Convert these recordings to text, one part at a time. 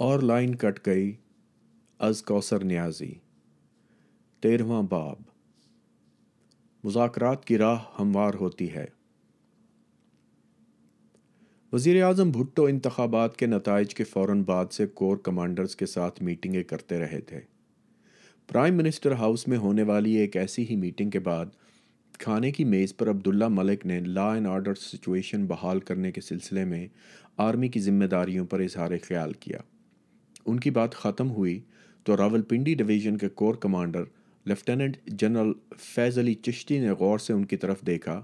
और line cut गई अज कौसर न्याजी तेरहवा बाब मुजाकरात की राह हमवार होती है वजीर अजम भुट्टो इंतबात के नतज के फ़ौर बाद से कोर कमांडर्स के साथ मीटिंगें करते रहे थे प्राइम मिनिस्टर हाउस में होने वाली एक ऐसी ही मीटिंग के बाद खाने की मेज़ पर अब्दुल्ला मलिक ने लॉ एंड आर्डर सिचुएशन बहाल करने के सिलसिले में आर्मी की जिम्मेदारियों पर इजहार ख्याल किया उनकी बात ख़त्म हुई तो रावलपिंडी डिवीज़न के corps commander lieutenant general Faiz Ali Chishti ने गौर से उनकी तरफ देखा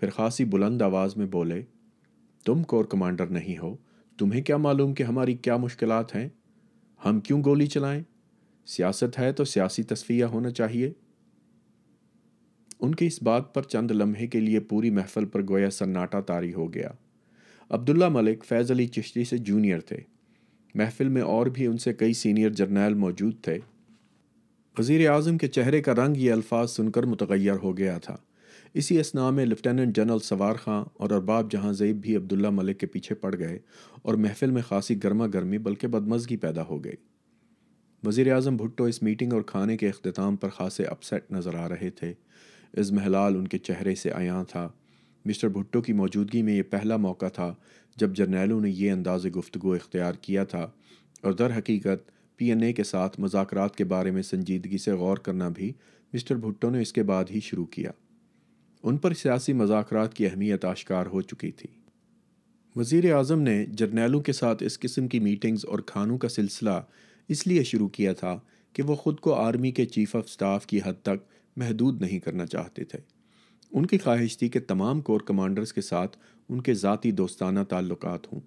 फिर खासी बुलंद आवाज़ में बोले तुम कोर कमांडर नहीं हो तुम्हें क्या मालूम कि हमारी क्या मुश्किल हैं हम क्यों गोली चलाएं सियासत है तो सियासी तस्फिया होना चाहिए उनके इस बात पर चंद लम्हे के लिए पूरी महफल पर गोया सन्नाटा तारी हो गया अब्दुल्ला मलिक फैज़ अली चिश्ती से जूनियर थे महफिल में और भी उनसे कई सीनियर जर्नैल मौजूद थे वजीर अजम के चेहरे का रंग ये अल्फाज सुनकर मुतगैर हो गया था इसी असना में लेफ्टिनेंट जनरल सवार खां और अरबाब जहाँ जैब भी अब्दुल्ला मलिक के पीछे पड़ गए और महफिल में खासी गर्मा गर्मी बल्कि बदमजगी पैदा हो गई वज़ी अजम भुट्टो इस मीटिंग और खाने के अख्ताम पर खासे अपसेट नज़र आ रहे थे इस महलाल उनके चेहरे से आया था मिस्टर भुट्टो की मौजूदगी में ये पहला मौका था जब जर्नैलों ने यह अंदाज गुफ्तु इख्तियार किया था और दर हकीकत पी एन ए के साथ मजाक के बारे में संजीदगी से गौर करना भी मिस्टर भुट्टो ने इसके बाद ही शुरू किया उन पर सियासी मजाक की अहमियत आश्कार हो चुकी थी वज़ी अजम ने जर्नैलों के साथ इस किस्म की मीटिंग्स और खानों का सिलसिला इसलिए शुरू किया था कि वो ख़ुद को आर्मी के चीफ ऑफ स्टाफ की हद तक महदूद नहीं करना चाहते थे उनकी ख्वाहिश थी कि तमाम कोर कमांडर्स के साथ उनके ज़ाती दोस्ताना ताल्लुक हों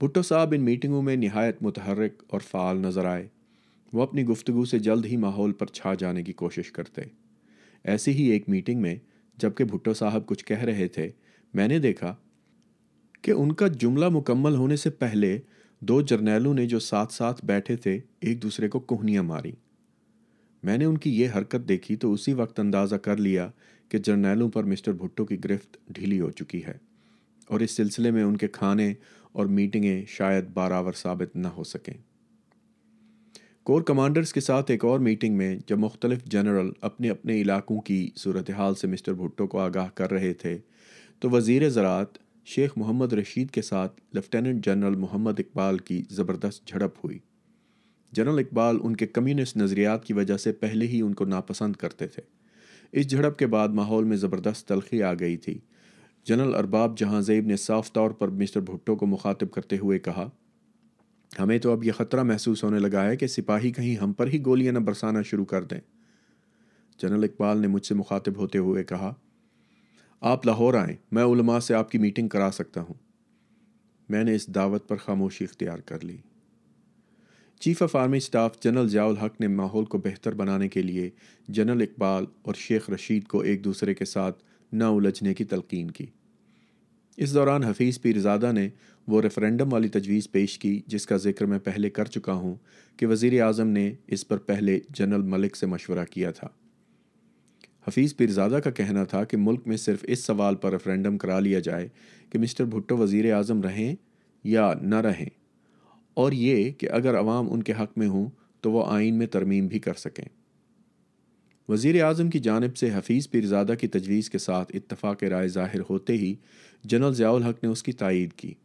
भुट्टो साहब इन मीटिंगों में नहायत मतहरक और फ़ाल नज़र आए वह अपनी गुफ्तु से जल्द ही माहौल पर छा जाने की कोशिश करते ऐसी ही एक मीटिंग में जबकि भुट्टो साहब कुछ कह रहे थे मैंने देखा कि उनका जुमला मुकम्मल होने से पहले दो जर्नैलों ने जो साथ साथ बैठे थे एक दूसरे को कोहनियाँ मारी मैंने उनकी ये हरकत देखी तो उसी वक्त अंदाज़ा कर लिया कि जर्नैलों पर मिस्टर भुट्टो की गिरफ्त ढीली हो चुकी है और इस सिलसिले में उनके खाने और मीटिंगें शायद बारावर साबित न हो सकें कोर कमांडर्स के साथ एक और मीटिंग में जब मुख्तलिफ जनरल अपने अपने इलाकों की सूरत हाल से मिस्टर भुट्टो को आगाह कर रहे थे तो वजीर ज़रात शेख मोहम्मद रशीद के साथ लेफ्टिनेंट जनरल मोहम्मद इकबाल की ज़बरदस्त झड़प हुई जनरल इकबाल उनके कम्युनिस्ट नज़रियात की वजह से पहले ही उनको नापसंद करते थे इस झड़प के बाद माहौल में ज़बरदस्त तलखी आ गई थी जनरल अरबाब जेब ने साफ तौर पर मिस्टर भुट्टो को मुखातिब करते हुए कहा हमें तो अब यह ख़तरा महसूस होने लगा है कि सिपाही कहीं हम पर ही गोलियां न बरसाना शुरू कर दें जनरल इकबाल ने मुझसे मुखातिब होते हुए कहा आप लाहौर आएँ मैं उलमा से आपकी मीटिंग करा सकता हूँ मैंने इस दावत पर खामोशी इख्तियार कर ली chief of army staff general Zia-ul Haq ने माहौल को बेहतर बनाने के लिए जनरल इकबाल और शेख रशीद को एक दूसरे के साथ न उलझने की तलकीन की इस दौरान हफीज़ पीरजादा ने वो रेफरेंडम वाली तजवीज़ पेश की जिसका जिक्र मैं पहले कर चुका हूँ कि वज़ी अजम ने इस पर पहले जनरल मलिक से मशवरा किया था हफीज़ पीरजादा का कहना था कि मुल्क में सिर्फ इस सवाल पर रेफरेंडम करा लिया जाए कि मिस्टर भुट्टो वज़ी अजम रहें या न रहें और ये कि अगर आवाम उनके हक़ में हों तो वह आइन में तरमीम भी कर सकें वजीर अजम की जानब से हफीज़ पीरजादा की तजवीज़ के साथ इतफ़ाक़ राय ज़ाहिर होते ही जनरल ज़ियाल हक ने उसकी तइद की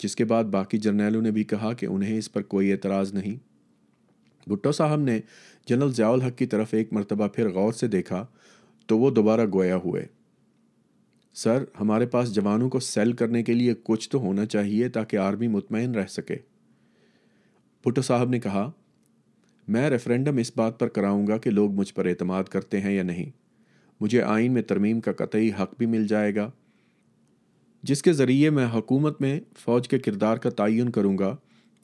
जिसके बाद बाकी जर्नैलों ने भी कहा कि उन्हें इस पर कोई एतराज़ नहीं भुट्टो साहब ने जनरल ज़ियाल हक की तरफ एक मरतबा फिर गौर से देखा तो वो दोबारा गोया हुए सर हमारे पास जवानों को सेल करने के लिए कुछ तो होना चाहिए ताकि आर्मी मुतमिन रह सके भुट्टो साहब ने कहा मैं रेफरेंडम इस बात पर कराऊंगा कि लोग मुझ पर अतमाद करते हैं या नहीं मुझे आइन में तरमीम का कतई हक भी मिल जाएगा जिसके ज़रिए मैं हकूमत में फ़ौज के किरदार का तयन करूँगा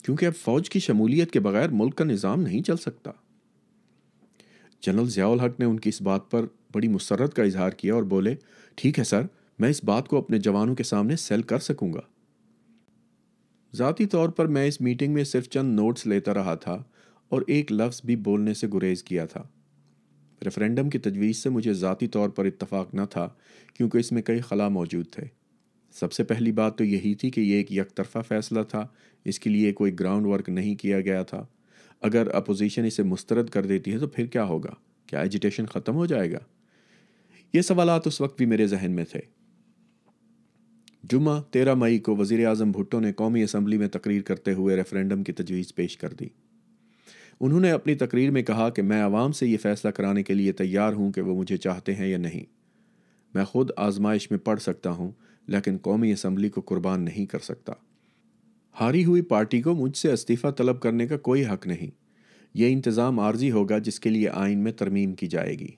क्योंकि अब फ़ौज की शमूलियत के बगैर मुल्क का निज़ाम नहीं चल सकता जनरल ज़ियाल हक ने उनकी इस बात पर बड़ी मुसरत का इजहार किया और बोले ठीक है सर मैं इस बात को अपने जवानों के सामने सेल कर सकूँगा ज़ाती तौर पर मैं इस मीटिंग में सिर्फ चंद नोट्स लेता रहा था और एक लफ्ज़ भी बोलने से गुरेज किया था रेफरेंडम की तजवीज़ से मुझे ज़ाती तौर पर इतफ़ाक़ न था क्योंकि इसमें कई खला मौजूद थे सबसे पहली बात तो यही थी कि यह एक यकतरफा फैसला था इसके लिए कोई ग्राउंड वर्क नहीं किया गया था अगर अपोजिशन इसे मुस्तरद कर देती है तो फिर क्या होगा क्या एजिटेशन ख़त्म हो जाएगा ये सवाल उस वक्त भी मेरे जहन में थे जुमा तेरह मई को वज़ी अजम भुट्टो ने कौमी असम्बली में तकरीर करते हुए रेफरेंडम की तजवीज़ पेश कर दी उन्होंने अपनी तकरीर में कहा कि मैं आवाम से ये फैसला कराने के लिए तैयार हूँ कि वो मुझे चाहते हैं या नहीं मैं खुद आजमाइश में पढ़ सकता हूँ लेकिन कौमी असम्बली को कुर्बान नहीं कर सकता हारी हुई पार्टी को मुझसे इस्तीफ़ा तलब करने का कोई हक नहीं यह इंतज़ाम आर्जी होगा जिसके लिए आइन में तरमीम की जाएगी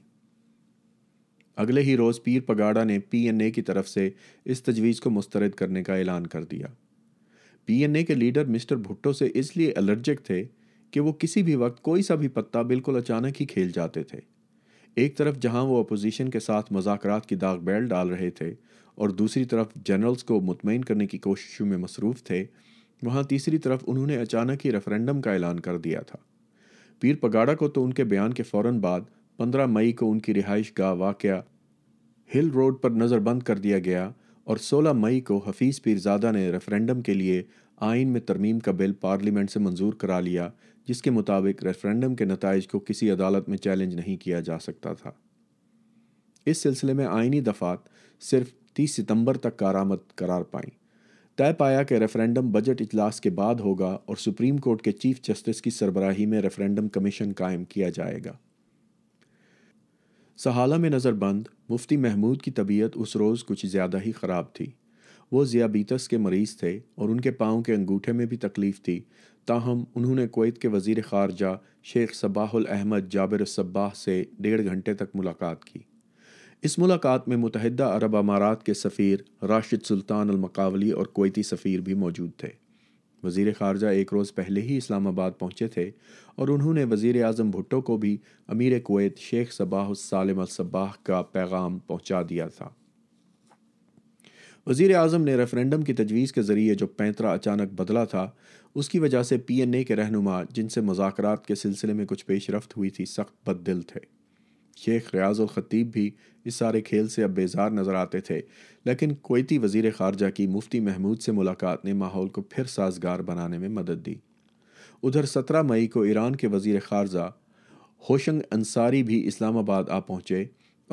अगले ही रोज़ पीर पगाड़ा ने पी एन ए की तरफ से इस तजवीज़ को मुस्तरद करने का ऐलान कर दिया पी एन ए के लीडर मिस्टर भुट्टो से इसलिए एलर्जिक थे कि वो किसी भी वक्त कोई सा भी पत्ता बिल्कुल अचानक ही खेल जाते थे एक तरफ जहां वो अपोजिशन के साथ मजाक की दाग बैल डाल रहे थे और दूसरी तरफ जनरल्स को मुतमिन करने की कोशिशों में मसरूफ़ थे वहाँ तीसरी तरफ उन्होंने अचानक ही रेफरेंडम का ऐलान कर दिया था पीर पगाड़ा को तो उनके बयान के फ़ौर बाद 15 मई को उनकी रिहाइश का वाक़ हिल रोड पर नज़रबंद कर दिया गया और 16 मई को हफीज़ पीरजादा ने रेफरेंडम के लिए आइन में तरमीम का बिल पार्लियामेंट से मंजूर करा लिया जिसके मुताबिक रेफरेंडम के नतज को किसी अदालत में चैलेंज नहीं किया जा सकता था इस सिलसिले में आइनी दफात सिर्फ 30 सितंबर तक कारामद करार पाई तय पाया कि रेफरेंडम बजट इजलास के बाद होगा और सुप्रीम कोर्ट के चीफ जस्टिस की सरबराही में रेफरेंडम कमीशन कायम किया जाएगा सहाला में नज़रबंद मुफ्ती महमूद की तबीयत उस रोज़ कुछ ज़्यादा ही ख़राब थी वो जियाबीतस के मरीज़ थे और उनके पाँव के अंगूठे में भी तकलीफ़ थी ताहम उन्होंने कोवैत के वजीर खारजा शेख सबाहुल अहमद जाबिर सब्बाह से डेढ़ घंटे तक मुलाकात की इस मुलाकात में मुतहदा अरब अमारात के सफ़ी राशिद सुल्तान अलमकावली और कोती सफ़ी भी मौजूद थे वजीर खारजा एक रोज़ पहले ही इस्लामाबाद पहुँचे थे और उन्होंने वज़ी अजम भुट्टो को भी अमीर कोत शेख सबाह सालिम का पैगाम पहुँचा दिया था वज़ी अजम ने रेफरेंडम की तजवीज़ के ज़रिए जो पैंतरा अचानक बदला था उसकी वजह से पी एन ए के रहनुमा जिनसे मुजाकरात के सिलसिले में कुछ पेशरफ्त हुई थी सख्त बददिल थे शेख रियाज और ख़तीब भी इस सारे खेल से अब बेजार नज़र आते थे लेकिन कोती वजीर खारजा की मुफ्ती महमूद से मुलाकात ने माहौल को फिर साजगार बनाने में मदद दी उधर सत्रह मई को ईरान के वजीर खारजा होशंग अंसारी भी इस्लामाबाद आ पहुँचे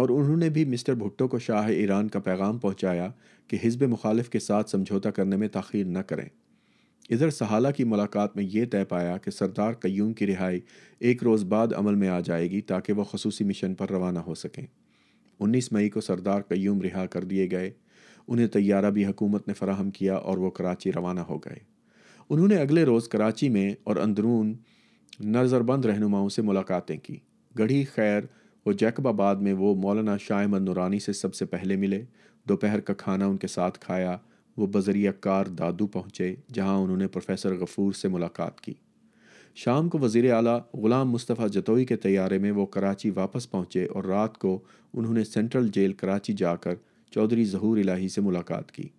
और उन्होंने भी मिस्टर भुट्टो को शाह ईरान का पैगाम पहुँचाया कि हिजब मुखालिफ के साथ समझौता करने में तखीर न करें इधर सहाला की मुलाकात में यह तय पाया कि सरदार कयूम की रिहाई एक रोज़ बाद अमल में आ जाएगी ताकि वह खसूसी मिशन पर रवाना हो सकें उन्नीस मई को सरदार कयूम रिहा कर दिए गए उन्हें तैयारा भी हकूमत ने फराहम किया और वह कराची रवाना हो गए उन्होंने अगले रोज़ कराची में और अंदरून नज़रबंद रहनुमाओं से मुलाकातें की गढ़ी खैर और जैकबाबाद में वो मौलाना शाह नूरानी से सबसे पहले मिले दोपहर का खाना उनके साथ खाया वो बजरिया कार दादू पहुँचे जहाँ उन्होंने प्रोफेसर गफूर से मुलाकात की शाम को वजीर अला ग़ुलाम मुस्तफ़ा जतोई के तैयारे में वो कराची वापस पहुँचे और रात को उन्होंने सेंट्रल जेल कराची जाकर चौधरी जहूर इलाही से मुलाकात की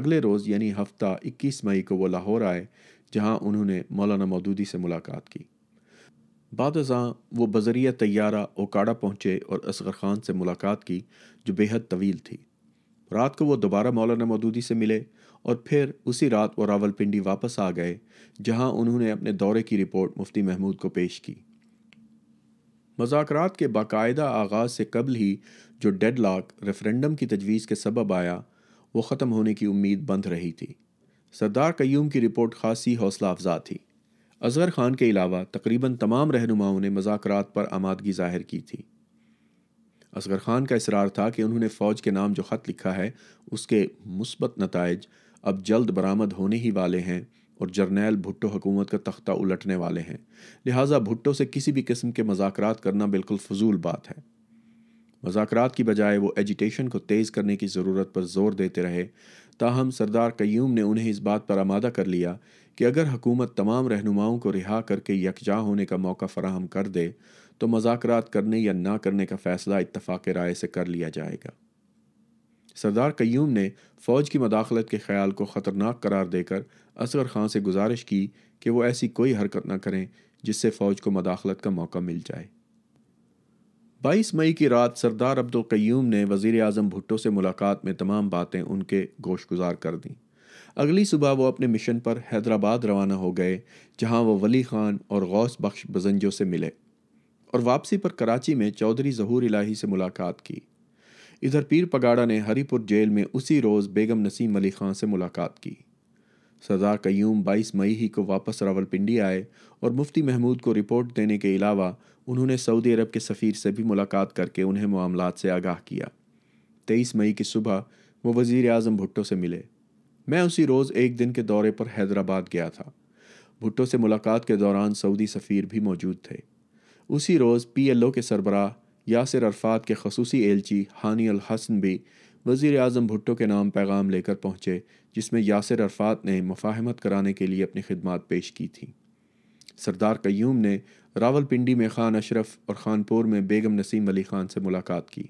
अगले रोज़ यानी हफ्ता 21 मई को वो लाहौर आए जहाँ उन्होंने मौलाना मौदूदी से मुलाकात की बाद वो बजरिया तैयारा ओकाड़ा पहुँचे और असगर खान से मुलाकात की जो बेहद तवील थी रात को वो दोबारा मौलाना मदूदी से मिले और फिर उसी रात वो रावलपिंडी वापस आ गए जहां उन्होंने अपने दौरे की रिपोर्ट मुफ्ती महमूद को पेश की मजाकरात के बाकायदा आगाज़ से कबल ही जो डेड लाक रेफरेंडम की तजवीज़ के सबब आया वो ख़त्म होने की उम्मीद बंध रही थी सरदार कयूम की रिपोर्ट खासी हौसला अफजा थी अजहर खान के अलावा तकरीबन तमाम रहनुमाओं ने मजाकरात पर आमादगी जाहिर की थी असगर खान का इसरार था कि उन्होंने फ़ौज के नाम जो ख़त लिखा है उसके मुस्बत नतज अब जल्द बरामद होने ही वाले हैं और जर्नैल भुट्टो हुकूमत का तख्ता उलटने वाले हैं लिहाजा भुट्टो से किसी भी किस्म के मज़ाक करना बिल्कुल फजूल बात है मज़ाक की बजाय वो एजिटेशन को तेज़ करने की ज़रूरत पर जोर देते रहे ताहम सरदार कयूम ने उन्हें इस बात पर आमादा कर लिया कि अगर हुकूमत तमाम रहनुमाओं को रिहा करके यकजा होने का मौका फराहम कर दे तो मजाकरात करने या ना करने का फैसला इतफाक़ राय से कर लिया जाएगा सरदार कयूम ने फ़ौज की मदाखलत के ख्याल को ख़तरनाक करार देकर असगर खां से गुजारिश की कि वो ऐसी कोई हरकत ना करें जिससे फ़ौज को मदाखलत का मौका मिल जाए 22 मई की रात सरदार अब्दुल कयूम ने वज़ी अजम भुट्टो से मुलाकात में तमाम बातें उनके गोश गुजार कर दीं अगली सुबह वो अपने मिशन पर हैदराबाद रवाना हो गए जहां वो वली ख़ान और गौस बख्श बजंजों से मिले और वापसी पर कराची में चौधरी जहूर इलाही से मुलाकात की इधर पीर पगाड़ा ने हरीपुर जेल में उसी रोज़ बेगम नसीम अली खां से मुलाकात की सरदार कयूम 22 मई ही को वापस रावलपिंडी आए और मुफ्ती महमूद को रिपोर्ट देने के अलावा उन्होंने सऊदी अरब के सफ़ीर से भी मुलाकात करके उन्हें मामला से आगाह किया तेईस मई की सुबह वो वज़ी अजम भुट्टो से मिले मैं उसी रोज़ एक दिन के दौरे पर हैदराबाद गया था भुट्टो से मुलाकात के दौरान सऊदी सफ़ीर भी मौजूद थे उसी रोज़ पी एल ओ के सरबराह यासर अरफात के खसूसी एलची हानी अल हसन भी वज़ी अजम भुट्टो के नाम पैगाम लेकर पहुँचे जिसमें यासर अरफात ने मफाहमत कराने के लिए अपनी खिदमत पेश की थी सरदार कयूम ने रावलपिंडी में खान अशरफ और खानपुर में बेगम नसीम अली खान से मुलाकात की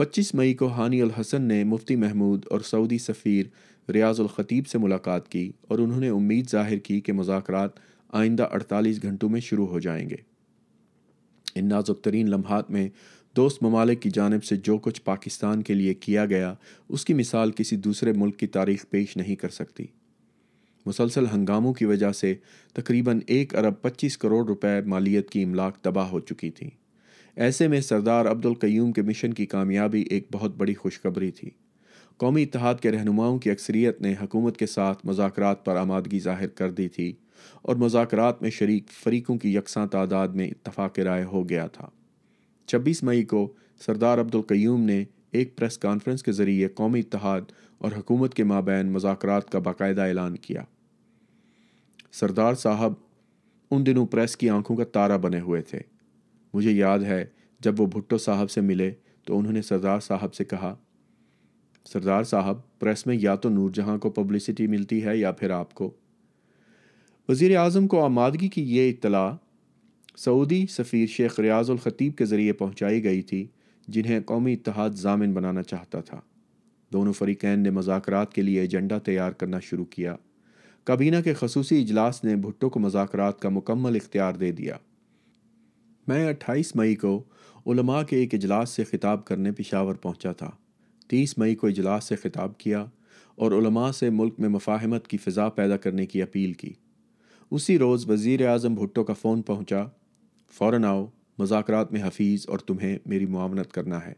25 मई को हानी अल हसन ने मुफ्ती महमूद और सऊदी सफ़ीर रियाजुल ख़तीब से मुलाकात की और उन्होंने उम्मीद जाहिर की कि मुजाक आइंदा 48 घंटों में शुरू हो जाएंगे इन नाजुक तरीन लम्हात में दोस्त ममालिक की जानब से जो कुछ पाकिस्तान के लिए किया गया उसकी मिसाल किसी दूसरे मुल्क की तारीख पेश नहीं कर सकती मुसलसल हंगामों की वजह से तकरीबन एक अरब पच्चीस करोड़ रुपए मालियत की इमलाक तबाह हो चुकी थी ऐसे में सरदार अब्दुल कयूम के मिशन की कामयाबी एक बहुत बड़ी खुशखबरी थी कौमी इतिहाद के रहनुमाओं की अक्सरियत ने हकूमत के साथ मजाक पर आमादगी जाहिर कर दी थी और मुजाकरात में शरीक फरीकों की यकसा तादाद में इतफाक़ राय हो गया था छब्बीस मई को सरदार अब्दुल क्यूम ने एक प्रेस कॉन्फ्रेंस के ज़रिए कौमी इतिहाद और हुकूमत के माबैन मजाकरात का बाकायदा ऐलान किया सरदार साहब उन दिनों प्रेस की आंखों का तारा बने हुए थे मुझे याद है जब वो भुट्टो साहब से मिले तो उन्होंने सरदार साहब से कहा सरदार साहब प्रेस में या तो नूरजहां को पब्लिसिटी मिलती है या फिर आपको वज़ी अजम को आमादगी की ये इतला सऊदी सफ़ीर शेख रियाज़ुलख़ीब के ज़रिए पहुँचाई गई थी जिन्हें कौमी इतिहाद जामिन बनाना चाहता था दोनों फरीकैन ने मजाक के लिए एजेंडा तैयार करना शुरू किया काबीना के खसूसी इजलास ने भुट्टो को मजाक का मुकम्मल इख्तियार दे दिया मैं 28 मई को उलमा के एक इजलास से ख़िताब करने पिशावर पहुंचा था 30 मई को इजलास से ख़िताब किया और उलमा से मुल्क में मफाहमत की फ़िज़ा पैदा करने की अपील की उसी रोज़ वजीर अजम भुट्टो का फ़ोन पहुँचा फौरन आओ मजाक में हफीज़ और तुम्हें मेरी मामनत करना है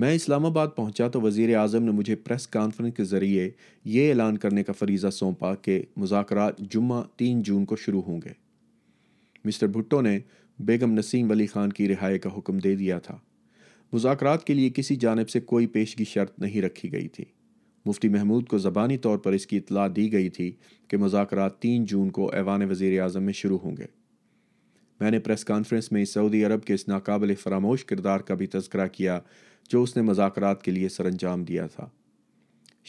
मैं इस्लामाबाद पहुंचा तो वज़ी अजम ने मुझे प्रेस कॉन्फ्रेंस के ज़रिए यह ऐलान करने का फरीज़ा सौंपा कि मुजाकरात जुम्मा तीन जून को शुरू होंगे मिस्टर भुट्टो ने बेगम नसीम वली ख़ान की रिहाई का हुक्म दे दिया था मुजाकर के लिए किसी जानब से कोई पेशगी शर्त नहीं रखी गई थी मुफ्ती महमूद को ज़बानी तौर पर इसकी इतला दी गई थी कि मुजाकर तीन जून को ऐवान वज़ी अजम में शुरू होंगे मैंने प्रेस कॉन्फ्रेंस में सऊदी अरब के इस नाकबिल फरामोश किरदार का भी तस्करा किया जो उसने मजाकर के लिए सरंजाम दिया था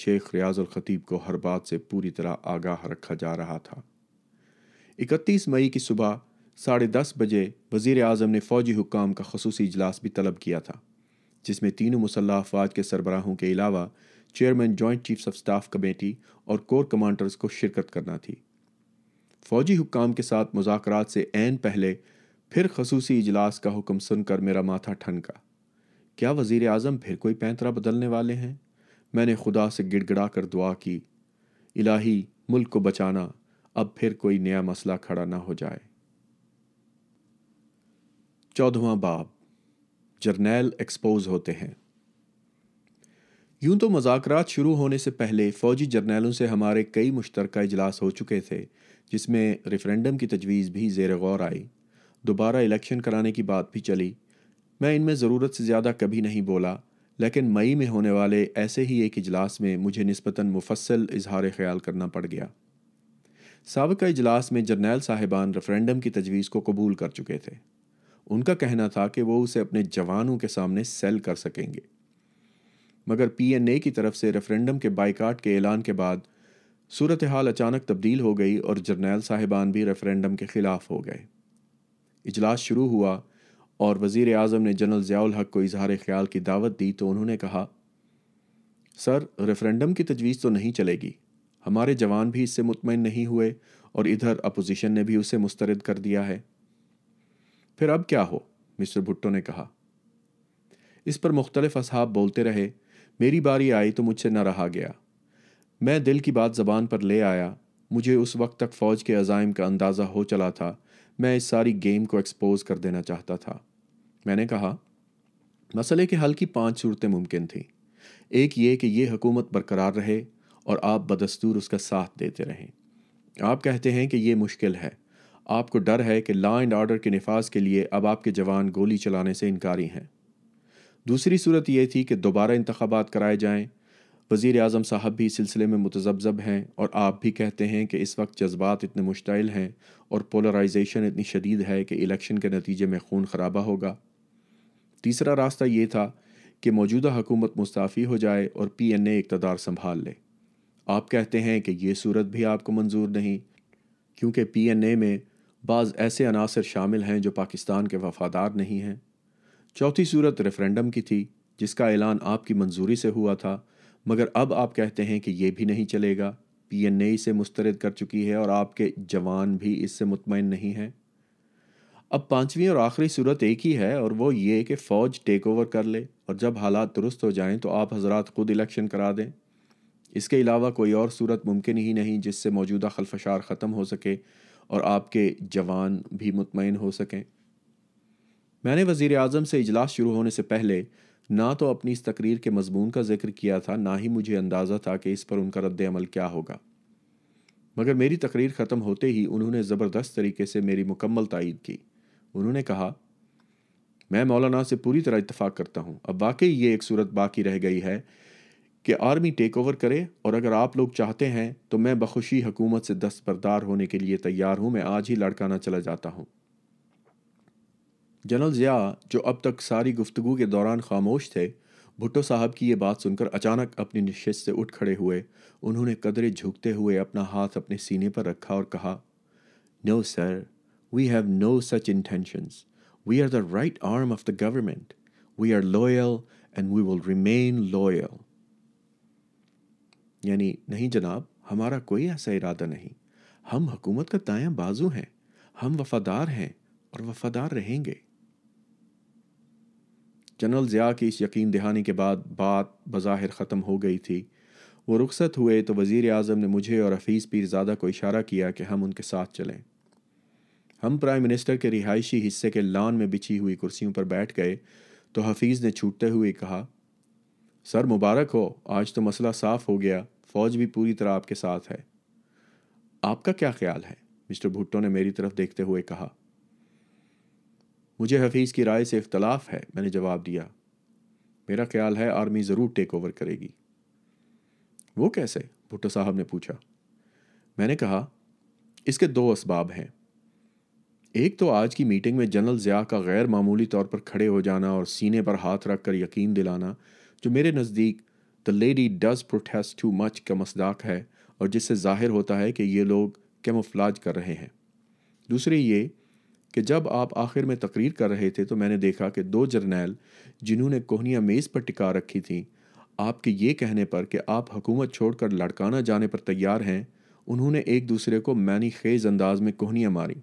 शेख ख़तीब को हर बात से पूरी तरह आगाह रखा जा रहा था इकतीस मई की सुबह साढ़े दस बजे वजीर अजम ने फ़ौजी हुकाम का खसूस इजलास भी तलब किया था जिसमें तीनों मुसल्ह अफवाज के सरबराहों के अलावा chairman joint chiefs of staff committee और कोर कमांडर्स को शिरकत करना थी फौजी हुकाम के साथ मुजाकर से एन पहले फिर खसूसी इजलास का हुक्म सुनकर मेरा माथा ठनका क्या वजीर आजम फिर कोई पैंतरा बदलने वाले हैं मैंने खुदा से गिड़गिड़ा कर दुआ की इलाही मुल्क को बचाना अब फिर कोई नया मसला खड़ा ना हो जाए चौदहवा बाब जर्नैल एक्सपोज होते हैं यूं तो मजाकरात शुरू होने से पहले फ़ौजी जर्नैलों से हमारे कई मुश्तरक इजलास हो चुके थे जिसमें रेफरेंडम की तजवीज़ भी जेर गौर आई दोबारा इलेक्शन कराने की बात भी चली मैं इनमें ज़रूरत से ज़्यादा कभी नहीं बोला लेकिन मई में होने वाले ऐसे ही एक इजलास में मुझे नस्बता मुफसल इजहार ख्याल करना पड़ गया सबका इजलास में जर्नैल साहिबान रेफरेंडम की तजवीज़ को कबूल कर चुके थे उनका कहना था कि वो उसे अपने जवानों के सामने सेल कर सकेंगे मगर पीएनए की तरफ से रेफरेंडम के बाइकाट के ऐलान के बाद सूरत हाल अचानक तब्दील हो गई और जर्नैल साहिबान भी रेफरेंडम के ख़िलाफ़ हो गए इजलास शुरू हुआ और वज़ी अजम ने जनरल ज़ियाल हक को इजहार ख्याल की दावत दी तो उन्होंने कहा सर रेफरेंडम की तजवीज़ तो नहीं चलेगी हमारे जवान भी इससे मुतमिन नहीं हुए और इधर अपोजिशन ने भी उसे मुस्तरद कर दिया है फिर अब क्या हो मिस्टर भुट्टो ने कहा इस पर मुख्तलिफ असहाब बोलते रहे मेरी बारी आई तो मुझसे न रहा गया मैं दिल की बात ज़बान पर ले आया मुझे उस वक्त तक फ़ौज के अजाइम का अंदाज़ा हो चला था मैं इस सारी गेम को एक्सपोज कर देना चाहता था मैंने कहा मसले के हल की पांच सूरतें मुमकिन थीं एक ये कि यह हुकूमत बरकरार रहे और आप बदस्तूर उसका साथ देते रहें आप कहते हैं कि ये मुश्किल है आपको डर है कि लॉ एंड ऑर्डर के नफाज के लिए अब आपके जवान गोली चलाने से इनकारी हैं दूसरी सूरत यह थी कि दोबारा इंतबात कराए जाएँ वज़ी अजम साहब भी इस सिलसिले में मुतजबज़ब हैं और आप भी कहते हैं कि इस वक्त जज्बात इतने मुश्तल हैं और पोलराइजेशन इतनी शदीद है कि इलेक्शन के नतीजे में खून खराबा होगा तीसरा रास्ता ये था कि मौजूदा हुकूमत मुस्ताफ़ी हो जाए और पी एन ए इकतदार संभाल ले आप कहते हैं कि यह सूरत भी आपको मंजूर नहीं क्योंकि पी एन ए में बाज़ ऐसे अनासर शामिल हैं जो पाकिस्तान के वफ़ादार नहीं हैं चौथी सूरत रेफरेंडम की थी जिसका ऐलान आपकी मंजूरी से हुआ था मगर अब आप कहते हैं कि यह भी नहीं चलेगा पी एन ए से मुस्तरद कर चुकी है और आपके जवान भी इससे मुतमिन नहीं हैं अब पांचवी और आखिरी सूरत एक ही है और वो ये कि फ़ौज टेक ओवर कर ले और जब हालात दुरुस्त हो जाएं तो आप हज़रा खुद इलेक्शन करा दें इसके अलावा कोई और सूरत मुमकिन ही नहीं जिससे मौजूदा खलफशार ख़त्म हो सके और आपके जवान भी मुतमिन हो सकें मैंने वज़ी अजम से इजलास शुरू होने से पहले ना तो अपनी इस तकरीर के मजमून का जिक्र किया था ना ही मुझे अंदाज़ा था कि इस पर उनका रद्द अमल क्या होगा मगर मेरी तकरीर ख़त्म होते ही उन्होंने ज़बरदस्त तरीके से मेरी मुकम्मल तायद की उन्होंने कहा मैं मौलाना से पूरी तरह इतफ़ाक़ करता हूँ अब वाकई ये एक सूरत बाकी रह गई है कि आर्मी टेक ओवर करे और अगर आप लोग चाहते हैं तो मैं बखुशी हुकूमत से दस्तबरदार होने के लिए तैयार हूँ मैं आज ही लड़काना चला जाता हूँ जनरल ज़िया जो अब तक सारी गुफ्तगु के दौरान खामोश थे भुट्टो साहब की ये बात सुनकर अचानक अपनी निश्चित से उठ खड़े हुए उन्होंने कदरे झुकते हुए अपना हाथ अपने सीने पर रखा और कहा no sir we have no such intentions we are the right arm of the government we are loyal and we will remain loyal यानी नहीं जनाब हमारा कोई ऐसा इरादा नहीं हम हुकूमत का दायां बाजू हैं हम वफादार हैं और वफादार रहेंगे जनरल ज़िया की इस यकीन दहानी के बाद बात बज़ाहिर ख़त्म हो गई थी वो रुखसत हुए तो वज़ी अजम ने मुझे और हफीज़ पीरजादा को इशारा किया कि हम उनके साथ चलें हम प्राइम मिनिस्टर के रिहायशी हिस्से के लान में बिछी हुई कुर्सीियों पर बैठ गए तो हफीज़ ने छूटते हुए कहा सर मुबारक हो आज तो मसला साफ़ हो गया फ़ौज भी पूरी तरह आपके साथ है आपका क्या ख्याल है मिस्टर भुट्टो ने मेरी तरफ देखते हुए कहा मुझे हफीज़ की राय से इख्तलाफ है मैंने जवाब दिया मेरा ख्याल है आर्मी ज़रूर टेक ओवर करेगी वो कैसे भुट्टो साहब ने पूछा मैंने कहा इसके दो इसबाब हैं एक तो आज की मीटिंग में जनरल ज़िया का गैर मामूली तौर पर खड़े हो जाना और सीने पर हाथ रख कर यकीन दिलाना जो मेरे नज़दीक the lady does protest too much का मसदाक है और जिससे जाहिर होता है कि ये लोग कैमोफ्लाज कर रहे हैं दूसरी ये कि जब आप आखिर में तकरीर कर रहे थे तो मैंने देखा कि दो जर्नैल जिन्होंने कोहनिया मेज़ पर टिका रखी थी आपके ये कहने पर कि आप हुकूमत छोड़कर लड़काना जाने पर तैयार हैं उन्होंने एक दूसरे को मैनी खेज अंदाज में कोहनियाँ मारी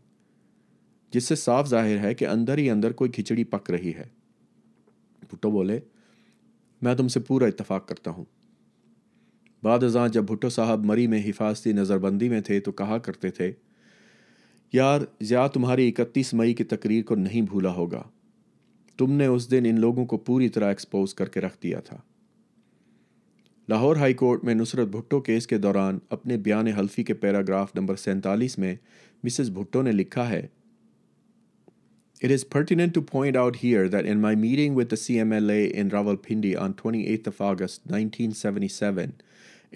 जिससे साफ जाहिर है कि अंदर ही अंदर कोई खिचड़ी पक रही है भुट्टो बोले मैं तुमसे पूरा इतफाक़ करता हूँ बाद जब भुट्टो साहब मरी में हिफाजती नज़रबंदी में थे तो कहा करते थे यार ज़्या तुम्हारी इकतीस मई की तकरीर को नहीं भूला होगा तुमने उस दिन इन लोगों को पूरी तरह एक्सपोज करके रख दिया था लाहौर हाई कोर्ट में नुसरत भुट्टो केस के दौरान अपने बयान हल्फी के पैराग्राफ नंबर सैंतालीस में मिसेस भुट्टो ने लिखा है It is pertinent to point out here that in my meeting with the on twenty Rawalpindi of 28th nineteen August seven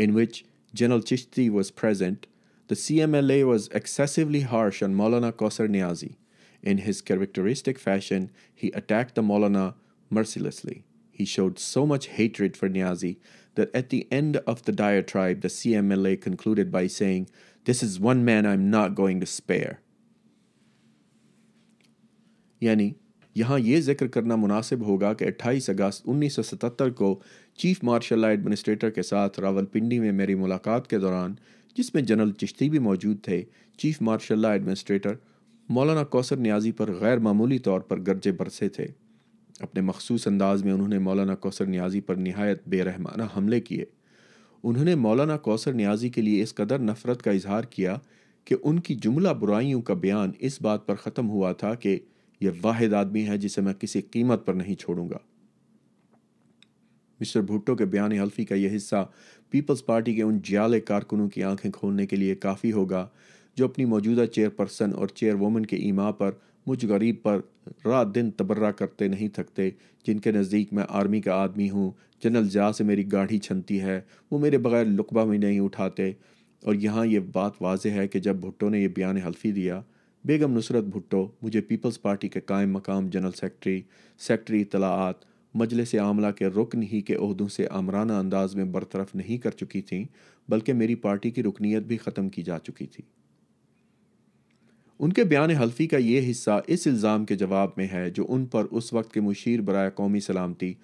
in which general Chishti was present The CMLA was excessively harsh on Maulana Qasr Niazi. In his characteristic fashion, he attacked the Maulana mercilessly. He showed so much hatred for Niazi that at the end of the diatribe, the CMLA concluded by saying, This is one man I'm not going to spare. यानी यहाँ ये जिक्र करना मुनासिब होगा कि 28 अगस्त 1977 को chief marshal administrator के साथ रावलपिंडी में मेरी मुलाकात के दौरान जिसमें जनरल चिश्ती भी मौजूद थे चीफ मार्शल एडमिनिस्ट्रेटर मौलाना कौसर न्याजी पर गैर मामूली तौर पर गरजे बरसे थे अपने मखसूस अंदाज में उन्होंने मौलाना कौसर न्याजी पर नहायत बेरहमाना हमले किए उन्होंने मौलाना कौसर न्याजी के लिए इस कदर नफरत का इजहार किया कि उनकी जुमला बुराइयों का बयान इस बात पर ख़त्म हुआ था कि यह वाहिद आदमी है जिसे मैं किसी कीमत पर नहीं छोड़ूंगा मिस्टर भुट्टो के बयान हल्फी का यह हिस्सा पीपल्स पार्टी के उन जियाले कारकुनों की आंखें खोलने के लिए काफ़ी होगा जो अपनी मौजूदा चेयरपर्सन और चेयरवमन के ईमा पर मुझ गरीब पर रात दिन तबर्रा करते नहीं थकते जिनके नज़दीक मैं आर्मी का आदमी हूँ जनरल जया से मेरी गाढ़ी छनती है वो मेरे बगैर लुकबा भी नहीं उठाते और यहाँ ये बात वाज है कि जब भुट्टो ने यह बयान हल्फी दिया बेगम नुसरत भुट्टो मुझे पीपल्स पार्टी के कायम मकाम जनरल सेक्रटरी सेक्रटरी इतलात मजलिस आमला के रुकन ही के अहदों से आमराना अंदाज में बरतरफ नहीं कर चुकी थी बल्कि मेरी पार्टी की रुकनीत भी ख़त्म की जा चुकी थी उनके बयान हल्फी का यह हिस्सा इस इल्ज़ाम के जवाब में है जो उन पर उस वक्त के मुशीर बरए कौमी सलामती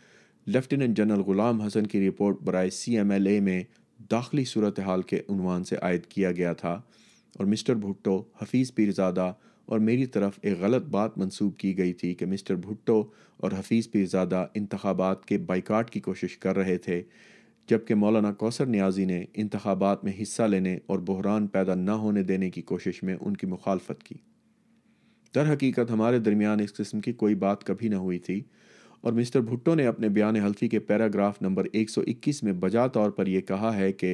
लेफ्टिनेंट जनरल ग़ुलाम हसन की रिपोर्ट बरए सी एम एल ए में दाखिली सूरत हाल के उनवान से आयद किया गया था और मिस्टर भुट्टो हफीज़ पीरजादा और मेरी तरफ एक गलत बात मंसूब की गई थी कि मिस्टर भुट्टो और हफीज़ पीरज़ादा इंतबात के बाइकाट की कोशिश कर रहे थे जबकि मौलाना कौसर न्याजी ने इंतबात में हिस्सा लेने और बहरान पैदा ना होने देने की कोशिश में उनकी मुखालफत की दर हकीकत हमारे दरमियान इस किस्म की कोई बात कभी ना हुई थी और मिस्टर भुट्टो ने अपने बयान हल्फी के पैराग्राफ नंबर एक सौ इक्कीस में बजा तौर पर यह कहा है कि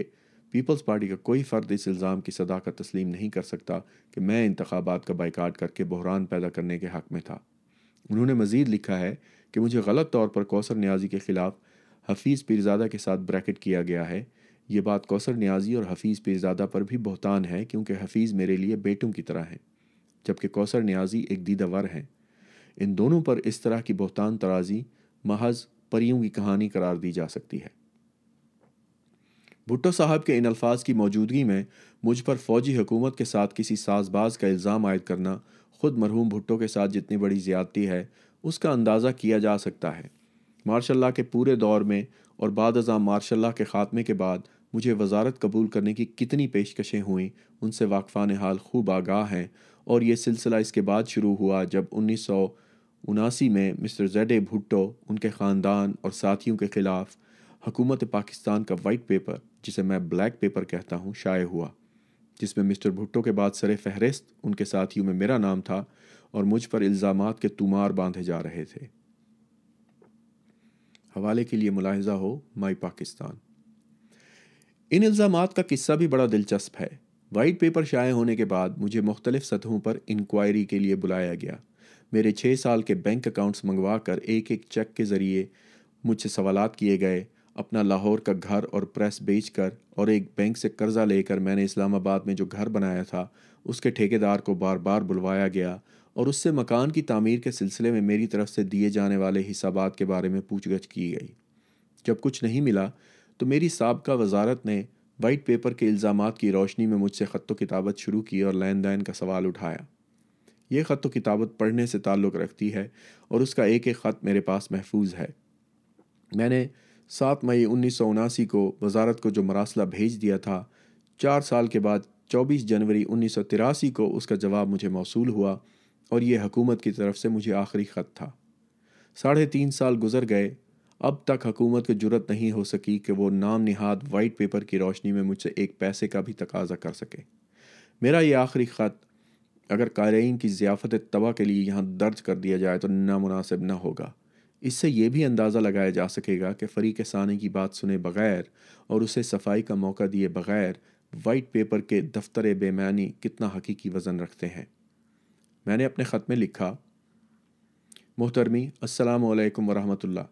पीपल्स पार्टी का कोई फ़र्द इस इल्ज़ाम की सदा का तस्लीम नहीं कर सकता कि मैं इंतबात का बाइकाट करके बहरान पैदा करने के हक़ में था उन्होंने मज़ीद लिखा है कि मुझे गलत तौर पर कौसर न्याजी के ख़िलाफ़ हफीज़ पीरजादा के साथ ब्रैकेट किया गया है ये बात कौसर न्याजी और हफीज़ पीरजादा पर भी बहुतान है क्योंकि हफीज़ मेरे लिए बेटों की तरह हैं जबकि कौसर न्याजी एक दीदा वर हैं इन दोनों पर इस तरह की बहुतान तराजी महज परियों की कहानी करार दी जा सकती है भुट्टो साहब के इन अल्फाज की मौजूदगी में मुझ पर फौजी हुकूमत के साथ किसी साजबाज का इल्ज़ाम आयद करना खुद मरहूम भुट्टो के साथ जितनी बड़ी ज़्यादती है उसका अंदाज़ा किया जा सकता है मार्शल्ला के पूरे दौर में और बाद अजाम मार्शल्ला के ख़ात्मे के बाद मुझे वजारत कबूल करने की कितनी पेशकशें हुईं उनसे वाकफान हाल खूब आगाह हैं और ये सिलसिला इसके बाद शुरू हुआ जब उन्नीस सौ उनासी में मिस्टर जेड ए भुट्टो उनके ख़ानदान और साथियों के ख़िलाफ़ हकूमत पाकिस्तान का वाइट पेपर जिसे मैं ब्लैक पेपर कहता हूँ शाये हुआ जिसमें मिस्टर भुट्टो के बाद सरे फहरिस्त उनके साथियों में मेरा नाम था और मुझ पर इल्ज़ाम के तुमार बांधे जा रहे थे हवाले के लिए मुलाहजा हो माई पाकिस्तान इन इल्ज़ाम का किस्सा भी बड़ा दिलचस्प है वाइट पेपर शाये होने के बाद मुझे मुख्तलिफ सतहों पर इंक्वायरी के लिए बुलाया गया मेरे छः साल के बैंक अकाउंट्स मंगवा कर एक एक चेक के ज़रिए मुझसे सवाल किए गए अपना लाहौर का घर और प्रेस बेचकर और एक बैंक से कर्ज़ा लेकर मैंने इस्लामाबाद में जो घर बनाया था उसके ठेकेदार को बार बार बुलवाया गया और उससे मकान की तमीर के सिलसिले में मेरी तरफ से दिए जाने वाले हिसाबात के बारे में पूछगछ की गई जब कुछ नहीं मिला तो मेरी सबका वजारत ने वाइट पेपर के इल्ज़ाम की रोशनी में मुझसे ख़त किताबत शुरू की और लेन देन का सवाल उठाया ये ख़त किताबत पढ़ने से ताल्लुक़ रखती है और उसका एक एक ख़त मेरे पास महफूज है मैंने सात मई उन्नीस सौ को वजारत को जो मरासला भेज दिया था चार साल के बाद चौबीस जनवरी उन्नीस सौ तिरासी को उसका जवाब मुझे मौसू हुआ और यह हकूमत की तरफ से मुझे आखिरी ख़त था साढ़े तीन साल गुजर गए अब तक हकूमत को जरूरत नहीं हो सकी कि वो नाम नहाद वाइट पेपर की रोशनी में मुझसे एक पैसे का भी तक कर सके मेरा ये आखिरी ख़त अगर कारीन की ज़ियाफ़त तबाह के लिए यहाँ दर्ज कर दिया जाए तो नामुनासिब ना होगा इससे ये भी अंदाज़ा लगाया जा सकेगा कि फरीक सानी की बात सुने बगैर और उसे सफाई का मौका दिए बगैर वाइट पेपर के दफ्तर बेमानी कितना हकीकी वज़न रखते हैं मैंने अपने ख़त में लिखा मोहतरमी असलकम वरहमतुल्ला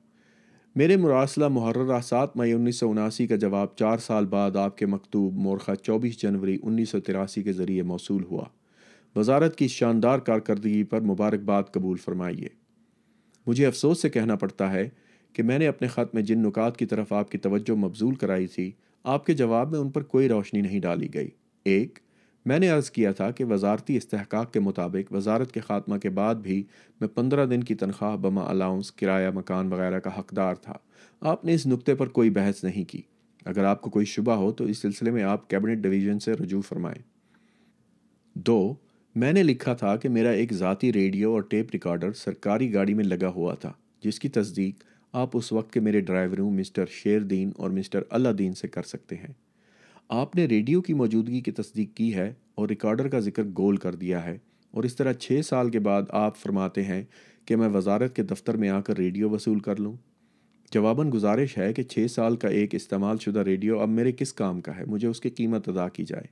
मेरे मुरासला मुहर्रा सात मई उन्नीस सौ उनासी का जवाब चार साल बाद आपके मकतूब मोरखा चौबीस जनवरी उन्नीस सौ तिरासी के ज़रिए मौसू हुआ वजारत की शानदार कारकर्दगी पर मुबारकबाद कबूल फरमाइए मुझे अफसोस से कहना पड़ता है कि मैंने अपने ख़त में जिन नुकात की तरफ आपकी तवज्जो मबजूल कराई थी आपके जवाब में उन पर कोई रोशनी नहीं डाली गई एक मैंने अर्ज़ किया था कि वजारती इसहकाक के मुताबिक वजारत के खात्मा के बाद भी मैं पंद्रह दिन की तनख्वाह बमा अलाउंस किराया मकान वगैरह का हकदार था आपने इस नुकते पर कोई बहस नहीं की अगर आपको कोई शुबा हो तो इस सिलसिले में आप कैबिनेट डिवीजन से रजू फरमाएं दो मैंने लिखा था कि मेरा एक ज़ाती रेडियो और टेप रिकॉर्डर सरकारी गाड़ी में लगा हुआ था जिसकी तस्दीक आप उस वक्त के मेरे ड्राइवरों मिस्टर शेरदीन और मिस्टर अलादीन से कर सकते हैं आपने रेडियो की मौजूदगी की तस्दीक की है और रिकॉर्डर का जिक्र गोल कर दिया है और इस तरह छः साल के बाद आप फरमाते हैं कि मैं वजारत के दफ्तर में आकर रेडियो वसूल कर लूँ जवाबन गुजारिश है कि छः साल का एक इस्तेमाल शुदा रेडियो अब मेरे किस काम का है मुझे उसकी कीमत अदा की जाए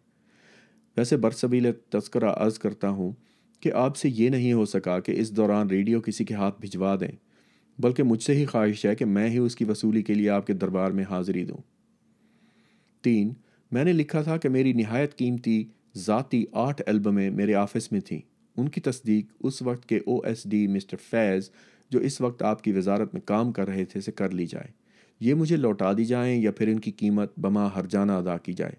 वैसे बरसबील तस्करा अर्ज़ करता हूँ कि आपसे ये नहीं हो सका कि इस दौरान रेडियो किसी के हाथ भिजवा दें बल्कि मुझसे ही ख्वाहिश है कि मैं ही उसकी वसूली के लिए आपके दरबार में हाज़िरी दूँ तीन मैंने लिखा था कि मेरी नहायत कीमती ज़ाती आठ एल्बमें मेरे ऑफिस में थीं उनकी तस्दीक उस वक्त के O S D mister Faiz जो इस वक्त आपकी वजारत में काम कर रहे थे से कर ली जाए ये मुझे लौटा दी जाए या फिर इनकी कीमत बमा हरजाना अदा की जाए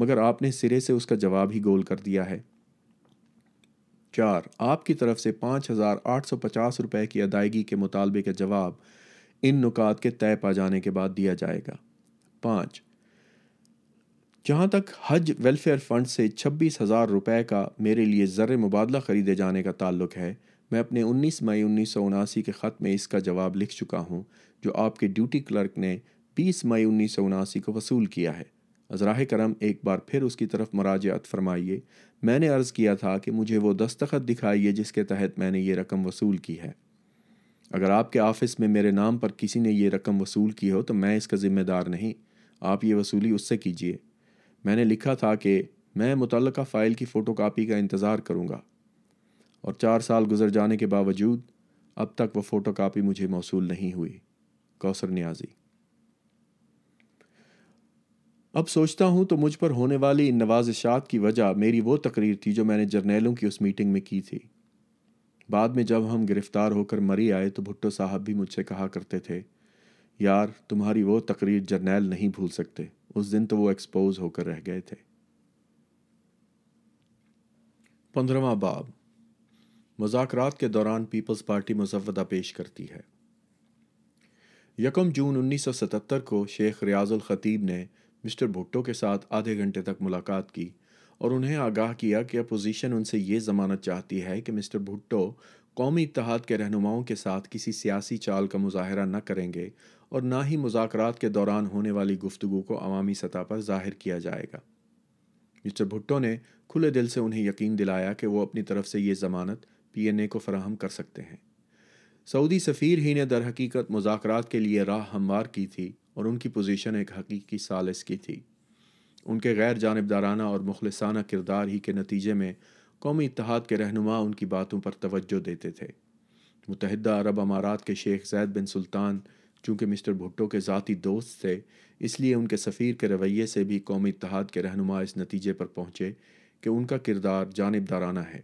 मगर आपने सिरे से उसका जवाब ही गोल कर दिया है चार आपकी तरफ से पाँच हज़ार आठ सौ पचास रुपये की अदायगी के मुतालबे का जवाब इन नुकात के तय पा जाने के बाद दिया जाएगा पाँच जहाँ तक हज वेलफेयर फ़ंड से छब्बीस हज़ार रुपये का मेरे लिए ज़र मुबादला ख़रीदे जाने का ताल्लुक है मैं अपने 19 मई उन्नीस के ख़त में इसका जवाब लिख चुका हूँ जो आपके ड्यूटी क्लर्क ने 20 मई उन्नीस को वसूल किया है अजराह करम एक बार फिर उसकी तरफ मराजत फरमाइए मैंने अर्ज़ किया था कि मुझे वो दस्तखत दिखाइए जिसके तहत मैंने ये रकम वसूल की है अगर आपके ऑफिस में मेरे नाम पर किसी ने यह रकम वसूल की हो तो मैं इसका ज़िम्मेदार नहीं आप ये वसूली उससे कीजिए मैंने लिखा था कि मैं मुतल फ़ाइल की फ़ोटोकॉपी का इंतज़ार करूँगा और चार साल गुजर जाने के बावजूद अब तक वह फ़ोटोकॉपी मुझे मौसू नहीं हुई कौसर न्याजी अब सोचता हूँ तो मुझ पर होने वाली इन नवाजिशात की वजह मेरी वो तकरीर थी जो मैंने जर्नैलों की उस मीटिंग में की थी बाद में जब हम गिरफ्तार होकर मरी आए तो भुट्टो साहब भी मुझसे कहा करते थे यार तुम्हारी वो तकरीर जर्नेल नहीं भूल सकते उस दिन तो वो एक्सपोज होकर रह गए थे पंद्रवा बाब मुजाकरात के दौरान पीपल्स पार्टी मुसवदा पेश करती है यकम जून 1977 को शेख रियाजुल ख़तीब ने मिस्टर भुट्टो के साथ आधे घंटे तक मुलाकात की और उन्हें आगाह किया कि अपोजिशन उनसे ये जमानत चाहती है कि मिस्टर भुट्टो कौमी इतहाद के रहनुमाओं के साथ किसी सियासी चाल का मुजाहरा न करेंगे और ना ही मुजाकर के दौरान होने वाली गुफ्तु को अवामी सतह पर जाहिर किया जाएगा मिस्टर भुट्टो ने खुले दिल से उन्हें यकीन दिलाया कि वो अपनी तरफ से ये जमानत पी एन ए को फराहम कर सकते हैं सऊदी सफ़ीर ही ने दरहकीकत मुजाकर के लिए राह हमवार की थी और उनकी पोजीशन एक हकीकी सालिस की थी उनके गैर जानबदाराना और मुखलसाना किरदार ही के नतीजे में कौमी इतिहाद के रहनुमा उनकी बातों पर तवज्जो देते थे मुतहद अरब अमारात के शेख जैद बिन सुल्तान चूँकि मिस्टर भुट्टो के ज़ाती दोस्त थे इसलिए उनके सफ़ीर के रवैये से भी कौमी इतिहाद के रहनुमा इस नतीजे पर पहुँचे कि उनका किरदार जानबदाराना है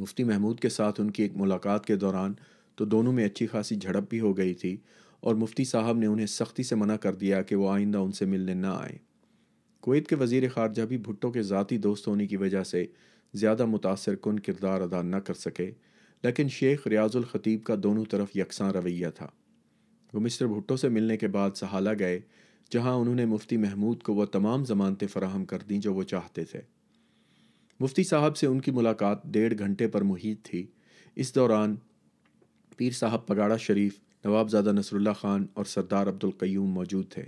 मुफ्ती महमूद के साथ उनकी एक मुलाकात के दौरान तो दोनों में अच्छी खासी झड़प भी हो गई थी और मुफ्ती साहब ने उन्हें सख्ती से मना कर दिया कि वो आइंदा उनसे मिलने ना आए कुवैत के वजीर ख़ारजा भी भुट्टो के ज़ाती दोस्त होने की वजह से ज़्यादा मुतासर कन किरदार अदा न कर सके लेकिन शेख रियाजुल ख़तीब का दोनों तरफ यकसां रवैया था वो मिस्टर भुट्टो से मिलने के बाद सहाला गए जहाँ उन्होंने मुफ्ती महमूद को वह तमाम ज़मानतें फराहम कर दीं जो वो चाहते थे मुफ्ती साहब से उनकी मुलाकात डेढ़ घंटे पर मुहित थी इस दौरान पीर साहब पगाड़ा शरीफ नवाबजादा नसरुल्ला ख़ान और सरदार अब्दुल क्यूम मौजूद थे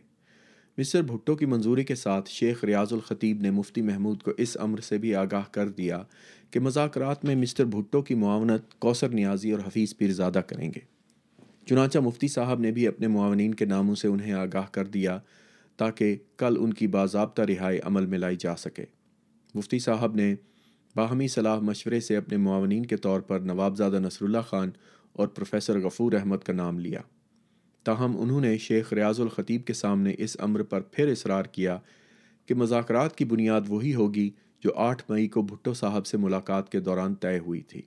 मिस्र भुट्टो की मंजूरी के साथ शेख रियाजुल ख़तीब ने मुफ्ती महमूद को इस अम्र से भी आगाह कर दिया कि मजाकरात में मिस्टर भुट्टो की मुआवनत कौसर नियाजी और हफीज़ पीरजादा करेंगे चुनाचा मुफ्ती साहब ने भी अपने मुआवनीन के नामों से उन्हें आगाह कर दिया ताकि कल उनकी बाबा रिहाई अमल में लाई जा सके मुफ्ती साहब ने बाहमी सलाह मशवरे से अपने मुआवन के तौर पर नवाबजादा नसरुल्ला ख़ान और प्रोफेसर गफूर अहमद का नाम लिया ताहम उन्होंने शेख रियाजुल ख़तीब के सामने इस अम्र पर फिर इसरार किया कि मजाकरात की बुनियाद वही होगी जो आठ मई को भुट्टो साहब से मुलाकात के दौरान तय हुई थी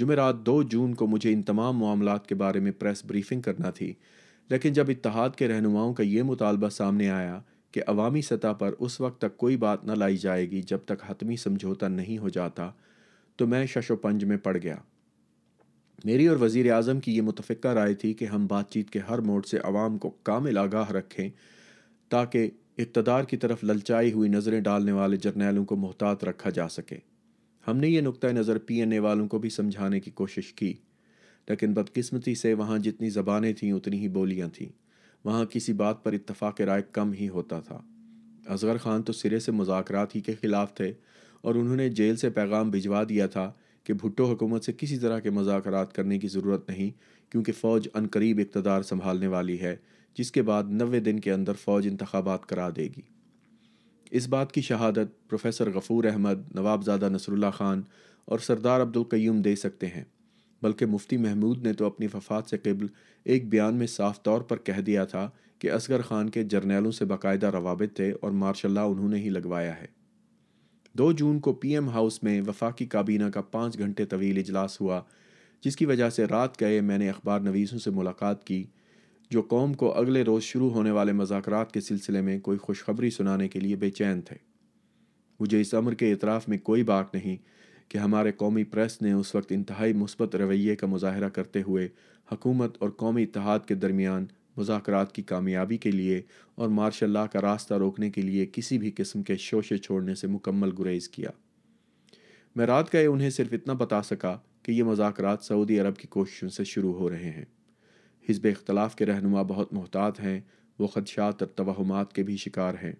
जुमेरात दो जून को मुझे इन तमाम मामला के बारे में प्रेस ब्रीफिंग करना थी लेकिन जब इतिहाद के रहनुमाओं का ये मुतालबा सामने आया कि अवामी सतह पर उस वक्त तक कोई बात न लाई जाएगी जब तक हतमी समझौता नहीं हो जाता तो मैं शशोपंज में पड़ गया मेरी और वज़ी अजम की ये मुतफ़ा राय थी कि हम बातचीत के हर मोड़ से आवाम को कामिल आगाह रखें ताकि इकतदार की तरफ ललचाई हुई नज़रें डालने वाले जर्नैलों को मोहतात रखा जा सके हमने ये नुक़ नज़र पी एन ए वालों को भी समझाने की कोशिश की लेकिन बदकिस्मती से वहाँ जितनी ज़बानें थीं उतनी ही बोलियाँ थीं वहाँ किसी बात पर इतफ़ाक़ राय कम ही होता था असगर ख़ान तो सिरे से मुजाकरात ही के ख़िलाफ़ थे और उन्होंने जेल से पैगाम भिजवा दिया था कि भुट्टो हुकूमत से किसी तरह के मजाक करने की ज़रूरत नहीं क्योंकि फ़ौज अनकरीब इकतदार संभालने वाली है जिसके बाद नबे दिन के अंदर फ़ौज इंतबात करा देगी इस बात की शहादत प्रोफेसर गफूर अहमद नवाबजादा नसरुल्ला ख़ान और सरदार अब्दुल अब्दुल्कयूम दे सकते हैं बल्कि मुफ्ती महमूद ने तो अपनी वफात से कबल एक बयान में साफ तौर पर कह दिया था कि असगर खान के जर्नैलों से बाकायदा रवाबित थे और मार्शल उन्होंने ही लगवाया है दो जून को पीएम हाउस में वफाकी काबीना का पाँच घंटे तवील इजलास हुआ जिसकी वजह से रात गए मैंने अखबार नवीसों से मुलाकात की जो कौम को अगले रोज़ शुरू होने वाले मजाक के सिलसिले में कोई खुशखबरी सुनाने के लिए बेचैन थे मुझे इस अमर के इतराफ़ में कोई बात नहीं कि हमारे कौमी प्रेस ने उस वक्त इंतहाई मुस्बत रवैये का मुजाहरा करते हुए हकूमत और कौमी इतिहाद के दरमियान मुजात की कामयाबी के लिए और मार्शल का रास्ता रोकने के लिए किसी भी किस्म के शोशे छोड़ने से मुकम्मल गुरेज किया मैं रात गए उन्हें सिर्फ इतना बता सका कि ये मजाकरात सऊदी अरब की कोशिशों से शुरू हो रहे हैं हिजब इख्तलाफ के रहनुमा बहुत मोहतात हैं वो खदशात और तोहमात के भी शिकार हैं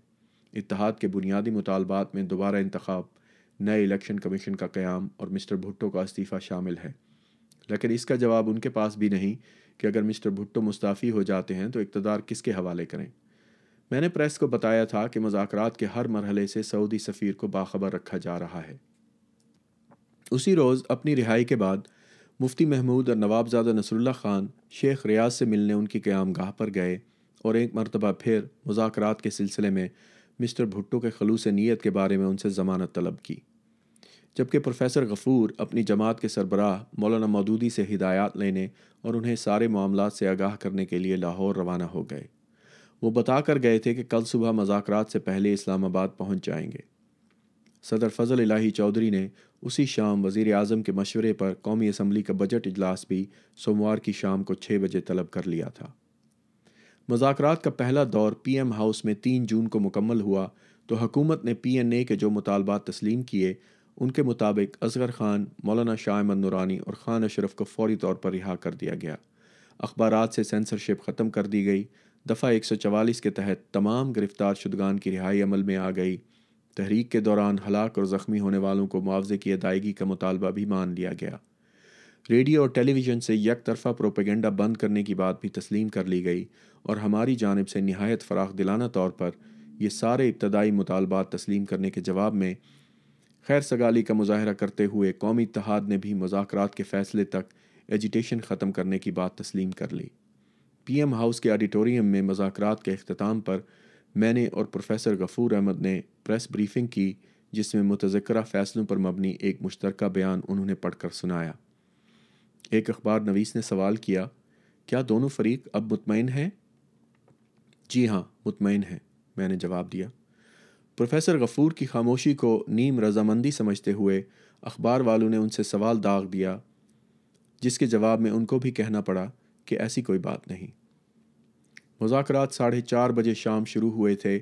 इतिहाद के बुनियादी मुतालबात में दोबारा इंतखब नए इलेक्शन कमीशन का क्याम और मिस्टर भुट्टो का इस्तीफ़ा शामिल है लेकिन इसका जवाब उनके पास भी नहीं कि अगर मिस्टर भुट्टो मुस्ताफ़ी हो जाते हैं तो इकतदार किसके हवाले करें मैंने प्रेस को बताया था कि मजाकरात के हर मरहले से सऊदी सफ़ीर को बाखबर रखा जा रहा है उसी रोज़ अपनी रिहाई के बाद मुफ्ती महमूद और नवाबजादा नसरुल्ला ख़ान शेख रियाज से मिलने उनकी क्याम गाह पर गए और एक मरतबा फिर मुजाकर के सिलसिले में मिस्टर भुट्टो के खलूस नीयत के बारे में उनसे ज़मानत तलब की जबकि प्रोफेसर गफूर अपनी जमात के सरबराह मौलाना मदूदी से हिदायत लेने और उन्हें सारे मामला से आगाह करने के लिए लाहौर रवाना हो गए वो बता कर गए थे कि कल सुबह मज़ाक से पहले इस्लामाबाद पहुंच जाएंगे सदर फजल इलाही चौधरी ने उसी शाम वज़ी अजम के मशवरे पर कौमी असम्बली का बजट इजलास भी सोमवार की शाम को छः बजे तलब कर लिया था मज़ाक का पहला दौर पीएम हाउस में तीन जून को मुकम्मल हुआ तो हकूमत ने पीएनए के जो मुतालबात तस्लीम किए उनके मुताबिक असगर खान मौलाना शाह अहमद नूरानी और ख़ान अशरफ को फौरी तौर पर रिहा कर दिया गया अखबार से सेंसरशिप ख़त्म कर दी गई दफ़ा एक सौ चवालीस के तहत तमाम गिरफ़्तार शुदगान की रिहाई अमल में आ गई तहरीक के दौरान हलाक और ज़ख्मी होने वालों को मुआवजे की अदायगी का मुतालबा भी मान लिया गया रेडियो और टेलीविज़न से यक तरफा प्रोपेगेंडा बंद करने की बात भी तस्लीम कर ली गई और हमारी जानब से नहायत फराख दिलाना तौर पर यह सारे इब्तदाई मुतालबात तस्लीम करने के जवाब में खैर सगाली का मुजाहरा करते हुए कौमी इतिहाद ने भी मुजाकर के फैसले तक एजिटेशन ख़त्म करने की बात तस्लीम कर ली पीएम हाउस के ऑडिटोरियम में मुजाकर के अख्ताम पर मैंने और प्रोफेसर गफूर अहमद ने प्रेस ब्रीफिंग की जिसमें मुतजकर फैसलों पर मबनी एक मुश्तरक बयान उन्होंने पढ़कर सुनाया एक अखबार नवीस ने सवाल किया क्या दोनों फरीक अब मुतमिन हैं जी हाँ मुतमिन हैं मैंने जवाब दिया प्रोफेसर गफूर की खामोशी को नीम रजामंदी समझते हुए अखबार वालों ने उनसे सवाल दाग दिया जिसके जवाब में उनको भी कहना पड़ा कि ऐसी कोई बात नहीं मुजाकर साढ़े चार बजे शाम शुरू हुए थे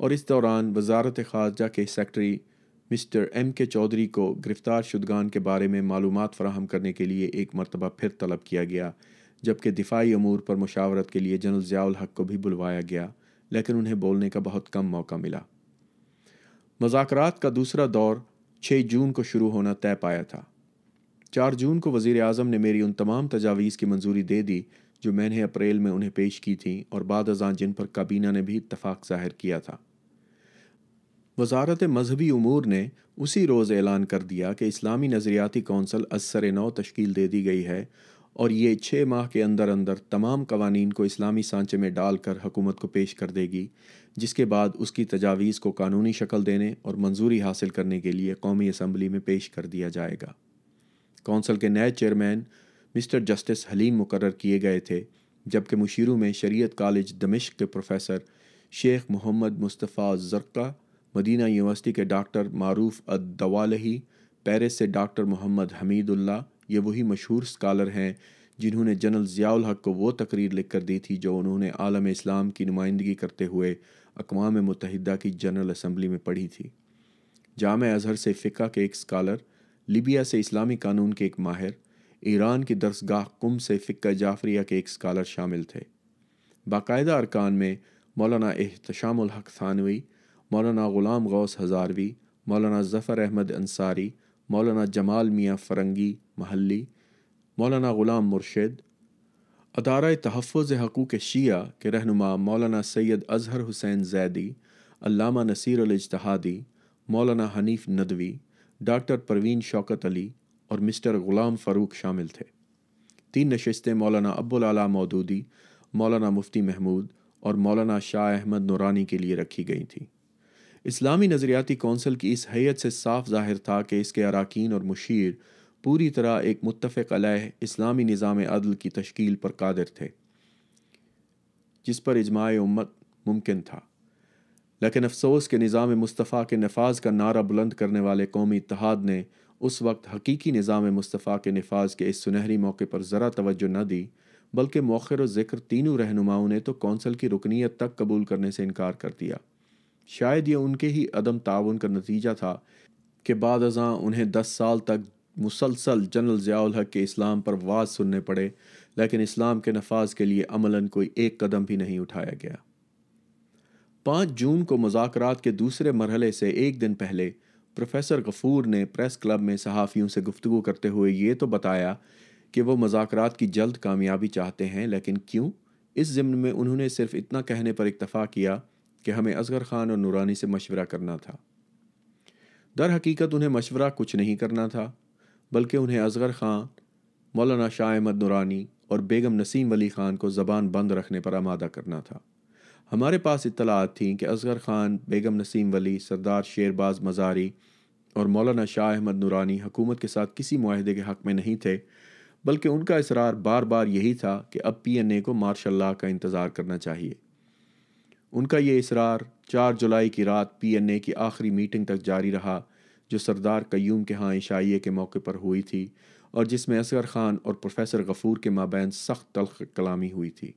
और इस दौरान वजारत खारजा के सेक्रेटरी मिस्टर एम के चौधरी को गिरफ़्तार शुदगान के बारे में मालूम फ़राहम करने के लिए एक मरतबा फिर तलब किया गया जबकि दिफाई अमूर पर मुशावरत के लिए जनरल ज़ियाल हक को भी बुलवाया गया लेकिन उन्हें बोलने का बहुत कम मौका मिला मजाकरात का दूसरा दौर 6 जून को शुरू होना तय पाया था चार जून को वजीर अजम ने मेरी उन तमाम तजावीज़ की मंजूरी दे दी जो मैंने अप्रैल में उन्हें पेश की थी और बाद अजान जिन पर काबीना ने भी इतफाक़ ज़ाहिर किया था वजारत मजहबी अमूर ने उसी रोज़ ऐलान कर दिया कि इस्लामी नज़रियाती कौंसल असर नौ तश्कील दे दी गई है और ये छः माह के अंदर अंदर तमाम कवानीन को इस्लामी सांचे में डालकर हुकूमत को पेश कर देगी जिसके बाद उसकी तजावीज़ को कानूनी शक्ल देने और मंजूरी हासिल करने के लिए कौमी असम्बली में पेश कर दिया जाएगा कौंसल के नए चेयरमैन मिस्टर जस्टिस हलीम मुकर किए गए थे जबकि मशीरू में शरीयत कॉलेज दमिश्क के professor Sheikh Mohammad Mustafa Zarqa Medina university के डॉक्टर मारूफ अदवालही पेरिस से डॉक्टर मोहम्मद हमीदुल्ला ये वही मशहूर स्कॉलर हैं जिन्होंने जनरल ज़ियाल हक को वो तकरीर लिख कर दी थी जो उन्होंने आलम इस्लाम की नुमाइंदगी करते हुए अकवा मुतहदा की जनरल असम्बली में पढ़ी थी जाम अजहर से फ़िका के एक स्कालर लीबिया से इस्लामी कानून के एक माहिर ईरान की दरसगाह कुम से फ़िका जाफरिया के एक स्कालर शामिल थे बाकायदा अरकान में मौलाना एहतशामहक थानवी मौलाना ग़ुलाम गौस हज़ारवी मौलाना ज़फ़र अहमद अंसारी मौलाना जमाल मियाँ फ़रंगी महली मौलाना ग़ुलाम मुर्शद अदारा तहफ़ हकूक़ शी के रहनुमा मौलाना सैयद अजहर हुसैन जैदी अलामा नसीर इजतहादी मौलाना हनीफ नदवी डॉक्टर परवीन शौकत अली और मिस्टर ग़ुलाम फ़ारूक शामिल थे तीन नशस्तें मौलाना अब्बुलआला मौदूदी मौलाना मुफ्ती महमूद और मौलाना शाह अहमद नौरानी के लिए रखी गई थी इस्लामी नज़रियाती कौंसिल की इस हैत से साफ जाहिर था कि इसके अरकान और मुशीर पूरी तरह एक मुतफ़ अलह इस्लामी निज़ाम अदल की तश्कील पर कादिर थे जिस पर इजमाय उम्मत मुमकिन था लेकिन अफसोस के निज़ाम मुस्तफ़ा के नफाज का नारा बुलंद करने वाले कौमी इतिहाद ने उस वक्त हकीकी निज़ाम मुस्तफ़ा के नफाज के इस सुनहरी मौके पर ज़रा तवज्जो न दी बल्कि मौखर ज़िक्र तीनों रहनुमाओं ने तो कौंसल की रुकनीत तक कबूल करने से इनकार कर दिया शायद ये उनके ही अदम ताउन का नतीजा था कि बाद अजा उन्हें दस साल तक मुसलसल जनरल ज़ियाउल हक के इस्लाम पर वाज सुनने पड़े लेकिन इस्लाम के नफाज के लिए अमलन कोई एक कदम भी नहीं उठाया गया पाँच जून को मुजात के दूसरे मरहले से एक दिन पहले प्रोफेसर गफूर ने प्रेस क्लब में सहाफ़ियों से गुफ्तु करते हुए ये तो बताया कि वो मुजात की जल्द कामयाबी चाहते हैं लेकिन क्यों इस ज़िम्न में उन्होंने सिर्फ इतना कहने पर इतफ़ा किया कि हमें असगर खान और नूरानी से मशवरा करना था दर हकीकत उन्हें मशवरा कुछ नहीं करना था बल्कि उन्हें असगर ख़ान मौलाना शाह अहमद नूरानी और बेगम नसीम वली ख़ान को ज़बान बंद रखने पर आमादा करना था हमारे पास इतलात थीं कि असगर ख़ान बेगम नसीम वली सरदार शेरबाज मज़ारी और मौलाना शाह अहमद नूरानी हुकूमत के साथ किसी माहदे के हक़ में नहीं थे बल्कि उनका इसरार बार बार यही था कि अब पी एन ए को मार्शल का इंतज़ार करना चाहिए उनका ये इसरार चार जुलाई की रात पी एन ए की आखिरी मीटिंग तक जारी रहा जो सरदार कयूम के यहाँ इशाइये के मौके पर हुई थी और जिसमें असगर ख़ान और प्रोफेसर गफ़ूर के माबैन सख्त तलख कलामी हुई थी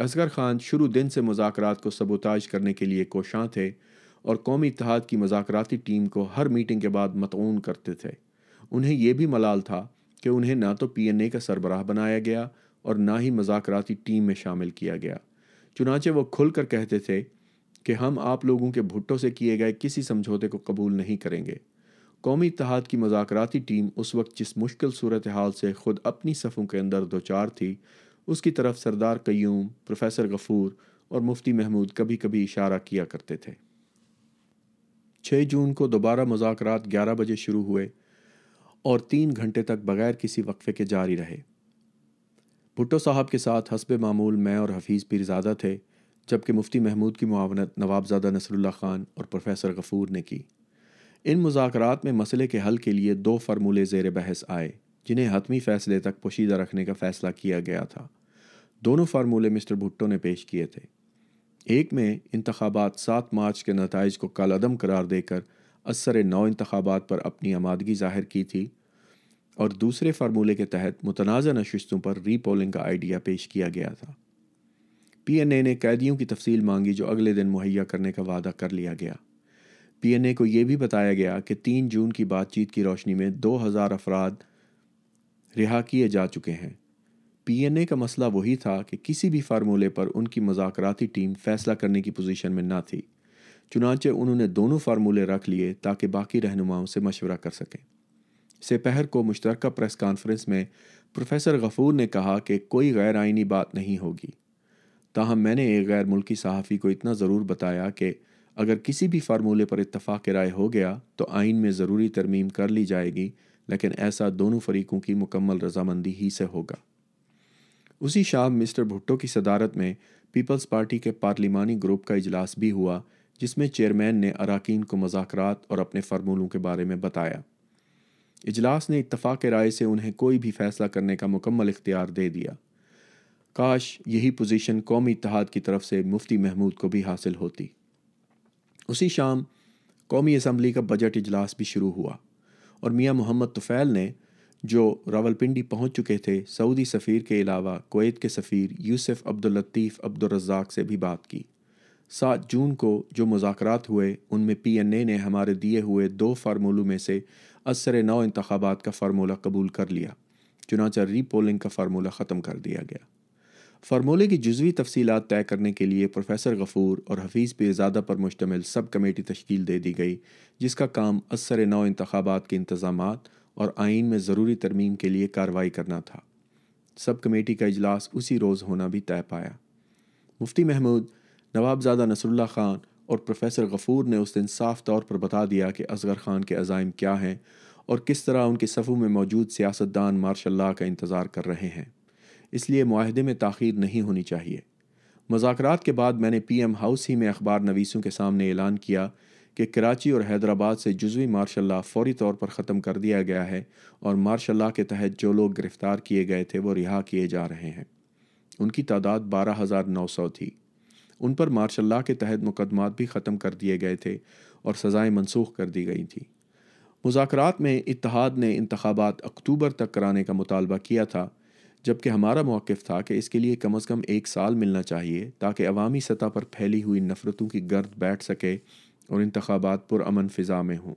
असगर ख़ान शुरू दिन से मुजात को सबोताज करने के लिए कोशां थे और कौमी इतिहाद की मजाकती टीम को हर मीटिंग के बाद मतून करते थे उन्हें यह भी मलाल था कि उन्हें ना तो पी एन ए का सरबराह बनाया गया और ना ही मजाकती टीम में शामिल किया गया चुनाचे वो खुल कर कहते थे कि हम आप लोगों के भुट्टो से किए गए किसी समझौते को कबूल नहीं करेंगे कौमी इतिहाद की मजाकराती टीम उस वक्त जिस मुश्किल सूरत हाल से खुद अपनी सफ़ों के अंदर दो चार थी उसकी तरफ सरदार कयूम प्रोफेसर गफूर और मुफ्ती महमूद कभी कभी इशारा किया करते थे छः जून को दोबारा मजाकरात ग्यारह बजे शुरू हुए और तीन घंटे तक बगैर किसी वक्फे के जारी रहे भुट्टो साहब के साथ हसब मामूल मैं और हफीज़ पीरजादा थे जबकि मुफ्ती महमूद की मुआवनत नवाबजादा नसरुल्ला ख़ान और प्रोफेसर गफूर ने की इन मुजात में मसले के हल के लिए दो फार्मूले जेर बहस आए जिन्हें हतमी फ़ैसले तक पोशीदा रखने का फ़ैसला किया गया था दोनों फार्मूले मिस्टर भुट्टो ने पेश किए थे एक में इंतबात सात मार्च के नतज को कालदम करार देकर असर नौ इंतबात पर अपनी आमादगी जाहिर की थी और दूसरे फार्मूले के तहत मुतनाज़ नशस्तों पर रीपोलिंग का आइडिया पेश किया गया था पी एन ए ने कैदियों की तफसील मांगी जो अगले दिन मुहैया करने का वादा कर लिया गया पी एन ए को यह भी बताया गया कि तीन जून की बातचीत की रोशनी में दो हज़ार अफराद रिहा किए जा चुके हैं पी एन ए का मसला वही था कि किसी भी फार्मूले पर उनकी मजाकती टीम फैसला करने की पोजीशन में ना थी चुनाचे उन्होंने दोनों फार्मूले रख लिए ताकि बाकी रहनुमाओं से मशवरा कर सकें सेपहर को मुश्तरका प्रेस कॉन्फ्रेंस में प्रोफेसर गफूर ने कहा कि कोई गैर आइनी बात नहीं होगी ताहम मैंने एक गैर मुल्की सहाफ़ी को इतना ज़रूर बताया कि अगर किसी भी फार्मूले पर इतफ़ाक़ राय हो गया तो आइन में ज़रूरी तरमीम कर ली जाएगी लेकिन ऐसा दोनों फरीकों की मुकम्मल रजामंदी ही से होगा उसी शाम मिस्टर भुट्टो की सदारत में पीपल्स पार्टी के पार्लिमानी ग्रुप का इजलास भी हुआ जिसमें चेयरमैन ने अरकान को मजाकरात और अपने फार्मूलों के बारे में बताया इजलास ने इतफ़ाक़ राय से उन्हें कोई भी फैसला करने का मुकम्मल इख्तियार दे दिया काश यही पोजीशन कौमी इतिहाद की तरफ से मुफ्ती महमूद को भी हासिल होती उसी शाम कौमी असम्बली का बजट इजलास भी शुरू हुआ और मियाँ मोहम्मद तुफ़ैल ने जो रावलपिंडी पहुंच चुके थे सऊदी सफ़ीर के अलावा कोत के सफ़ीर यूसुफ अब्दुलतीफ़ अब्दुलरजाक से भी बात की सात जून को जो मुजाकर हुए उनमें पी एन ए ने हमारे दिए हुए दो फार्मूलों में से असर नौ इंतबात का फार्मूला कबूल कर लिया चुनाचा री पोलिंग का फार्मूला ख़त्म कर दिया गया फार्मूले की जुजवी तफसीत तय करने के लिए प्रोफेसर गफूर और हफीज़ पेज़ादा पर मुश्तम सब कमेटी तश्कील दे दी गई जिसका काम असर नौ इंतबात के इंतजाम और आइन में ज़रूरी तरमीम के लिए कार्रवाई करना था सब कमेटी का इजलास उसी रोज़ होना भी तय पाया मुफ्ती महमूद नवाबजादा नसरुल्ला खान और प्रोफेसर गफूर ने उस दिन साफ तौर पर बता दिया कि असगर खान के अज़ाइम क्या हैं और किस तरह उनके सफ़ों में मौजूद सियासतदान मार्शल का इंतज़ार कर रहे हैं इसलिए माहदे में तखिर नहीं होनी चाहिए मजाकरात के बाद मैंने पी एम हाउस ही में अखबार नवीसों के सामने ऐलान किया कि कराची और हैदराबाद से जुजवी मार्शल फौरी तौर पर ख़त्म कर दिया गया है और मार्शल के तहत जो लोग गिरफ़्तार किए गए थे वो रिहा किए जा रहे हैं उनकी तादाद बारह हज़ार नौ सौ थी उन पर मार्शल के तहत मुकदमा भी ख़त्म कर दिए गए थे और सज़ाएँ मनसूख कर दी गई थी मुजाकरात में इतिहाद ने इंतबात अक्टूबर तक कराने का मुतालबा किया था जबकि हमारा मौक़ था कि इसके लिए कम अज़ कम एक साल मिलना चाहिए ताकि अवामी सतह पर फैली हुई नफ़रतों की गर्द बैठ सके और इंतबात पर अमन फ़िज़ा में हों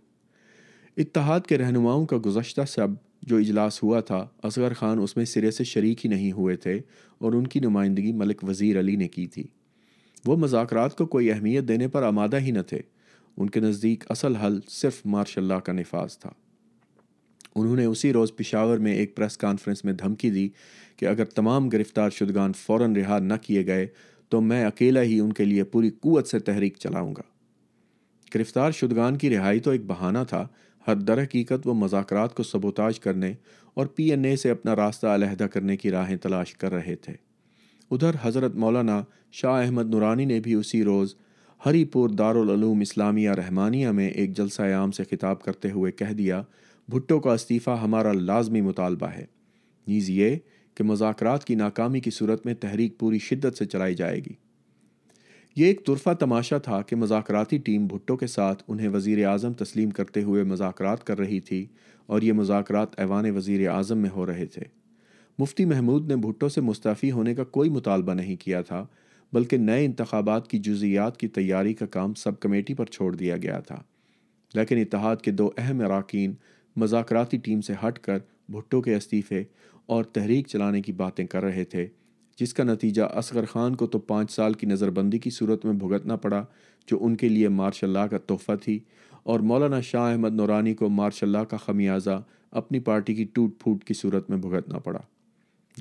इतिहाद के रहनुमाओं का गुजशत सब जो इजलास हुआ था असगर खान उसमें सिरे से शरीक ही नहीं हुए थे और उनकी नुमाइंदगी मलिक वज़ीर अली ने की थी वो मजाक को कोई अहमियत देने पर आमादा ही न थे उनके नज़दीक असल हल सिर्फ मार्शल का नफाज था उन्होंने उसी रोज़ पिशावर में एक प्रेस कॉन्फ्रेंस में धमकी दी कि अगर तमाम गिरफ़्तार शुदगान फ़ौर रिहा न किए गए तो मैं अकेला ही उनके लिए पूरी कुत से तहरीक चलाऊँगा गिरफ़्तार शुदगान की रिहाई तो एक बहाना था हर दर हकीकत वो मजाक को सबोताज करने और पी एन ए से अपना रास्ता अलहदा करने की राहें तलाश कर रहे थे उधर हज़रत मौलाना शाह अहमद नूरानी ने भी उसी रोज़ हरीपुर दारुलूम इस्लामिया रहमानिया में एक जलसायाम से खिताब करते हुए कह दिया भुट्टो का इस्तीफ़ा हमारा लाजमी मुतालबा है नीज़ ये कि मज़ाक की नाकामी की सूरत में तहरीक पूरी शिद्दत से चलाई जाएगी ये एक तुरफा तमाशा था कि मज़ाकती टीम भुट्टो के साथ उन्हें वज़ी अजम तस्लीम करते हुए मजाक कर रही थी और ये मजाक ऐवान वजीर अजम में हो रहे थे मुफ्ती महमूद ने भुट्टो से मुस्तफ़ी होने का कोई मुतालबा नहीं किया था बल्कि नए इंतबात की जुजियात की तैयारी का काम सब कमेटी पर छोड़ दिया गया था लेकिन इतिहाद के दो अहम अरकान मजाकराती टीम से हटकर भुट्टो के इस्तीफे और तहरीक चलाने की बातें कर रहे थे जिसका नतीजा असगर खान को तो पाँच साल की नज़रबंदी की सूरत में भुगतना पड़ा जो उनके लिए मार्शल का तोहफ़ा थी और मौलाना शाह अहमद नौरानी को मार्शल का खमियाजा अपनी पार्टी की टूट फूट की सूरत में भुगतना पड़ा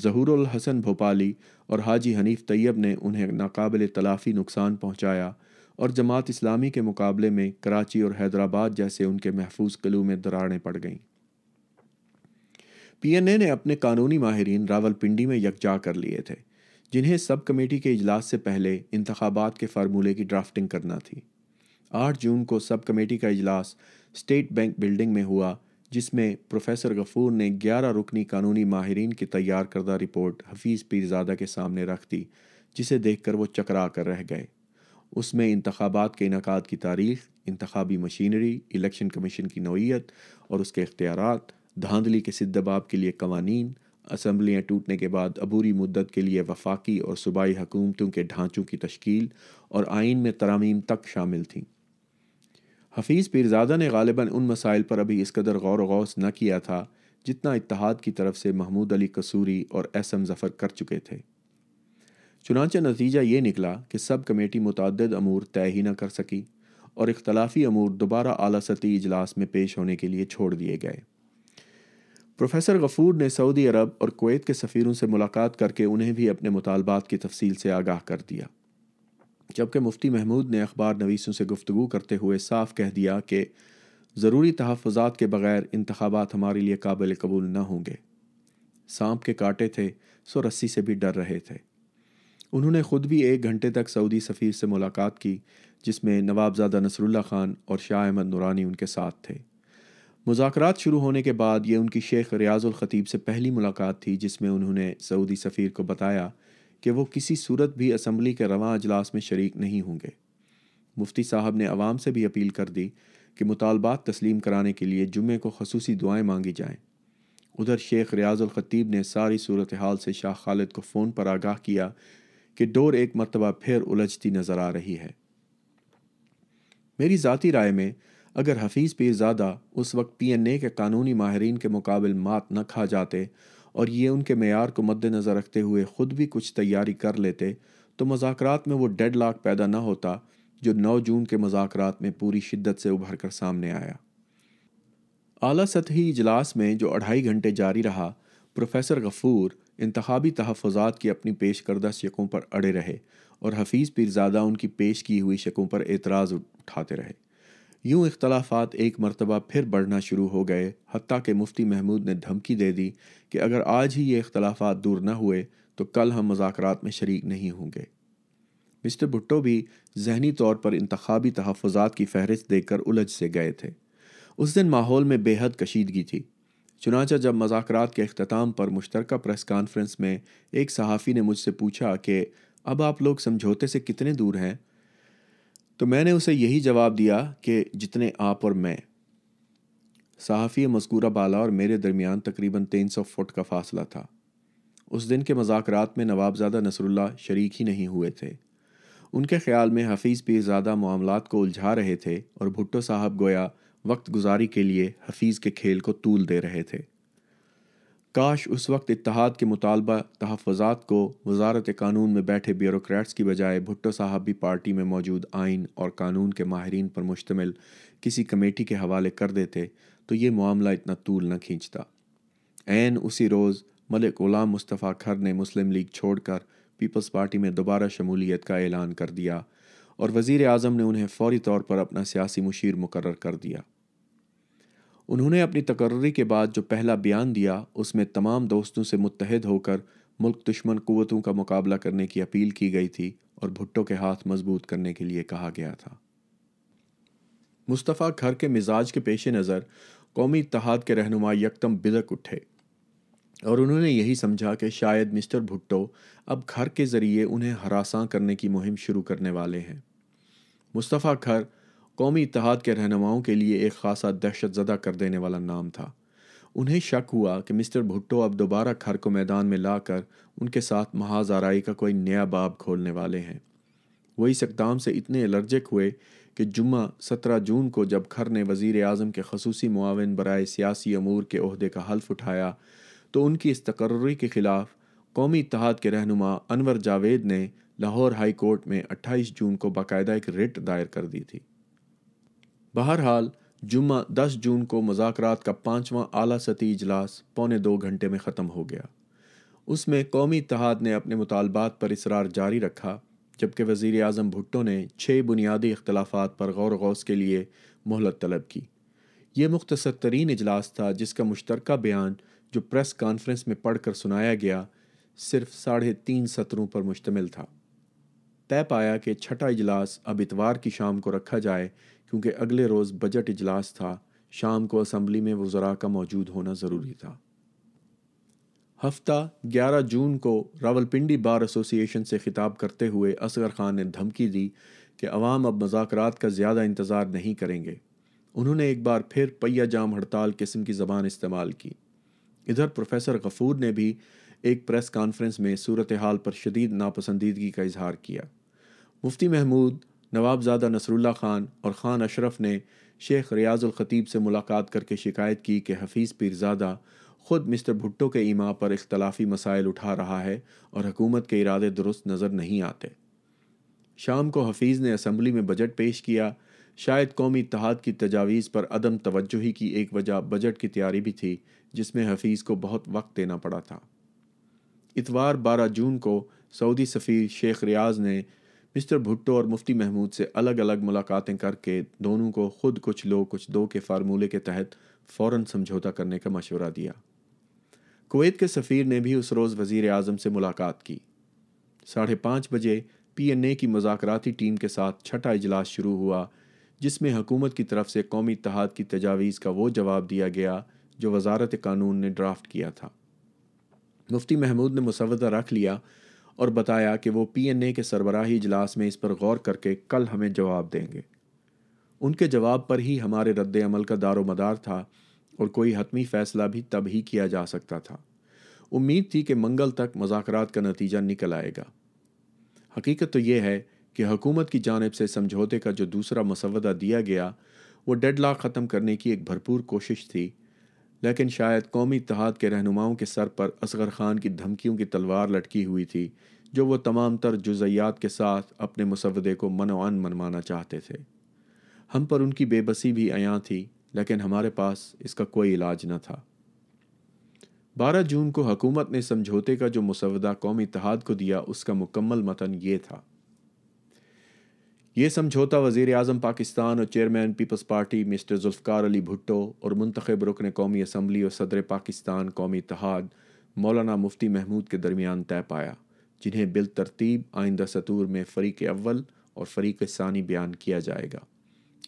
जहूर हसन भोपाली और हाजी हनीफ तैयब ने उन्हें नाकबिल तलाफ़ी नुकसान पहुँचाया और जमात इस्लामी के मुकाबले में कराची और हैदराबाद जैसे उनके महफूज कलू में दरारें पड़ गईं पी एन ए ने अपने कानूनी माहरीन रावलपिंडी में यकजा कर लिए थे जिन्हें सब कमेटी के अजलास से पहले इंतबात के फार्मूले की ड्राफ्टिंग करना थी आठ जून को सब कमेटी का अजलास स्टेट बैंक बिल्डिंग में हुआ जिसमें प्रोफेसर गफूर ने ग्यारह रुकनी कानूनी माहरीन की तैयार करदा रिपोर्ट हफीज़ पीरजादा के सामने रख दी जिसे देख कर वो चकरा कर रह गए उसमें इंतबात के इनका की तारीख इंतबी मशीनरी इलेक्शन कमीशन की नौीयत और उसके अख्तियार धांधली के सिद्धबाब के लिए कवानी असम्बलियाँ टूटने के बाद अबूरी मुद्दत के लिए वफाकी और सूबाई हकूमतों के ढांचों की तश्कील और आइन में तरामीम तक शामिल थी हफीज़ पीरजादा ने गालिबा उन मसाइल पर अभी इस कदर गौर वौस न किया था जितना इतिहाद की तरफ से महमूद अली कसूरी और एस एम जफ़र कर चुके थे चुनाच नतीजा ये निकला कि सब कमेटी मुतद अमूर तय ही न कर सकी और इख्तलाफी अमूर दोबारा अली सती इजलास में पेश होने के लिए छोड़ दिए गए प्रोफेसर गफूर ने सऊदी अरब और कोत के सफ़ीरों से मुलाकात करके उन्हें भी अपने मुतालबात की तफसील से आगाह कर दिया जबकि मुफ्ती महमूद ने अखबार नवीसों से गुफ्तु करते हुए साफ कह दिया कि ज़रूरी तहफ़ात के बगैर इंतबात हमारे लिए काबिल कबूल न होंगे सांप के काटे थे सो रस्सी से भी डर रहे थे उन्होंने खुद भी एक घंटे तक सऊदी सफ़ीर से मुलाकात की जिसमें नवाबजादा नसरुल्ला ख़ान और शाह अहमद नूरानी उनके साथ थे मुजाकर शुरू होने के बाद ये उनकी शेख रियाजुल ख़तीब से पहली मुलाकात थी जिसमें उन्होंने सऊदी सफ़ीर को बताया कि वो किसी सूरत भी असम्बली के रवा अजलास में शरीक नहीं होंगे मुफ्ती साहब ने आवाम से भी अपील कर दी कि मुतालबात तस्लीम कराने के लिए जुमे को खसूसी दुआएँ मांगी जाएँ उधर शेख रियाजुल ख़तीब ने सारी सूरत हाल से शाह खालिद को फ़ोन पर आगाह किया कि डोर एक मरतबा फिर उलझती नज़र आ रही है मेरी ज़ाती राय में अगर हफीज़ पीरजादा उस वक्त पी एन ए के कानूनी माहरीन के मुकाबल मात न खा जाते और ये उनके मैार को मद्देनजर रखते हुए ख़ुद भी कुछ तैयारी कर लेते तो मजाक में वो डेड लाख पैदा न होता जो 9 जून के मजाक में पूरी शिद्दत से उभर कर सामने आया आला सतही इजलास में जो अढ़ाई घंटे जारी रहा प्रोफेसर गफूर इंतबी तहफ़ात की अपनी पेश करदा शकों पर अड़े रहे और हफीज़ पीरजादा उनकी पेश की हुई शकों पर एतराज़ उठाते रहे यूं इख्तलाफात एक मरतबा फिर बढ़ना शुरू हो गए हती के मुफ्ती महमूद ने धमकी दे दी कि अगर आज ही ये इख्तलाफात दूर न हुए तो कल हम मजाक में शरीक नहीं होंगे मिस्टर भुट्टो भी जहनी तौर पर इंतबी तहफ़ात की फहरिस्त देकर उलझ से गए थे उस दिन माहौल में बेहद कशीदगी थी चुनाचा जब मजाकरात के अख्ताम पर मुश्तरका प्रेस कॉन्फ्रेंस में एक सहाफ़ी ने मुझसे पूछा कि अब आप लोग समझौते से कितने दूर हैं तो मैंने उसे यही जवाब दिया कि जितने आप और मैं सहाफ़ी मस्कूरा बाला और मेरे दरमियान तकरीबन तीन सौ फुट का फासला था उस दिन के मजाकरात में नवाबजादा नसरुल्ला शरीक ही नहीं हुए थे उनके ख्याल में हफीज़ पीरजादा मामला को उलझा रहे थे और भुट्टो साहब गोया वक्त गुजारी के लिए हफीज़ के खेल को तूल दे रहे थे काश उस वक्त इतिहाद के मुतालबा तहफ़ात को वजारत कानून में बैठे ब्यूरोक्रेट्स की बजाय भुट्टो साहब भी पार्टी में मौजूद आइन और कानून के माहरीन पर मुश्तमिल किसी कमेटी के हवाले कर देते तो ये मामला इतना तूल न खींचता एन उसी रोज़ मलिक गुलाम मुस्तफ़ा खर ने मुस्लिम लीग छोड़कर पीपल्स पार्टी में दोबारा शमूलियत का ऐलान कर दिया और वज़ी अजम ने उन्हें फौरी तौर पर अपना सियासी मुशीर मुकर कर दिया उन्होंने अपनी तकर्री के बाद जो पहला बयान दिया उसमें तमाम दोस्तों से मुतहद होकर मुल्क दुश्मन क़ुतों का मुकाबला करने की अपील की गई थी और भुट्टो के हाथ मजबूत करने के लिए कहा गया था मुस्तफ़ा खर के मिजाज के पेश नज़र कौमी इतहाद के रहनुमा यकदम बिलक उठे और उन्होंने यही समझा कि शायद मिस्टर भुट्टो अब घर के ज़रिए उन्हें हरासा करने की मुहिम शुरू करने वाले हैं मुस्तफ़ा खर कौमी इतिहाद के रहनुमाओं के लिए एक खासा दहशत ज़दा कर देने वाला नाम था उन्हें शक हुआ कि मिस्टर भुट्टो अब दोबारा खर को मैदान में लाकर उनके साथ महाज आरई का कोई नया बाब खोलने वाले हैं वो इस इकदाम से इतने एलर्जिक हुए कि जुम्मा सत्रह जून को जब खर ने वज़ी अजम के खसूसी मुआवन बरए सियासी अमूर के अहदे का हल्फ उठाया तो उनकी इस तकर्री के ख़िलाफ़ कौमी इतिहाद के रहनुमा अनवर जावेद ने लाहौर हाई कोर्ट में 28 जून को बाकायदा एक रिट दायर कर दी थी बहरहाल जुम्मा 10 जून को मजाक का पाँचवा आला सती इजलास पौने दो घंटे में ख़त्म हो गया उसमें कौमी इतिहाद ने अपने मुतालबात पर इसरार जारी रखा जबकि वज़ी अजम भुट्टो ने छः बुनियादी इख्लाफा पर गौर गौस के लिए मोहलत तलब की ये मुख्तर तरीन इजलास था जिसका मुश्तरक बयान जो प्रेस कॉन्फ्रेंस में पढ़ कर सुनाया गया सिर्फ साढ़े तीन सत्रों पर मुश्तमिल था तय पाया कि छठा इजलास अब इतवार की शाम को रखा जाए क्योंकि अगले रोज़ बजट इजलास था शाम को असम्बली में वज़रा का मौजूद होना ज़रूरी था हफ्ता 11 जून को रावलपिंडी बार एसोसिएशन से ख़िताब करते हुए असगर खान ने धमकी दी कि अवाम अब मजाकरात का ज़्यादा इंतज़ार नहीं करेंगे उन्होंने एक बार फिर पहिया जाम हड़ताल किस्म की ज़बान इस्तेमाल की इधर प्रोफेसर गफूर ने भी एक प्रेस कॉन्फ्रेंस में सूरत हाल पर शदीद नापसंदीदगी का इजहार किया मुफ्ती महमूद नवाबजादा नसरुल्ला ख़ान और ख़ान अशरफ ने शेख रियाज़ुल ख़तीब से मुलाकात करके शिकायत की कि हफीज़ पीरजादा ख़ुद मिस्टर भुट्टो के इमा पर इख्तलाफी मसाइल उठा रहा है और हकूमत के इरादे दुरुस्त नज़र नहीं आते शाम को हफीज़ ने असम्बली में बजट पेश किया शायद कौमी इतिहाद की तजावीज़ पर अदम ही की एक वजह बजट की तैयारी भी थी जिसमें हफीज़ को बहुत वक्त देना पड़ा था इतवार बारह जून को सऊदी सफ़ीर शेख रियाज ने मिस्टर भुट्टो और मुफ्ती महमूद से अलग अलग मुलाकातें करके दोनों को खुद कुछ लो कुछ दो के फार्मूले के तहत फ़ौर समझौता करने का मशवरा दिया कुवैत के सफ़ीर ने भी उस रोज़ वज़ी अजम से मुलाकात की साढ़े पाँच बजे पी एन ए की मजाकती टीम के साथ छठा इजलास शुरू हुआ जिसमें हुकूमत की तरफ से कौमी इतिहाद की तजावीज़ का वो जवाब दिया गया जो वजारत कानून ने ड्राफ्ट किया था मुफ्ती महमूद ने मुसवदा रख लिया और बताया कि वो पीएनए के सरबराही इजलास में इस पर गौर करके कल हमें जवाब देंगे उनके जवाब पर ही हमारे रद्द अमल का दारो मदार था और कोई हतमी फैसला भी तब ही किया जा सकता था उम्मीद थी कि मंगल तक मजाकरात का नतीजा निकल आएगा हकीकत तो यह है कि हकूमत की जानब से समझौते का जो दूसरा मसवदा दिया गया वो डेड लॉक ख़त्म करने की एक भरपूर कोशिश थी लेकिन शायद कौमी इतिहाद के रहनुमाओं के सर पर असगर खान की धमकियों की तलवार लटकी हुई थी जो वो तमाम तर जुज़यात के साथ अपने मुसवदे को मनोअन मनवाना चाहते थे हम पर उनकी बेबसी भी आया थी लेकिन हमारे पास इसका कोई इलाज न था बारह जून को हकूमत ने समझौते का जो मुसवदा कौमी इतिहाद को दिया उसका मुकम्मल मतन ये था ये समझौता वजीर अजम पाकिस्तान और चेयरमैन पीपल्स पार्टी मिस्टर जुल्फ़ार अली भुट्टो और मंतखब रुकन कौमी असम्बली और सदर पाकिस्तान कौमी इतिहाद मौलाना मुफ्ती महमूद के दरमियान तय पाया जिन्हें बिल तरतीब आइंदा सतूर में फ़रीक अव्वल और फ़रीक सानी बयान किया जाएगा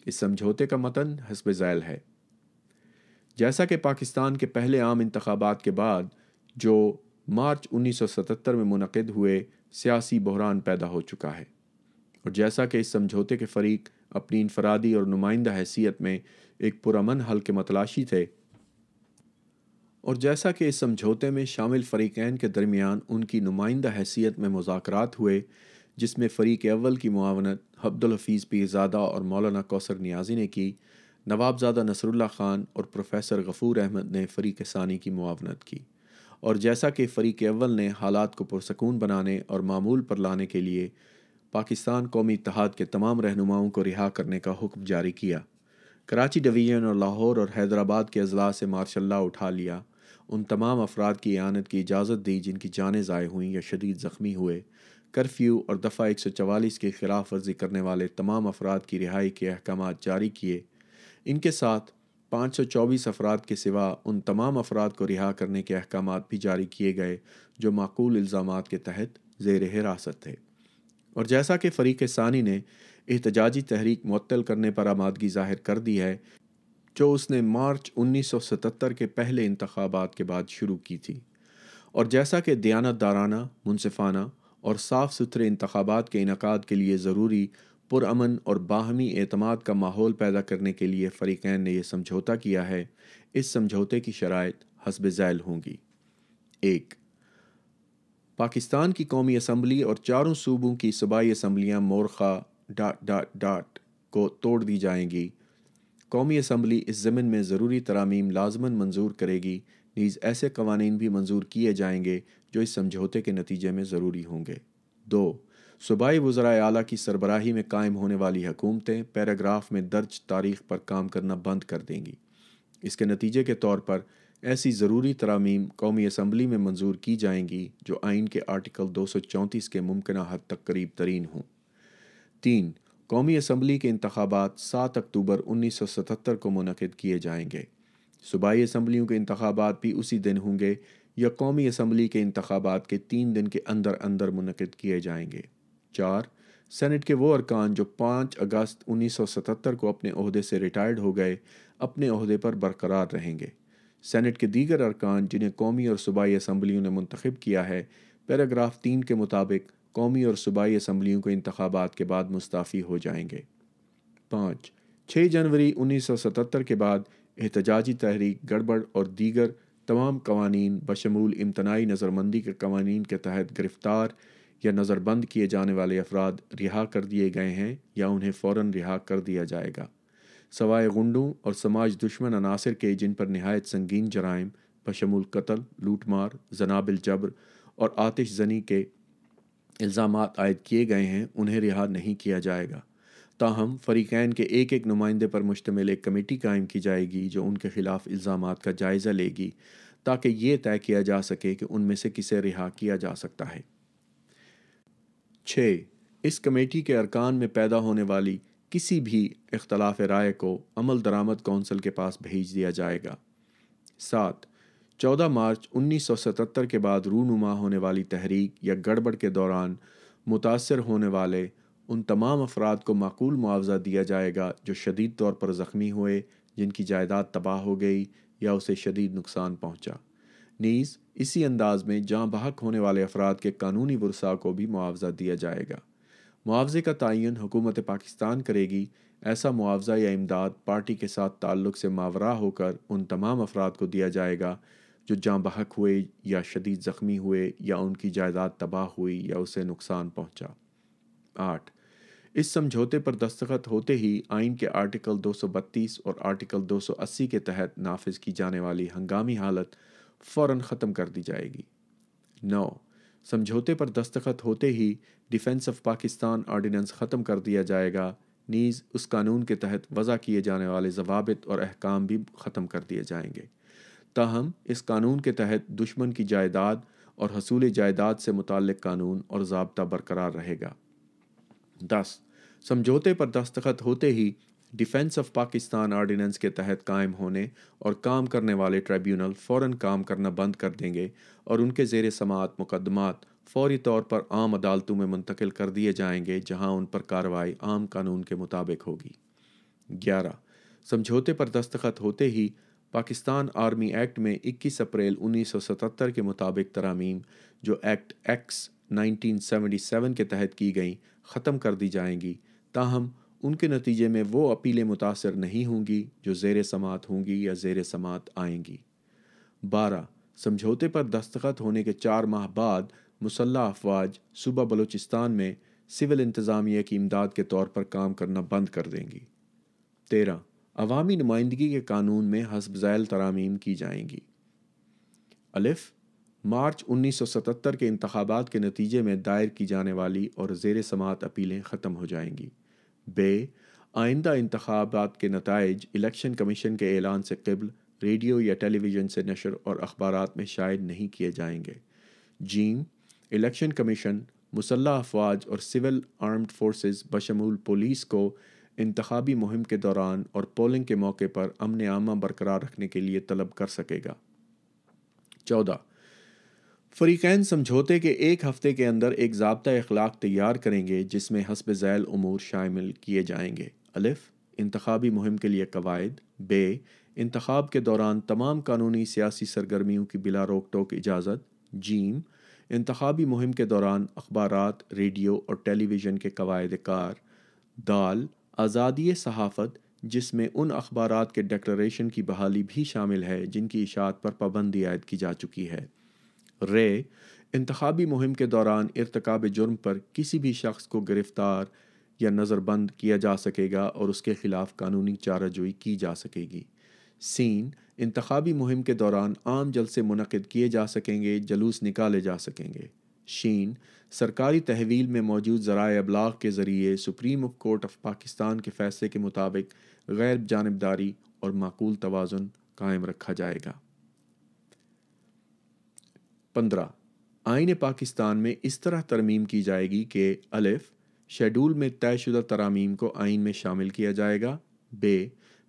इस समझौते का मतन हसब जैल है जैसा कि पाकिस्तान के पहले आम इंतबात के बाद जो मार्च 1977 में मुनद हुए सियासी बहरान पैदा हो चुका है और जैसा कि इस समझौते के फरीक अपनी इनफरादी और नुमाइंदा हैसियत में एक पुरमन हल के मतलाशी थे और जैसा कि इस समझौते में शामिल फ़रीक़ैन के दरमियान उनकी नुमाइंदा हैसियत में मुजाकरात हुए जिसमें फ़रीक अव्वल की मुआवनत हब्दुलहफीज़ पीरजादा और मौलाना कौसर नियाजी ने की नवाबजादा नसरुल्ला ख़ान और प्रोफेसर गफूर अहमद ने फ़रीक सानी की मुआवनत की और जैसा कि फ़रीक अव्वल ने हालात को पुरसकून बनाने और मामूल पर लाने के लिए पाकिस्तान कौमी इतिहाद के तमाम रहनुमाओं को रिहा करने का हुक्म जारी किया कराची डिवीज़न और लाहौर और हैदराबाद के अजला से मार्शल्ला उठा लिया उन तमाम अफराद की आनत की इजाज़त दी जिनकी जानें ज़ाय हुई या शदीद ज़ख्मी हुए कर्फ्यू और दफ़ा एक सौ चवालीस की खिलाफ वर्जी करने वाले तमाम अफराद की रिहाई के अहकाम जारी किए इनके साथ पाँच सौ चौबीस अफराद के सिवा उन तमाम अफराद को रिहा करने के अहकाम भी जारी किए गए जो माकूल इल्ज़ाम के तहत जेर हिरासत थे और जैसा कि फ़रीक सानी ने एहतजाजी तहरीक मअतल करने पर आमादगी ज़ाहिर कर दी है जो उसने मार्च 1977 के पहले इंतबात के बाद शुरू की थी और जैसा कि दयानत दाराना मुनफाना और साफ़ सुथरे इंतबात के इनका के लिए ज़रूरी पुरान और बाहमी अतमाद का माहौल पैदा करने के लिए फ़रीकैन ने यह समझौता किया है इस समझौते की शराइ हसब झैल होंगी एक पाकिस्तान की कौमी असम्बली और चारों सूबों की सूबाई असम्बलियाँ मोरखा डाट डाट डाट को तोड़ दी जाएंगी कौमी असम्बली इस ज़मीन में ज़रूरी तरामीम लाजमन मंजूर करेगी नीज़ ऐसे कवानीन भी मंजूर किए जाएंगे जो इस समझौते के नतीजे में ज़रूरी होंगे दो सूबाई वज्रा अली की सरबराही में कायम होने वाली हकूमतें पैराग्राफ में दर्ज तारीख पर काम करना बंद कर देंगी इसके नतीजे के तौर पर ऐसी ज़रूरी तरामीम कौमी असम्बली में मंजूर की जाएंगी जो आइन के आर्टिकल दो सौ चौंतीस के मुमकिन हद तक करीब तरीन हों तीन कौमी असम्बली के इंतबात सात अक्टूबर उन्नीस सौ सतहत्तर को मनद किए जाएंगे सूबाई असम्बलियों के इंतबात भी उसी दिन होंगे या कौमी असम्बली के इंतबात के तीन दिन के अंदर अंदर मनद किए जाएंगे चार सेनेट के वो अरकान जो पाँच अगस्त उन्नीस सौ सतहत्तर को अपने अहदे से रिटायर्ड हो गए अपने अहदे पर बरकरार रहेंगे सेनेट के दीगर अरकान जिन्हें कौमी और सूबाई असम्बलियों ने मंतखब किया है पैराग्राफ तीन के मुताबिक कौमी और सूबाई असम्बलियों के इंतबात के बाद मुस्ताफ़ी हो जाएंगे पाँच छः जनवरी उन्नीस सौ सतहत्तर के बाद एहतजाजी तहरीक गड़बड़ और दीगर तमाम कवानी बशमूल इम्तनाही नज़रबंदी के कवानीन के तहत गिरफ़्तार या नज़रबंद किए जाने वाले अफराद रिहा कर दिए गए हैं या उन्हें फ़ौर रिहा कर दिया जाएगा सवाए गुंडों और समाज दुश्मन अनासर के जिन पर नहायत संगीन जराइम बशमूल कत्ल लूटमार जनाबिल जबर और आतिश जनी के इल्ज़ाम आयद किए गए हैं उन्हें रिहा नहीं किया जाएगा ताहम फरीकैन के एक एक नुमाइंदे पर मुश्तमिल एक कमेटी कायम की जाएगी जो उनके खिलाफ इल्ज़ाम का जायज़ा लेगी ताकि ये तय किया जा सके कि उनमें से किसे रिहा किया जा सकता है छः इस कमेटी के अरकान में पैदा होने वाली किसी भी इख्तलाफ राय को अमल दरामद कौंसिल के पास भेज दिया जाएगा सात चौदह मार्च 1977 के बाद रूनुमा होने वाली तहरीक या गड़बड़ के दौरान मुतासर होने वाले उन तमाम अफराद को माकूल मुआवजा दिया जाएगा जो शदीद तौर पर ज़ख्मी हुए जिनकी जायदाद तबाह हो गई या उसे शदीद नुकसान पहुँचा नीज़ इसी अंदाज में जहाँ बहक होने वाले अफराद के कानूनी वर्सा को भी मुआवजा दिया जाएगा मुआवजे का तयन हुकूमत पाकिस्तान करेगी ऐसा मुआवजा या इमदाद पार्टी के साथ ताल्लुक़ से मावरा होकर उन तमाम अफराद को दिया जाएगा जो जाँ बहक हुए या शदीद ज़ख्मी हुए या उनकी जायदाद तबाह हुई या उसे नुकसान पहुँचा आठ इस समझौते पर दस्तखत होते ही आइन के आर्टिकल 232 और आर्टिकल 280 के तहत नाफिज की जाने वाली हंगामी हालत फ़ौर ख़त्म कर दी जाएगी नौ समझौते पर दस्तखत होते ही डिफेंस ऑफ पाकिस्तान आर्डीनेंस ख़त्म कर दिया जाएगा नीज़ उस कानून के तहत वज़ा किए जाने वाले जवाबित और अहकाम भी ख़त्म कर दिए जाएंगे ताहम इस कानून के तहत दुश्मन की जायदाद और हसूल जायदाद से मुतल कानून और जबता बरकरार रहेगा दस समझौते पर दस्तखत होते ही डिफेंस ऑफ पाकिस्तान आर्डिनेंस के तहत कायम होने और काम करने वाले ट्रिब्यूनल फ़ौर काम करना बंद कर देंगे और उनके जेर समात मुकदमात फौरी तौर पर आम अदालतों में मुंतकिल कर दिए जाएंगे जहां उन पर कार्रवाई आम कानून के मुताबिक होगी ग्यारह समझौते पर दस्तखत होते ही पाकिस्तान आर्मी एक्ट में 21 अप्रैल 1977 के मुताबिक तरामीम जो एक्ट एक्स 1977 के तहत की गई ख़त्म कर दी जाएंगी ताहम उनके नतीजे में वो अपीलें मुतासर नहीं होंगी जो जेर समात होंगी या जेर समात आएंगी बारह समझौते पर दस्तखत होने के चार माह बाद मुसल्ह अफवाज सूबा बलूचिस्तान में सिविल इंतज़ामिया की इमदाद के तौर पर काम करना बंद कर देंगी तेरह अवामी नुमाइंदगी के कानून में हसब जैल तरामीम की जाएंगी अलिफ मार्च 1977 के इंतबात के नतीजे में दायर की जाने वाली और जेर समात अपीलें ख़त्म हो जाएंगी बे आइंदा इंतबात के नतज इलेक्शन कमीशन के ऐलान से कबल रेडियो या टेलीविज़न से नशर और अखबार में शायद नहीं किए जाएंगे जीम इलेक्शन कमीशन मुसल्ह अफवाज और सिविल आर्म्ड फोर्सेस बशमूल पुलिस को इंतबी मुहिम के दौरान और पोलिंग के मौके पर अमन आमा बरकरार रखने के लिए तलब कर सकेगा चौदह फरीकैन समझौते के एक हफ्ते के अंदर एक जबता अखलाक तैयार करेंगे जिसमें हसब झैल अमूर शामिल किए जाएंगे अलिफ इंतबी मुहिम के लिए कवायद बे इंतब के दौरान तमाम कानूनी सियासी सरगर्मियों की बिला रोक टोक इजाज़त जीम इंतबी मुहिम के दौरान अखबार रेडियो और टेलीविज़न के कवायद कार दाल आज़ादी सहाफ़त जिसमें उन अखबार के डेक्लरेशन की बहाली भी शामिल है जिनकी इशात पर पाबंदी आयद की जा चुकी है रे इंतबी मुहिम के दौरान इरतकब जुर्म पर किसी भी शख्स को गिरफ़्तार या नज़रबंद किया जा सकेगा और उसके ख़िलाफ़ कानूनी चाराजोई की जा सकेगी सीन इंतबी मुहिम के दौरान आम जलसे मुनद किए जा सकेंगे जलूस निकाले जा सकेंगे शीन सरकारी तहवील में मौजूद ज़राए अबलाग के ज़रिए सुप्रीम कोर्ट ऑफ पाकिस्तान के फ़ैसले के मुताबिक गैर जानबदारी और माकूल तोज़ुन कायम रखा जाएगा पंद्रह आइन पाकिस्तान में इस तरह तरमीम की जाएगी कि अलिफ शेड्यूल में तयशुदा तरामीम को आइन में शामिल किया जाएगा बे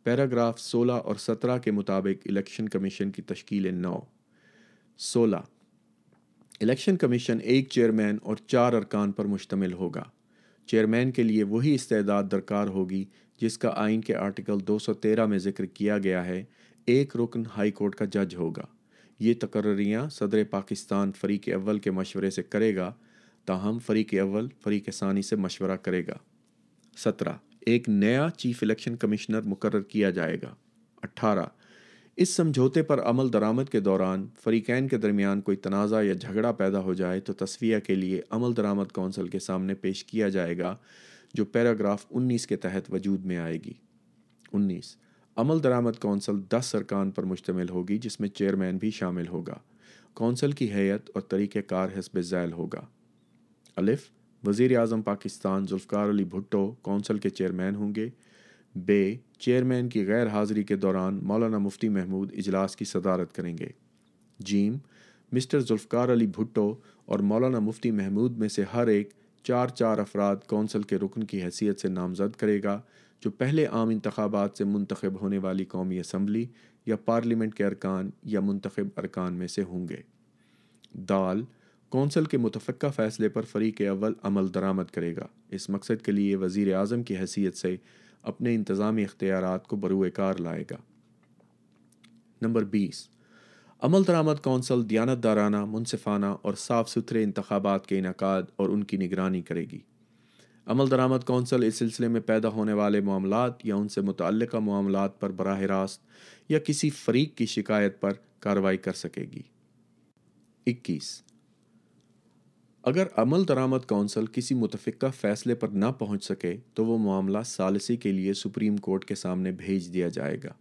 पैराग्राफ 16 और 17 के मुताबिक इलेक्शन कमीशन की तश्ील नौ 16 इलेक्शन कमीशन एक चेयरमैन और चार अरकान पर मुश्तमिल होगा चेयरमैन के लिए वही इस्तेदाद दरकार होगी जिसका आइन के आर्टिकल 213 में जिक्र किया गया है एक रुकन हाई कोर्ट का जज होगा ये तकर्रियाँ सदर पाकिस्तान फ़रीक अव्वल के मशवरे से करेगा ताहम फ़रीक अव्वल फ़रीक सानी से मशवरा करेगा सत्रह एक नया चीफ इलेक्शन कमिश्नर मुकर किया जाएगा अट्ठारह इस समझौते पर अमल दरामद के दौरान फ़रीकैन के दरमियान कोई तनाज़ा या झगड़ा पैदा हो जाए तो तस्वीर के लिए अमल दरामद कौंसल के सामने पेश किया जाएगा जो पैराग्राफ 19 के तहत वजूद में आएगी 19 अमल दरामद कौंसल दस सरकान पर मुश्तमिल होगी जिसमें चेयरमैन भी शामिल होगा कौंसल की हैत और तरीक़ार हसब झैल होगा अलिफ वज़ी अजम पाकिस्तान जुल्फ़ार अली भुट्टो कौंसल के चेयरमैन होंगे बे चेयरमैन की गैर हाज़िरी के दौरान मौलाना मुफ्ती महमूद इजलास की सदारत करेंगे जीम मिस्टर जुल्फ़ार अली भुट्टो और मौलाना मुफ्ती महमूद में से हर एक चार चार अफराद कौंसल के रुकन की हैसियत से नामजद करेगा जो पहले आम इंतबात से मुंतखब होने वाली कौमी असम्बली या पार्लियामेंट के अरकान या मुंतखब अरकान में से होंगे दाल कौंसल के मुतफ़ा फ़ैसले पर फरीक अव्वल अमल दरामद करेगा इस मकसद के लिए वज़ी अजम की हैसियत से अपने इंतज़ामी इख्तियार को बरूकार लाएगा नंबर बीस अमल दरामद कौंसल दयानत दाराना मुनफाना और साफ़ सुथरे इंतबात के इनका और उनकी निगरानी करेगी અમલ દરામત કાઉન્સિલ ઇસ سلسلے મે પેદા હોને વાલે મુઆમલાત يا ઉનસે મુતાલક મુઆમલાત પર બરાહિરાસ્ત يا કિસી ફરીક કી શિકાયત પર કારવાઈ કર સકેગી 21 અગર અમલ દરામત કાઉન્સિલ કિસી મુતફિકા ફૈસ્લે પર ન પહોંચ સકે તો વો મુઆમલા સાલસી કે લિયે સુપ્રીમ કોર્ટ કે સામને ભેજ દિયા જાયેગા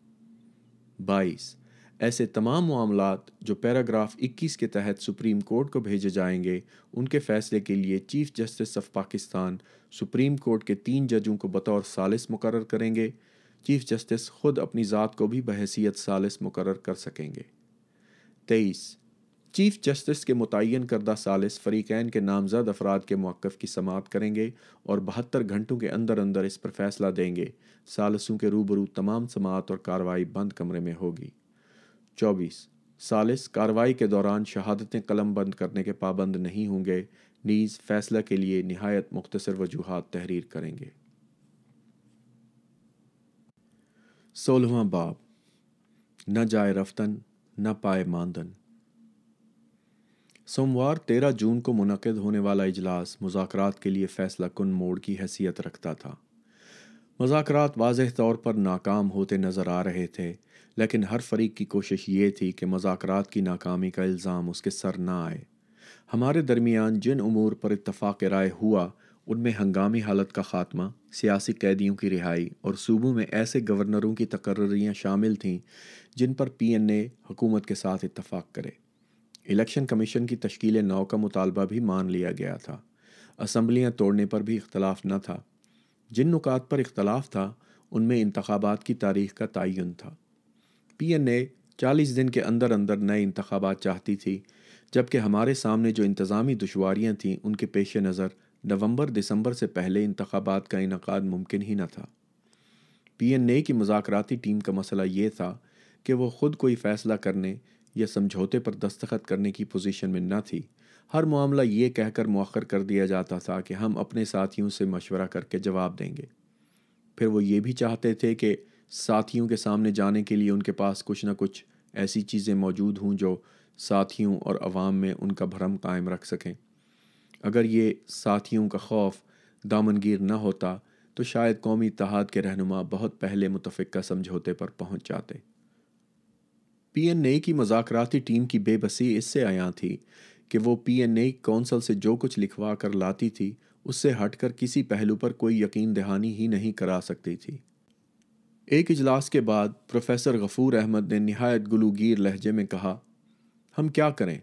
22 ऐसे तमाम मामला जो पैराग्राफ 21 के तहत सुप्रीम कोर्ट को भेजे जाएंगे उनके फैसले के लिए chief justice of Pakistan supreme court के तीन जजों को बतौर सालिस मुकर करेंगे चीफ जस्टिस खुद अपनी ज़ात को भी बहसीत सालिस मुकर कर सकेंगे तेईस चीफ जस्टिस के मुतन करदा सालिस फ़रीकैन के नामजद अफराद के मौक़ की समात करेंगे और बहत्तर घंटों के अंदर अंदर इस पर फैसला देंगे सालसों के रूबरू तमाम समात और कार्रवाई बंद कमरे में होगी चौबीस सालिस कार्रवाई के दौरान शहादतें कलम बंद करने के पाबंद नहीं होंगे नीज़ फैसला के लिए नहायत मुख्तसर वजूहत तहरीर करेंगे सोलहवा बाब न जाए रफ्तन न पाए मानदन सोमवार तेरह जून को मुनद होने वाला इजलास मुजात के लिए फैसला कन मोड़ की हैसियत रखता था मुजाकर वाजह तौर पर नाकाम होते नज़र आ रहे थे लेकिन हर फरीक की कोशिश ये थी कि मजाक की नाकामी का इल्ज़ाम उसके सर ना आए हमारे दरमियान जिन अमूर पर इतफ़ाक़ राय हुआ उनमें हंगामी हालत का ख़ात्मा सियासी कैदियों की रिहाई और सूबों में ऐसे गवर्नरों की तकर्रियाँ शामिल थीं जिन पर पी एन ए के साथ इतफ़ाक़ करे इलेक्शन कमीशन की तश्ील नौ का मुतालबा भी मान लिया गया था असम्बलियाँ तोड़ने पर भी इख्तलाफ न था जिन नुकात पर इख्तलाफ था उनमें इंतबात की तारीख का तयन था पी एन ए चालीस दिन के अंदर अंदर नए इंतबात चाहती थी जबकि हमारे सामने जो इंतज़ामी दुशारियाँ थीं उनके पेश नज़र नवंबर दिसंबर से पहले इंतबात का इनका मुमकिन ही न था पी एन ए की मुजाकराती टीम का मसला ये था कि वो ख़ुद कोई फ़ैसला करने या समझौते पर दस्तखत करने की पोजीशन में न थी हर मामला ये कहकर मौखर कर दिया जाता था कि हम अपने साथियों से मशवरा करके जवाब देंगे फिर वो ये भी चाहते थे कि साथियों के सामने जाने के लिए उनके पास कुछ ना कुछ ऐसी चीज़ें मौजूद हों जो साथियों और आवाम में उनका भरम कायम रख सकें अगर ये साथियों का खौफ दामनगीर न होता तो शायद कौमी तहाद के रहनुमा बहुत पहले मुतफ़ा समझौते पर पहुंच जाते पी एन ए की मजाकती टीम की बेबसी इससे आया थी कि वो पी एन ए कौंसल से जो कुछ लिखवा कर लाती थी उससे हटकर किसी पहलू पर कोई यकीन दहानी ही नहीं करा सकती थी एक इजलास के बाद प्रोफेसर गफूर अहमद ने नहायत गुलूगीर लहजे में कहा हम क्या करें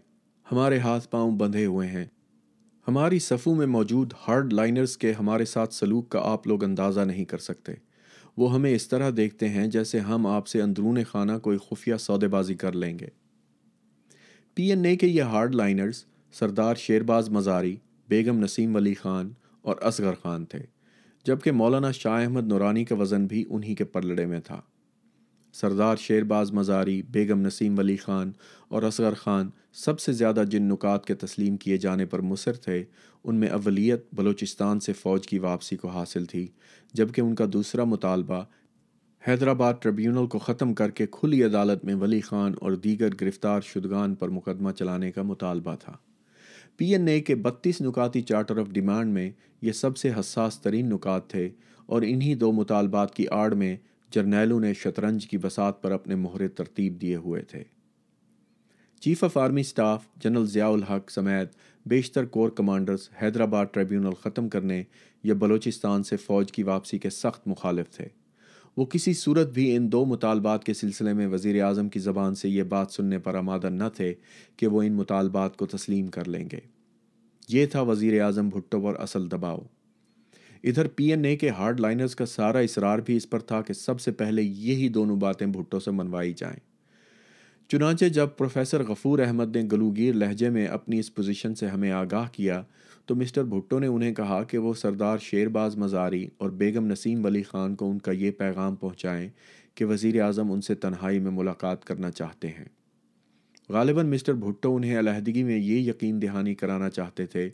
हमारे हाथ पांव बंधे हुए हैं हमारी सफ़ू में मौजूद हार्ड लाइनर्स के हमारे साथ सलूक का आप लोग अंदाज़ा नहीं कर सकते वो हमें इस तरह देखते हैं जैसे हम आपसे अंदरून खाना कोई खुफिया सौदेबाजी कर लेंगे पी एन ए के ये हार्ड लाइनर्स सरदार शेरबाज मज़ारी बेगम नसीम अली ख़ान और असगर ख़ान थे जबकि मौलाना शाह अहमद नौरानी का वज़न भी उन्हीं के पलड़े में था सरदार शेरबाज मज़ारी बेगम नसीम वली ख़ान और असगर ख़ान सबसे ज़्यादा जिन नुकात के तस्लीम किए जाने पर मुसर थे उनमें अवलीत बलूचिस्तान से फ़ौज की वापसी को हासिल थी जबकि उनका दूसरा मुतालबा हैदराबाद ट्रिब्यूनल को ख़त्म करके खुली अदालत में वली ख़ान और दीगर गिरफ़्तार शुदगान पर मुकदमा चलाने का मुतालबा था पीएनए के 32 नुकाती चार्टर ऑफ डिमांड में ये सबसे हसास तरीन नुकात थे और इन्हीं दो मुतालबात की आड़ में जर्नैलों ने शतरंज की बसात पर अपने मोहरे तरतीब दिए हुए थे chief of army staff general Ziaul Haq समेत बेशतर कोर कमांडर्स हैदराबाद ट्रिब्यूनल ख़त्म करने या बलूचिस्तान से फ़ौज की वापसी के सख्त मुखालिफ थे वो किसी सूरत भी इन दो मुतालबात के सिलसिले में वज़ी अजम की ज़बान से ये बात सुनने पर आमादा न थे कि वो इन मुतालबात को तस्लीम कर लेंगे ये था वजीर अजम भुट्टो पर असल दबाव इधर पी एन ए के हार्ड लाइनर्स का सारा इसरार भी इस पर था कि सबसे पहले यही दोनों बातें भुट्टो से मनवाई जाएं चुनाचे जब प्रोफेसर गफूर अहमद ने गलूगीर लहजे में अपनी इस पोजीशन से हमें आगाह किया तो मिस्टर भुट्टो ने उन्हें कहा कि वो सरदार शेरबाज मज़ारी और बेगम नसीम वली ख़ान को उनका ये पैगाम पहुँचाएँ कि वज़ी अजम उनसे तनहाई में मुलाकात करना चाहते हैं गालिबा मिस्टर भुट्टो उन्हें अलहदगी में ये यकीन दहानी कराना चाहते थे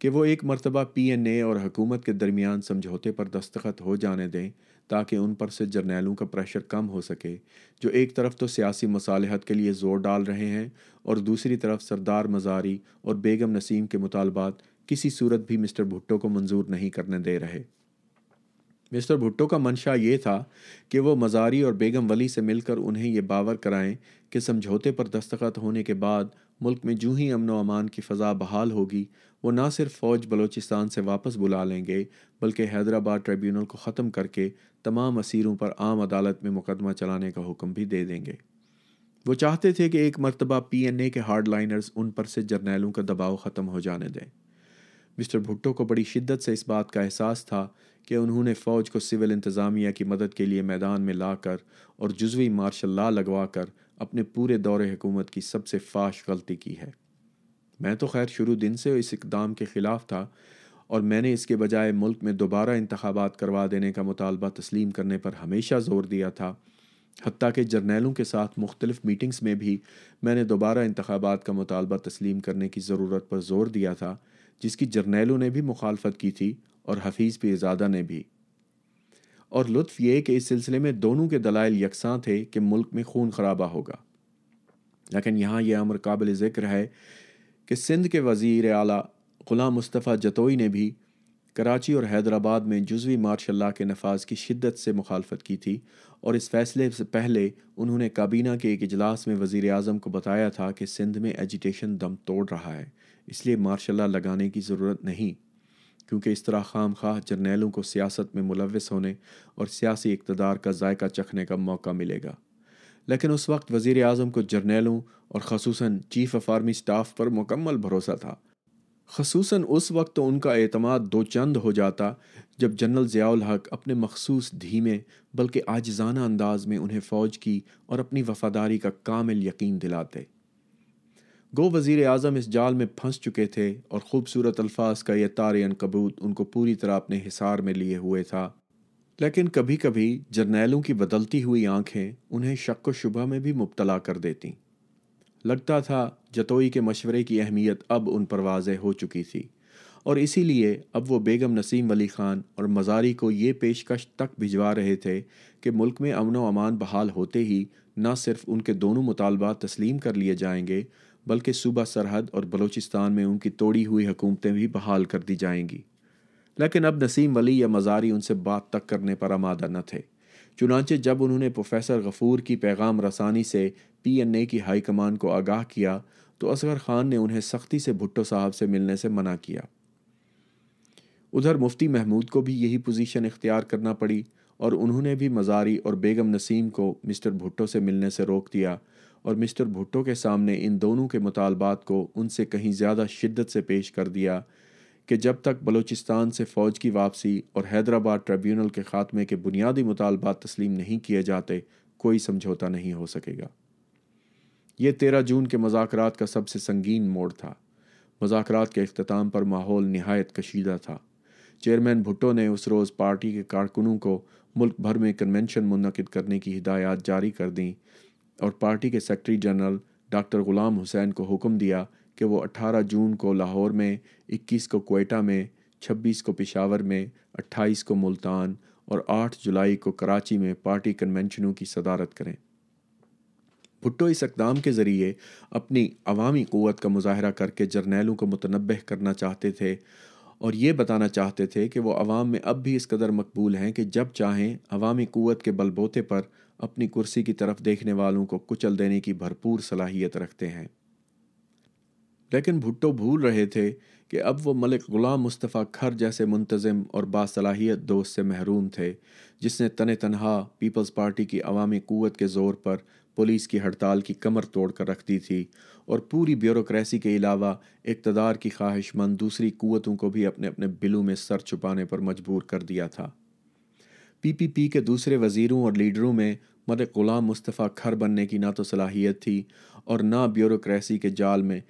कि वो एक मरतबा पी एन ए और हकूमत के दरमियान समझौते पर दस्तखत हो जाने दें ताकि उन पर से जर्नैलों का प्रेशर कम हो सके जो एक तरफ तो सियासी मसालहत के लिए ज़ोर डाल रहे हैं और दूसरी तरफ सरदार मजारी और बेगम नसीम के मुतालबात किसी सूरत भी मिस्टर भुट्टो को मंजूर नहीं करने दे रहे मिस्टर भुट्टो का मंशा ये था कि वो मजारी और बेगम वली से मिलकर उन्हें ये बावर कराएं कि समझौते पर दस्तखत होने के बाद मुल्क में जूँ ही अमन अमान की फ़जा बहाल होगी वो ना सिर्फ फ़ौज बलोचिस्तान से वापस बुला लेंगे बल्कि हैदराबाद ट्रिब्यूनल को ख़त्म करके तमाम असीरों पर आम अदालत में मुकदमा चलाने का हुक्म भी दे देंगे वो चाहते थे कि एक मरतबा पी एन ए के हार्ड लाइनर्स उन पर से जर्नैलों का दबाव ख़त्म हो जाने दें मिस्टर भुट्टो को बड़ी शिद्दत से इस बात का एहसास था कि उन्होंने फ़ौज को सिविल इंतज़ामिया की मदद के लिए मैदान में लाकर और जुजवी मार्शल ला लगवा कर अपने पूरे दौर हुकूमत की सबसे फाश गलती की है मैं तो खैर शुरू दिन से इस इकदाम के ख़िलाफ़ था और मैंने इसके बजाय मुल्क में दोबारा इंतबात करवा देने का मुतालबा तस्लीम करने पर हमेशा ज़ोर दिया था हती के जर्नैलों के साथ मुख्तलिफ मीटिंग्स में भी मैंने दोबारा इंतबात का मुतालबा तस्लीम करने की ज़रूरत पर ज़ोर दिया था जिसकी जर्नैलों ने भी मुखालफत की थी और हफीज़ पीरजादा ने भी और लुत्फ ये कि इस सिलसिले में दोनों के दलाइल यकसां थे कि मुल्क में खून खराबा होगा लेकिन यहाँ यह अमर काबिल ज़िक्र है कि सिंध के वज़ी आला ग़ुलाम मुस्तफ़ा जतोई ने भी कराची और हैदराबाद में जुजवी मार्शल्ला के नफाज की शिद्दत से मुखालफत की थी और इस फैसले से पहले उन्होंने काबीना के एक इजलास में वज़ी अजम को बताया था कि सिंध में एजिटेशन दम तोड़ रहा है इसलिए मार्शल लगाने की ज़रूरत नहीं क्योंकि इस तरह खाम खा जर्नैलों को सियासत में मुलवस होने और सियासी इकतदार का जायका चखने का मौका मिलेगा लेकिन उस वक्त वज़ी अजम को जर्नैलों और खसूस चीफ ऑफ आर्मी स्टाफ पर मुकम्मल भरोसा था खसूस उस वक्त तो उनका अतमाद दो चंद हो जाता जब जनरल ज़ियाल हक अपने मखसूस धीमे बल्कि आजजाना अंदाज में उन्हें फ़ौज की और अपनी वफ़ादारी का कामिल यकीन दिलाते गो वज़ी अजम इस जाल में फंस चुके थे और ख़ूबसूरत अल्फाज का यह तार कबूत उनको पूरी तरह अपने हिसार में लिए हुए था लेकिन कभी कभी जर्नैलों की बदलती हुई आंखें उन्हें शक व शुभ में भी मुबतला कर देती लगता था जतोई के मशवरे की अहमियत अब उन पर वाज हो चुकी थी और इसीलिए अब वो बेगम नसीम वली ख़ान और मज़ारी को ये पेशकश तक भिजवा रहे थे कि मुल्क में अमन व अमान बहाल होते ही न सिर्फ उनके दोनों मुतालबा तस्लीम कर लिए जाएंगे बल्कि सूबा सरहद और बलोचिस्तान में उनकी तोड़ी हुई हुकूमतें भी बहाल कर दी जाएंगी लेकिन अब नसीम वली या मज़ारी उनसे बात तक करने पर आमादा न थे चुनाचे जब उन्होंने प्रोफेसर गफूर की पैगाम रसानी से पी एन ए की हाईकमान को आगाह किया तो असगर खान ने उन्हें सख्ती से भुट्टो साहब से मिलने से मना किया उधर मुफ्ती महमूद को भी यही पोजीशन इख्तियार करना पड़ी और उन्होंने भी मजारी और बेगम नसीम को मिस्टर भुट्टो से मिलने से रोक दिया और मिस्टर भुट्टो के सामने इन दोनों के मुतालबात को उनसे कहीं ज़्यादा शिद्दत से पेश कर दिया कि जब तक बलूचिस्तान से फ़ौज की वापसी और हैदराबाद ट्रिब्यूनल के ख़ात्मे के बुनियादी मुतालबात तस्लीम नहीं किए जाते कोई समझौता नहीं हो सकेगा ये तेरह जून के मजाक का सबसे संगीन मोड़ था मजाक के अख्ताम पर माहौल नहायत कशीदा था चेयरमैन भुट्टो ने उस रोज़ पार्टी के कारकुनों को मुल्क भर में कन्वेंशन मुनद करने की हिदायत जारी कर दी और पार्टी के secretary general doctor Ghulam Hussain को हुक्म दिया कि वो 18 जून को लाहौर में 21 को कोयटा में 26 को पिशावर में 28 को मुल्तान और 8 जुलाई को कराची में पार्टी कन्वेंशनों की सदारत करें भुट्टो इस अकदाम के ज़रिए अपनी अवामी क़वत का मुजाहरा करके जर्नैलों को मतनब करना चाहते थे और ये बताना चाहते थे कि वो अवाम में अब भी इस कदर मकबूल हैं कि जब चाहें अवामी क़वत के बलबोते पर अपनी कुर्सी की तरफ देखने वालों को कुचल देने की भरपूर सलाहियत रखते हैं लेकिन भुट्टो भूल रहे थे कि अब वो मलिक ग़ुलाम मुस्तफ़ा खर जैसे मुंतज़म और बासलाहियत दोस्त से महरूम थे जिसने तन तनहा पीपल्स पार्टी की अवामी क़वत के ज़ोर पर पुलिस की हड़ताल की कमर तोड़ कर रख दी थी और पूरी ब्यूरोक्रेसी के अलावा इकतदार की ख्वाहिशमंद दूसरी क़वतों को भी अपने अपने बिलों में सर छुपाने पर मजबूर कर दिया था पीपीपी के दूसरे वजीरों और लीडरों में मर गुलाम मुस्तफ़ा खर बनने की ना तो सलाहियत थी और ना ब्यूरोक्रेसी के जाल में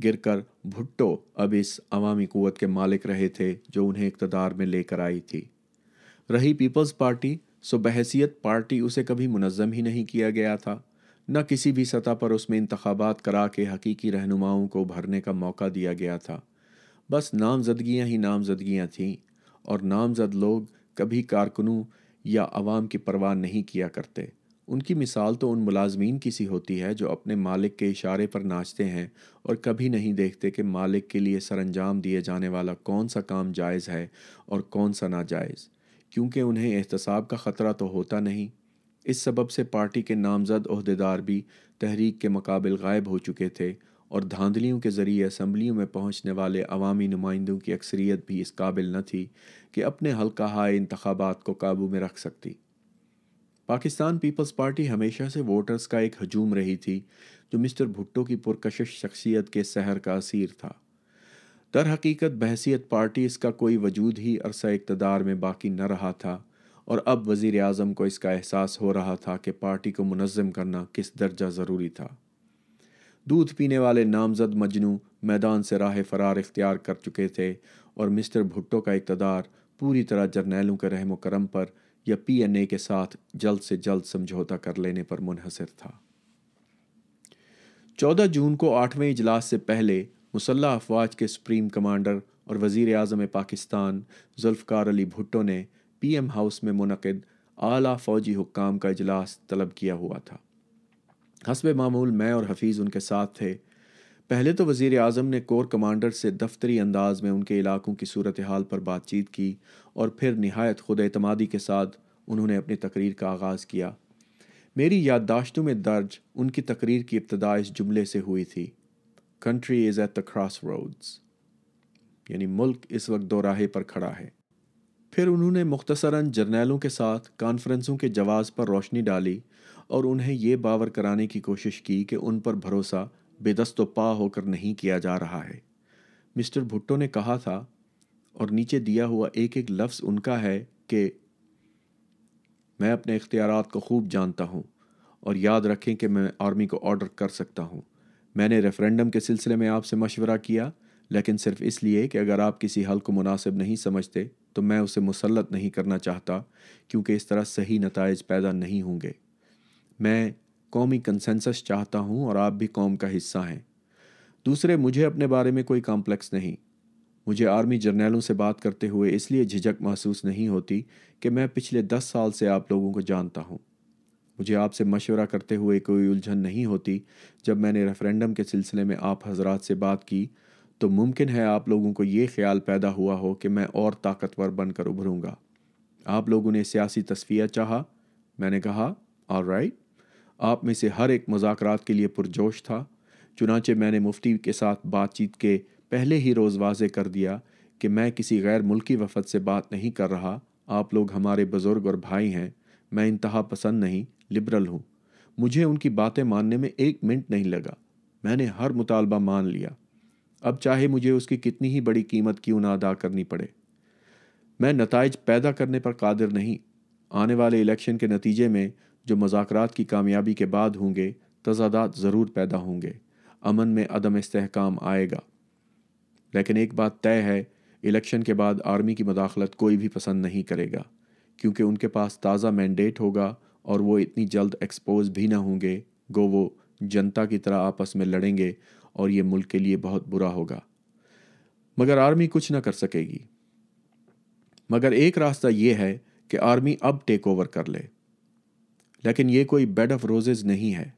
गिरकर भुट्टो अब इस अवामी क़वत के मालिक रहे थे जो उन्हें इकतदार में लेकर आई थी रही पीपल्स पार्टी सो बहसीत पार्टी उसे कभी मुनज़म ही नहीं किया गया था न किसी भी सतह पर उसमें इंतबात करा के हकीकी रहनुमाओं को भरने का मौका दिया गया था बस नामजदगियाँ ही नामजदगियाँ थीं और नामजद लोग कभी कारकुनों या आवाम की परवाह नहीं किया करते उनकी मिसाल तो उन मुलाजमीन की सी होती है जो अपने मालिक के इशारे पर नाचते हैं और कभी नहीं देखते कि मालिक के लिए सर अंजाम दिए जाने वाला कौन सा काम जायज़ है और कौन सा नाजायज़ क्योंकि उन्हें एहतसाब का ख़तरा तो होता नहीं इस सबब से पार्टी के नामजद अहदेदार भी तहरीक के मुकाबल गायब हो चुके थे और धांधलियों के ज़रिए असम्बलियों में पहुंचने वाले अवामी नुमाइंदों की अक्सरियत भी इस काबिल न थी कि अपने हल्का हाय इंतबात को काबू में रख सकती पाकिस्तान पीपल्स पार्टी हमेशा से वोटर्स का एक हजूम रही थी जो मिस्टर भुट्टो की पुरकशिश शख्सियत के सहर का असीर था दर हकीकत बहसीत पार्टी इसका कोई वजूद ही अरसा इकतदार में बाकी न रहा था और अब वजीर अजम को इसका एहसास हो रहा था कि पार्टी को मुनज़म करना किस दर्जा ज़रूरी था दूध पीने वाले नामजद मजनू मैदान से राह फरार इख्तियार कर चुके थे और मिस्टर भुट्टो का इकतदार पूरी तरह जर्नैलों के रहम करम पर या पी एन ए के साथ जल्द से जल्द समझौता कर लेने पर मुनहसर था चौदह जून को आठवें इजलास से पहले मुसल्ह अफवाज के सुप्रीम कमांडर और वजीर अजम पाकिस्तान जुल्फ़कार अली भुट्टो ने पी एम हाउस में मुनद आला फ़ौजी हुकाम का अजलास तलब किया हुआ था हसब मामूल मैं और हफीज़ उनके साथ थे पहले तो वज़ी अजम ने कोर कमांडर से दफ्तरी अंदाज में उनके इलाकों की सूरत हाल पर बातचीत की और फिर नहायत खुद अतमादी के साथ उन्होंने अपनी तकरीर का आगाज़ किया मेरी याददाश्तों में दर्ज उनकी तकरीर की इब्तदा इस जुमले से हुई थी country is at the crossroads यानी मुल्क इस वक्त दो राहे पर खड़ा है फिर उन्होंने मुख्तसरा जर्नैलों के साथ कॉन्फ्रेंसों के जवाब पर रोशनी डाली और उन्हें ये बावर कराने की कोशिश की कि उन पर भरोसा बेदस्त पा होकर नहीं किया जा रहा है मिस्टर भुट्टो ने कहा था और नीचे दिया हुआ एक एक लफ्ज़ उनका है कि मैं अपने इख्तियार को खूब जानता हूँ और याद रखें कि मैं आर्मी को ऑर्डर कर सकता हूँ मैंने रेफरेंडम के सिलसिले में आपसे मशवरा किया लेकिन सिर्फ इसलिए कि अगर आप किसी हल को मुनासिब नहीं समझते तो मैं उसे मुसलत नहीं करना चाहता क्योंकि इस तरह सही नतज पैदा नहीं होंगे मैं कौमी कंसेंसस चाहता हूँ और आप भी कौम का हिस्सा हैं दूसरे मुझे अपने बारे में कोई कॉम्प्लेक्स नहीं मुझे आर्मी जर्नैलों से बात करते हुए इसलिए झिझक महसूस नहीं होती कि मैं पिछले दस साल से आप लोगों को जानता हूँ मुझे आपसे मशवरा करते हुए कोई उलझन नहीं होती जब मैंने रेफरेंडम के सिलसिले में आप हजरात से बात की तो मुमकिन है आप लोगों को ये ख्याल पैदा हुआ हो कि मैं और ताकतवर बनकर उभरूंगा आप लोगों ने सियासी तस्फिया चाहा मैंने कहा और राइट आप में से हर एक मजाकरात के लिए पुरजोश था चुनाचे मैंने मुफ्ती के साथ बातचीत के पहले ही रोज़ वाजे कर दिया कि मैं किसी गैर मुल्की वफद से बात नहीं कर रहा आप लोग हमारे बुज़ुर्ग और भाई हैं मैं इंतहा पसंद नहीं लिबरल हूँ मुझे उनकी बातें मानने में एक मिनट नहीं लगा मैंने हर मुतालबा मान लिया अब चाहे मुझे उसकी कितनी ही बड़ी कीमत क्यों ना अदा करनी पड़े मैं नतज पैदा करने पर कादिर नहीं आने वाले इलेक्शन के नतीजे में जो मजाकरात की कामयाबी के बाद होंगे तजादात ज़रूर पैदा होंगे अमन में अदम इसकाम आएगा लेकिन एक बात तय है इलेक्शन के बाद आर्मी की मदाखलत कोई भी पसंद नहीं करेगा क्योंकि उनके पास ताज़ा मैंडेट होगा और वो इतनी जल्द एक्सपोज भी ना होंगे गो वो जनता की तरह आपस में लड़ेंगे और ये मुल्क के लिए बहुत बुरा होगा मगर आर्मी कुछ ना कर सकेगी मगर एक रास्ता ये है कि आर्मी अब टेक ओवर कर ले लेकिन ये कोई बेड ऑफ रोजेज नहीं है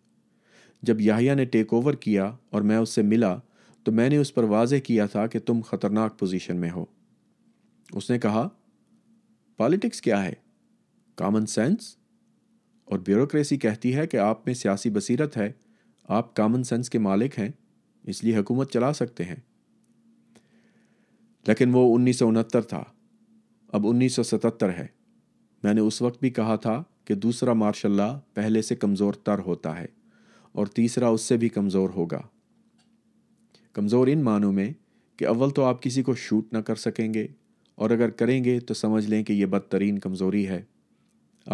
जब याहिया ने टेक ओवर किया और मैं उससे मिला तो मैंने उस पर वाजे किया था कि तुम खतरनाक पोजीशन में हो उसने कहा पॉलिटिक्स क्या है कॉमन सेंस और ब्यूरोक्रेसी कहती है कि आप में सियासी बसीरत है आप कॉमन सेंस के मालिक हैं इसलिए हुकूमत चला सकते हैं लेकिन वो उन्नीस था अब उन्नीस है मैंने उस वक्त भी कहा था कि दूसरा मार्शल्ला पहले से कमज़ोर तर होता है और तीसरा उससे भी कमज़ोर होगा कमज़ोर इन मानों में कि अव्वल तो आप किसी को शूट ना कर सकेंगे और अगर करेंगे तो समझ लें कि यह बदतरीन कमज़ोरी है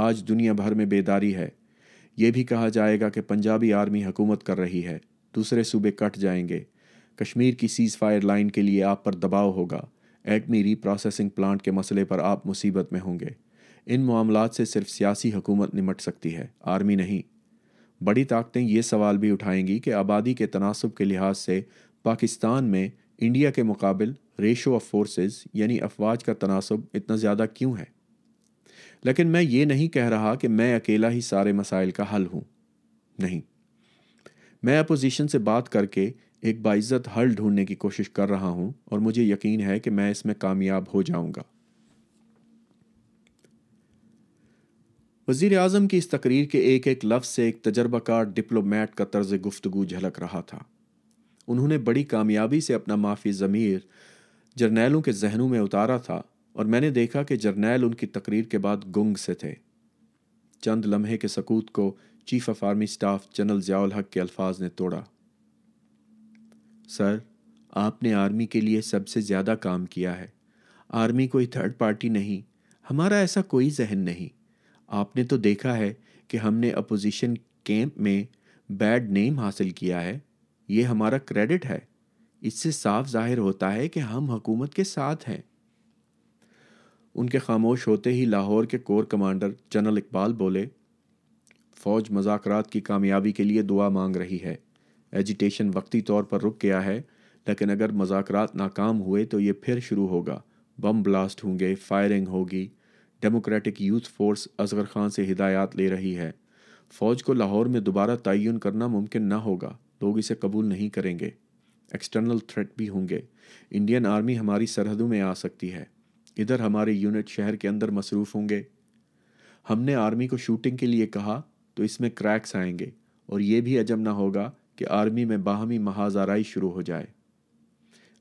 आज दुनिया भर में बेदारी है यह भी कहा जाएगा कि पंजाबी आर्मी हुकूमत कर रही है दूसरे सूबे कट जाएंगे कश्मीर की सीज़ फायर लाइन के लिए आप पर दबाव होगा एटमी रीप्रोसेसिंग प्लांट के मसले पर आप मुसीबत में होंगे इन मामला से सिर्फ सियासी हुकूमत निमट सकती है आर्मी नहीं बड़ी ताकतें ये सवाल भी उठाएंगी कि आबादी के तनासब के लिहाज से पाकिस्तान में इंडिया के मुकाबल रेशो ऑफ फोर्सेस यानी अफवाज का तनासब इतना ज़्यादा क्यों है लेकिन मैं ये नहीं कह रहा कि मैं अकेला ही सारे मसाइल का हल हूँ नहीं मैं अपोजिशन से बात करके एक बाइज्जत हल ढूंढने की कोशिश कर रहा हूं और मुझे यकीन है कि मैं इसमें कामयाब हो जाऊंगा वजीर अजम की इस तकरीर के एक एक लफ्ज़ से एक तजर्बाकार डिप्लोमेट का तर्ज गुफ्तगु झलक रहा था उन्होंने बड़ी कामयाबी से अपना माफ़ी ज़मीर जर्नैलों के जहनों में उतारा था और मैंने देखा कि जर्नैल उनकी तकरीर के बाद गुंग से थे चंद लम्हे के सकूत को chief of army staff general Ziaul Haq के अल्फाज ने तोड़ा सर आपने आर्मी के लिए सबसे ज़्यादा काम किया है आर्मी कोई थर्ड पार्टी नहीं हमारा ऐसा कोई जहन नहीं आपने तो देखा है कि हमने अपोजिशन कैंप में बैड नेम हासिल किया है ये हमारा क्रेडिट है इससे साफ जाहिर होता है कि हम हकूमत के साथ हैं उनके खामोश होते ही लाहौर के कोर कमांडर जनरल इकबाल बोले फौज मजाक की कामयाबी के लिए दुआ मांग रही है एजिटेशन वक्ती तौर पर रुक गया है लेकिन अगर मजाक नाकाम हुए तो ये फिर शुरू होगा बम ब्लास्ट होंगे फायरिंग होगी democratic youth force Asghar Khan से हिदायत ले रही है फ़ौज को लाहौर में दोबारा तयन करना मुमकिन ना होगा लोग इसे कबूल नहीं करेंगे एक्सटर्नल थ्रेट भी होंगे इंडियन आर्मी हमारी सरहदों में आ सकती है इधर हमारे यूनिट शहर के अंदर मसरूफ़ होंगे हमने आर्मी को शूटिंग के लिए कहा तो इसमें क्रैक्स आएंगे और ये भी अजम ना होगा कि आर्मी में बाहमी महाजाराई शुरू हो जाए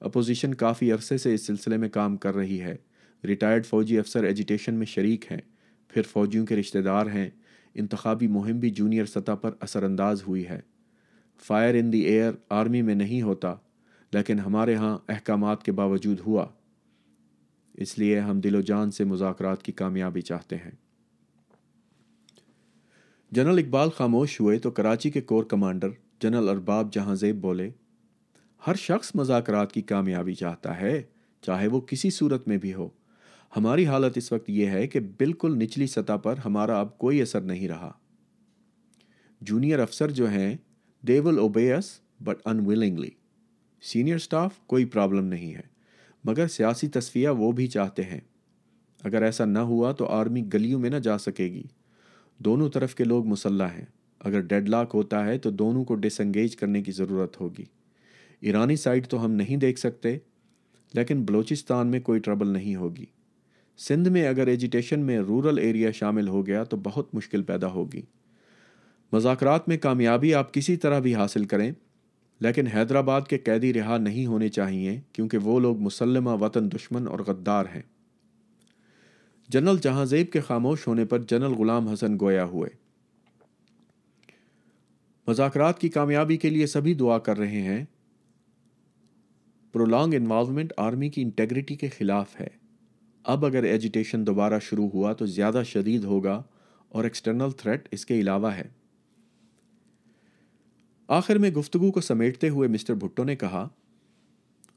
अपोजिशन काफ़ी अरसे से इस सिलसिले में काम कर रही है रिटायर्ड फ़ौजी अफसर एजिटेशन में शरीक हैं फिर फ़ौजियों के रिश्तेदार हैं इंतबी मुहिम भी जूनियर सतह पर असरानंदाज हुई है fire in the air army में नहीं होता लेकिन हमारे यहाँ अहकाम के बावजूद हुआ इसलिए हम दिलोजान से मुजाकर की कामयाबी चाहते हैं जनरल इकबाल खामोश हुए तो कराची के corps commander general Arbab Jahanzeb बोले हर शख्स मजाकरात की कामयाबी चाहता है चाहे वो किसी सूरत में भी हो हमारी हालत इस वक्त यह है कि बिल्कुल निचली सतह पर हमारा अब कोई असर नहीं रहा जूनियर अफसर जो हैं they will obeys but unwillingly senior staff कोई प्रॉब्लम नहीं है मगर सियासी तस्फिया वो भी चाहते हैं अगर ऐसा ना हुआ तो आर्मी गलियों में ना जा सकेगी दोनों तरफ के लोग मुसल्ला हैं अगर डेडलॉक होता है तो दोनों को डिसंगेज करने की ज़रूरत होगी ईरानी साइड तो हम नहीं देख सकते लेकिन बलूचिस्तान में कोई ट्रबल नहीं होगी सिंध में अगर एजिटेशन में रूरल एरिया शामिल हो गया तो बहुत मुश्किल पैदा होगी मजाकरात में कामयाबी आप किसी तरह भी हासिल करें लेकिन हैदराबाद के कैदी रिहा नहीं होने चाहिए क्योंकि वो लोग मुसलमा वतन दुश्मन और गद्दार हैं जनरल जहांजेब के खामोश होने पर जनरल गुलाम हसन गोया हुए मजाकरात की कामयाबी के लिए सभी दुआ कर रहे हैं प्रोलॉन्ग इन्वॉल्वमेंट आर्मी की इंटेग्रिटी के खिलाफ है अब अगर एजिटेशन दोबारा शुरू हुआ तो ज़्यादा शदीद होगा और एक्सटर्नल थ्रेट इसके अलावा है आखिर में गुफ्तगु को समेटते हुए मिस्टर भुट्टो ने कहा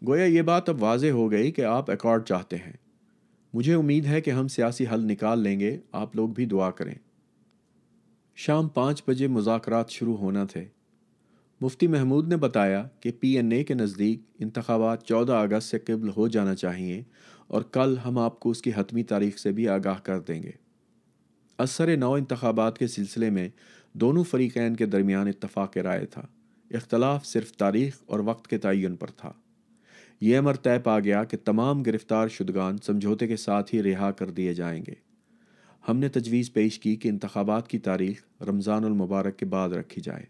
गोया ये बात अब वाज हो गई कि आप एकॉर्ड चाहते हैं मुझे उम्मीद है कि हम सियासी हल निकाल लेंगे आप लोग भी दुआ करें शाम पाँच बजे मुजाकर शुरू होना थे मुफ्ती महमूद ने बताया कि पी एन ए के नज़दीक इंतबात चौदह अगस्त से कबल हो जाना चाहिए और कल हम आपको उसकी हतमी तारीख से भी आगाह कर देंगे असर नौ इंतबात के सिलसिले में दोनों फरीकैन के दरमियान इतफ़ाक़ राय था इख्तलाफ सिर्फ तारीख और वक्त के तयन पर था ये अमर तय पा गया कि तमाम गिरफ्तार शुदगान समझौते के साथ ही रिहा कर दिए जाएंगे हमने तजवीज़ पेश की कि इंतबात की तारीख रमज़ानमबारक के बाद रखी जाए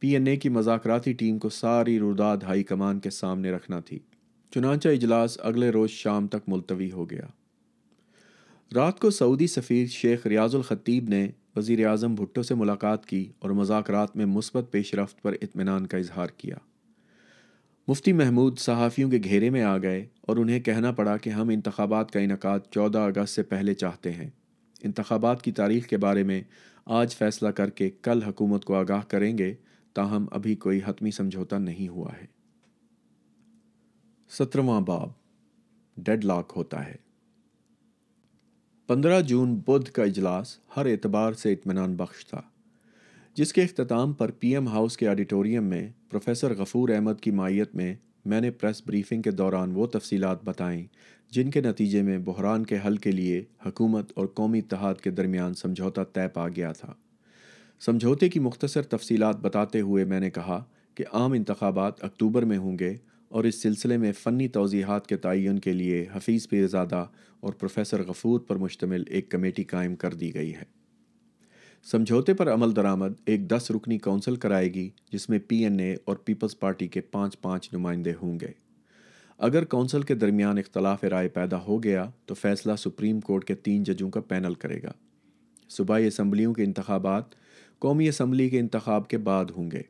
पी एन ए की मज़ाकती टीम को सारी रुदाद हाई कमान के सामने रखना थी चुनाचा इजलास अगले रोज़ शाम तक मुलतवी हो गया रात को सऊदी सफ़ीर शेख रियाजुल ख़तीब ने वज़ी अजम भुट्टो से मुलाकात की और मज़ाक में मुस्बत पेशरफ पर इतमान का इजहार किया मुफ्ती महमूद सहाफ़ियों के घेरे में आ गए और उन्हें कहना पड़ा कि हम इंतबात का इनका चौदह अगस्त से पहले चाहते हैं इंतबात की तारीख के बारे में आज फैसला करके कल हकूमत को आगाह करेंगे ताहम अभी कोई हतमी समझौता नहीं हुआ है सत्रवा बाब डेड लॉक होता है पंद्रह जून बुध का इजलास हर एतबार से इतमान बख्श था जिसके अख्ताम पर पीएम हाउस के ऑडिटोरियम में प्रोफेसर गफूर अहमद की माइत में मैंने प्रेस ब्रीफिंग के दौरान वो तफसीत बताईं जिनके नतीजे में बहरान के हल के लिए हकूमत और कौमी इतहाद के दरमियान समझौता तय पा गया था समझौते की मुख्तसर तफसीत बताते हुए मैंने कहा कि आम इंतबात अक्टूबर में होंगे और इस सिलसिले में फ़नी तोजीहत के तयन के लिए हफीज़ पीरजादा और प्रोफेसर गफूर पर मुश्तमिल एक कमेटी कायम कर दी गई है समझौते पर अमल दरामद एक दस रुकनी काउंसिल कराएगी जिसमें पीएनए और पीपल्स पार्टी के पाँच पाँच नुमाइंदे होंगे अगर काउंसिल के दरमियान इख्तलाफ राय पैदा हो गया तो फैसला सुप्रीम कोर्ट के तीन जजों का पैनल करेगा सूबाई असम्बलियों के इंतबात कौमी असम्बली के इंतब के बाद होंगे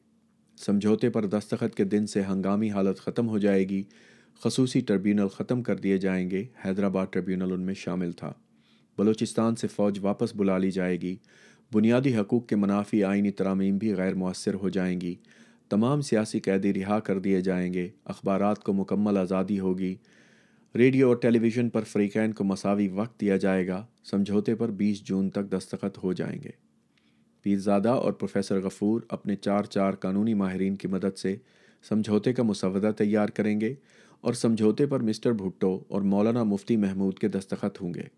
समझौते पर दस्तखत के दिन से हंगामी हालत ख़त्म हो जाएगी खसूसी ट्रिब्यूनल ख़त्म कर दिए जाएंगे हैदराबाद ट्रिब्यूनल उनमें शामिल था बलूचिस्तान से फ़ौज वापस बुला ली जाएगी बुनियादी हकूक़ के मुनाफी आइनी तरामीम भी गैर मौसर हो जाएंगी तमाम सियासी कैदी रिहा कर दिए जाएंगे अखबार को मुकम्मल आज़ादी होगी रेडियो और टेलीविज़न पर फ्रीकैन को मसावी वक्त दिया जाएगा समझौते पर 20 जून तक दस्तखत हो जाएंगे पीरजादा और प्रोफेसर गफूर अपने चार चार कानूनी माहरीन की मदद से समझौते का मुसवदा तैयार करेंगे और समझौते पर मिस्टर भुट्टो और मौलाना मुफ्ती महमूद के दस्तखत होंगे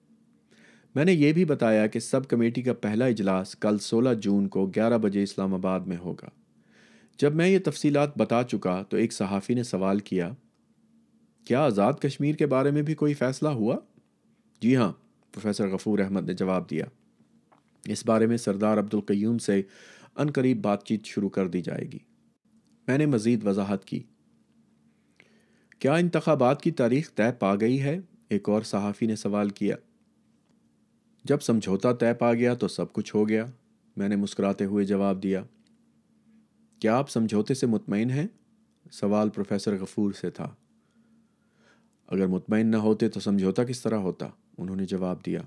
मैंने ये भी बताया कि सब कमेटी का पहला इजलास कल 16 जून को 11 बजे इस्लामाबाद में होगा जब मैं ये तफसीलात बता चुका तो एक सहाफ़ी ने सवाल किया क्या आज़ाद कश्मीर के बारे में भी कोई फ़ैसला हुआ जी हाँ प्रोफेसर गफूर अहमद ने जवाब दिया इस बारे में सरदार अब्दुल कयूम से अनकरीब बातचीत शुरू कर दी जाएगी मैंने मज़ीद वजाहत की क्या इंतबात की तारीख तय पा गई है एक और सहाफ़ी ने सवाल किया जब समझौता तय पा गया तो सब कुछ हो गया मैंने मुस्कुराते हुए जवाब दिया क्या आप समझौते से मुतमिन हैं सवाल प्रोफेसर गफूर से था अगर मुतमिन ना होते तो समझौता किस तरह होता उन्होंने जवाब दिया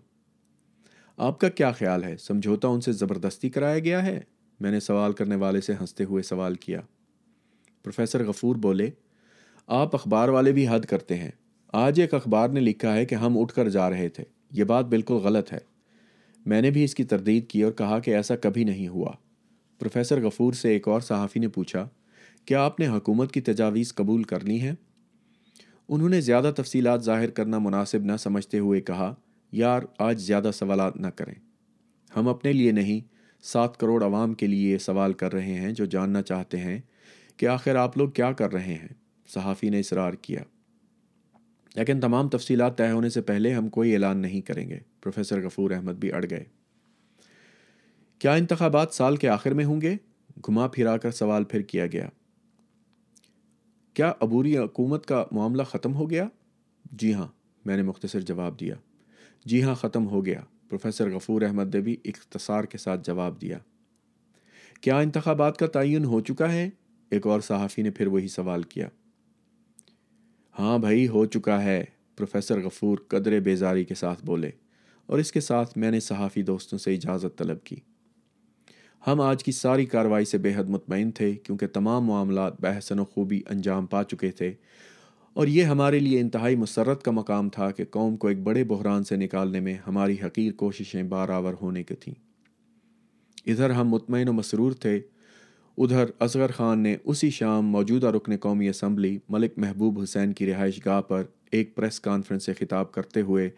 आपका क्या ख्याल है समझौता उनसे ज़बरदस्ती कराया गया है मैंने सवाल करने वाले से हंसते हुए सवाल किया प्रोफेसर गफूर बोले आप अखबार वाले भी हद करते हैं आज एक अखबार ने लिखा है कि हम उठकर जा रहे थे ये बात बिल्कुल गलत है मैंने भी इसकी तरदीद की और कहा कि ऐसा कभी नहीं हुआ प्रोफेसर गफूर से एक और सहाफ़ी ने पूछा क्या आपने हकूमत की तजावीज़ कबूल कर ली हैं उन्होंने ज़्यादा तफसीलात ज़ाहिर करना मुनासिब न समझते हुए कहा यार आज ज़्यादा सवाल न करें हम अपने लिए नहीं सात करोड़ आवाम के लिए सवाल कर रहे हैं जो जानना चाहते हैं कि आखिर आप लोग क्या कर रहे हैं सहाफ़ी ने इसरार किया लेकिन तमाम तफसीलात तय होने से पहले हम कोई ऐलान नहीं करेंगे प्रोफेसर गफूर अहमद भी अड़ गए क्या इंतबात साल के आखिर में होंगे घुमा फिरा कर सवाल फिर किया गया क्या अबूरी हकूमत का मामला ख़त्म हो गया जी हाँ मैंने मुख्तसर जवाब दिया जी हाँ ख़त्म हो गया प्रोफेसर गफूर अहमद ने भी इख्तसार के साथ जवाब दिया क्या इंतबात का तयन हो चुका है एक और सहाफ़ी ने फिर वही सवाल किया हाँ भाई हो चुका है प्रोफेसर गफूर कदरे बेजारी के साथ बोले और इसके साथ मैंने सहाफ़ी दोस्तों से इजाज़त तलब की हम आज की सारी कार्रवाई से बेहद मुतमिन थे क्योंकि तमाम मामला बहसन खूबी अंजाम पा चुके थे और ये हमारे लिए इंतहाई मसरत का मकाम था कि कौम को एक बड़े बहरान से निकालने में हमारी हकीर कोशिशें बारावर होने की थीं इधर हम मुतमिन व मसरूर थे उधर असगर खान ने उसी शाम मौजूदा रुकन कौमी असम्बली मलिक महबूब हुसैन की रिहाइश गाह पर एक प्रेस कॉन्फ्रेंस से खिताब करते हुए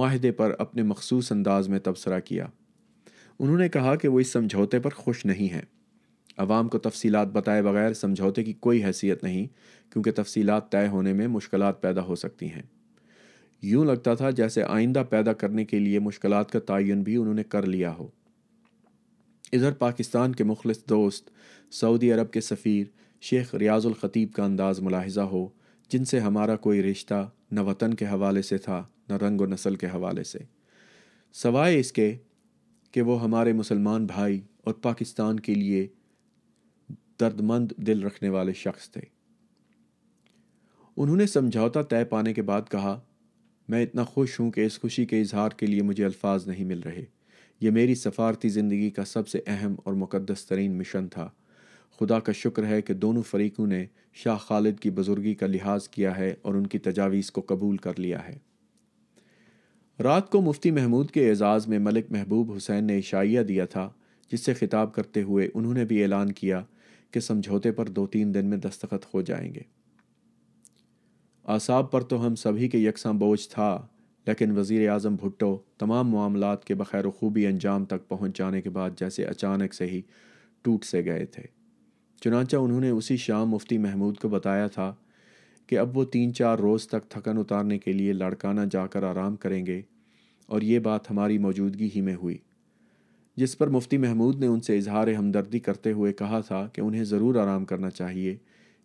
माहदे पर अपने मखसूस अंदाज में तबसरा किया उन्होंने कहा कि वो इस समझौते पर खुश नहीं हैं आवाम को तफसीत बताए बगैर समझौते की कोई हैसियत नहीं क्योंकि तफसीत तय होने में मुश्किल पैदा हो सकती हैं यूँ लगता था जैसे आइंदा पैदा करने के लिए मुश्किल का तयन भी उन्होंने कर लिया हो इधर पाकिस्तान के मुखलिस दोस्त सऊदी अरब के सफ़ीर शेख रियाज़ुल ख़तीब का अंदाज़ मुलाहजा हो जिनसे हमारा कोई रिश्ता न वतन के हवाले से था न रंग व नसल के हवाले से सवाए इसके कि वो हमारे मुसलमान भाई और पाकिस्तान के लिए दर्दमंद दिल रखने वाले शख्स थे उन्होंने समझौता तय पाने के बाद कहा मैं इतना खुश हूँ कि इस खुशी के इजहार के लिए मुझे अल्फाज नहीं मिल रहे ये मेरी सफारती ज़िंदगी का सबसे अहम और मुकदस तरीन मिशन था खुदा का शुक्र है कि दोनों फ़रीकों ने शाह खालिद की बुज़ुर्गी का लिहाज किया है और उनकी तजावीज़ को कबूल कर लिया है रात को मुफ्ती महमूद के एज़ाज़ में मलिक महबूब हुसैन ने इशाइया दिया था जिससे खिताब करते हुए उन्होंने भी ऐलान किया कि समझौते पर दो तीन दिन में दस्तखत हो जाएंगे आसाब पर तो हम सभी के यकसा बोझ था लेकिन वज़ी अजम भुट्टो तमाम मामला के बखैर खूबी अंजाम तक पहुँच जाने के बाद जैसे अचानक से ही टूट से गए थे चुनाचा उन्होंने उसी शाम मुफ्ती महमूद को बताया था कि अब वो तीन चार रोज़ तक थकन उतारने के लिए लड़काना जाकर आराम करेंगे और ये बात हमारी मौजूदगी ही में हुई जिस पर मुफ्ती महमूद ने उनसे इजहार हमदर्दी करते हुए कहा था कि उन्हें ज़रूर आराम करना चाहिए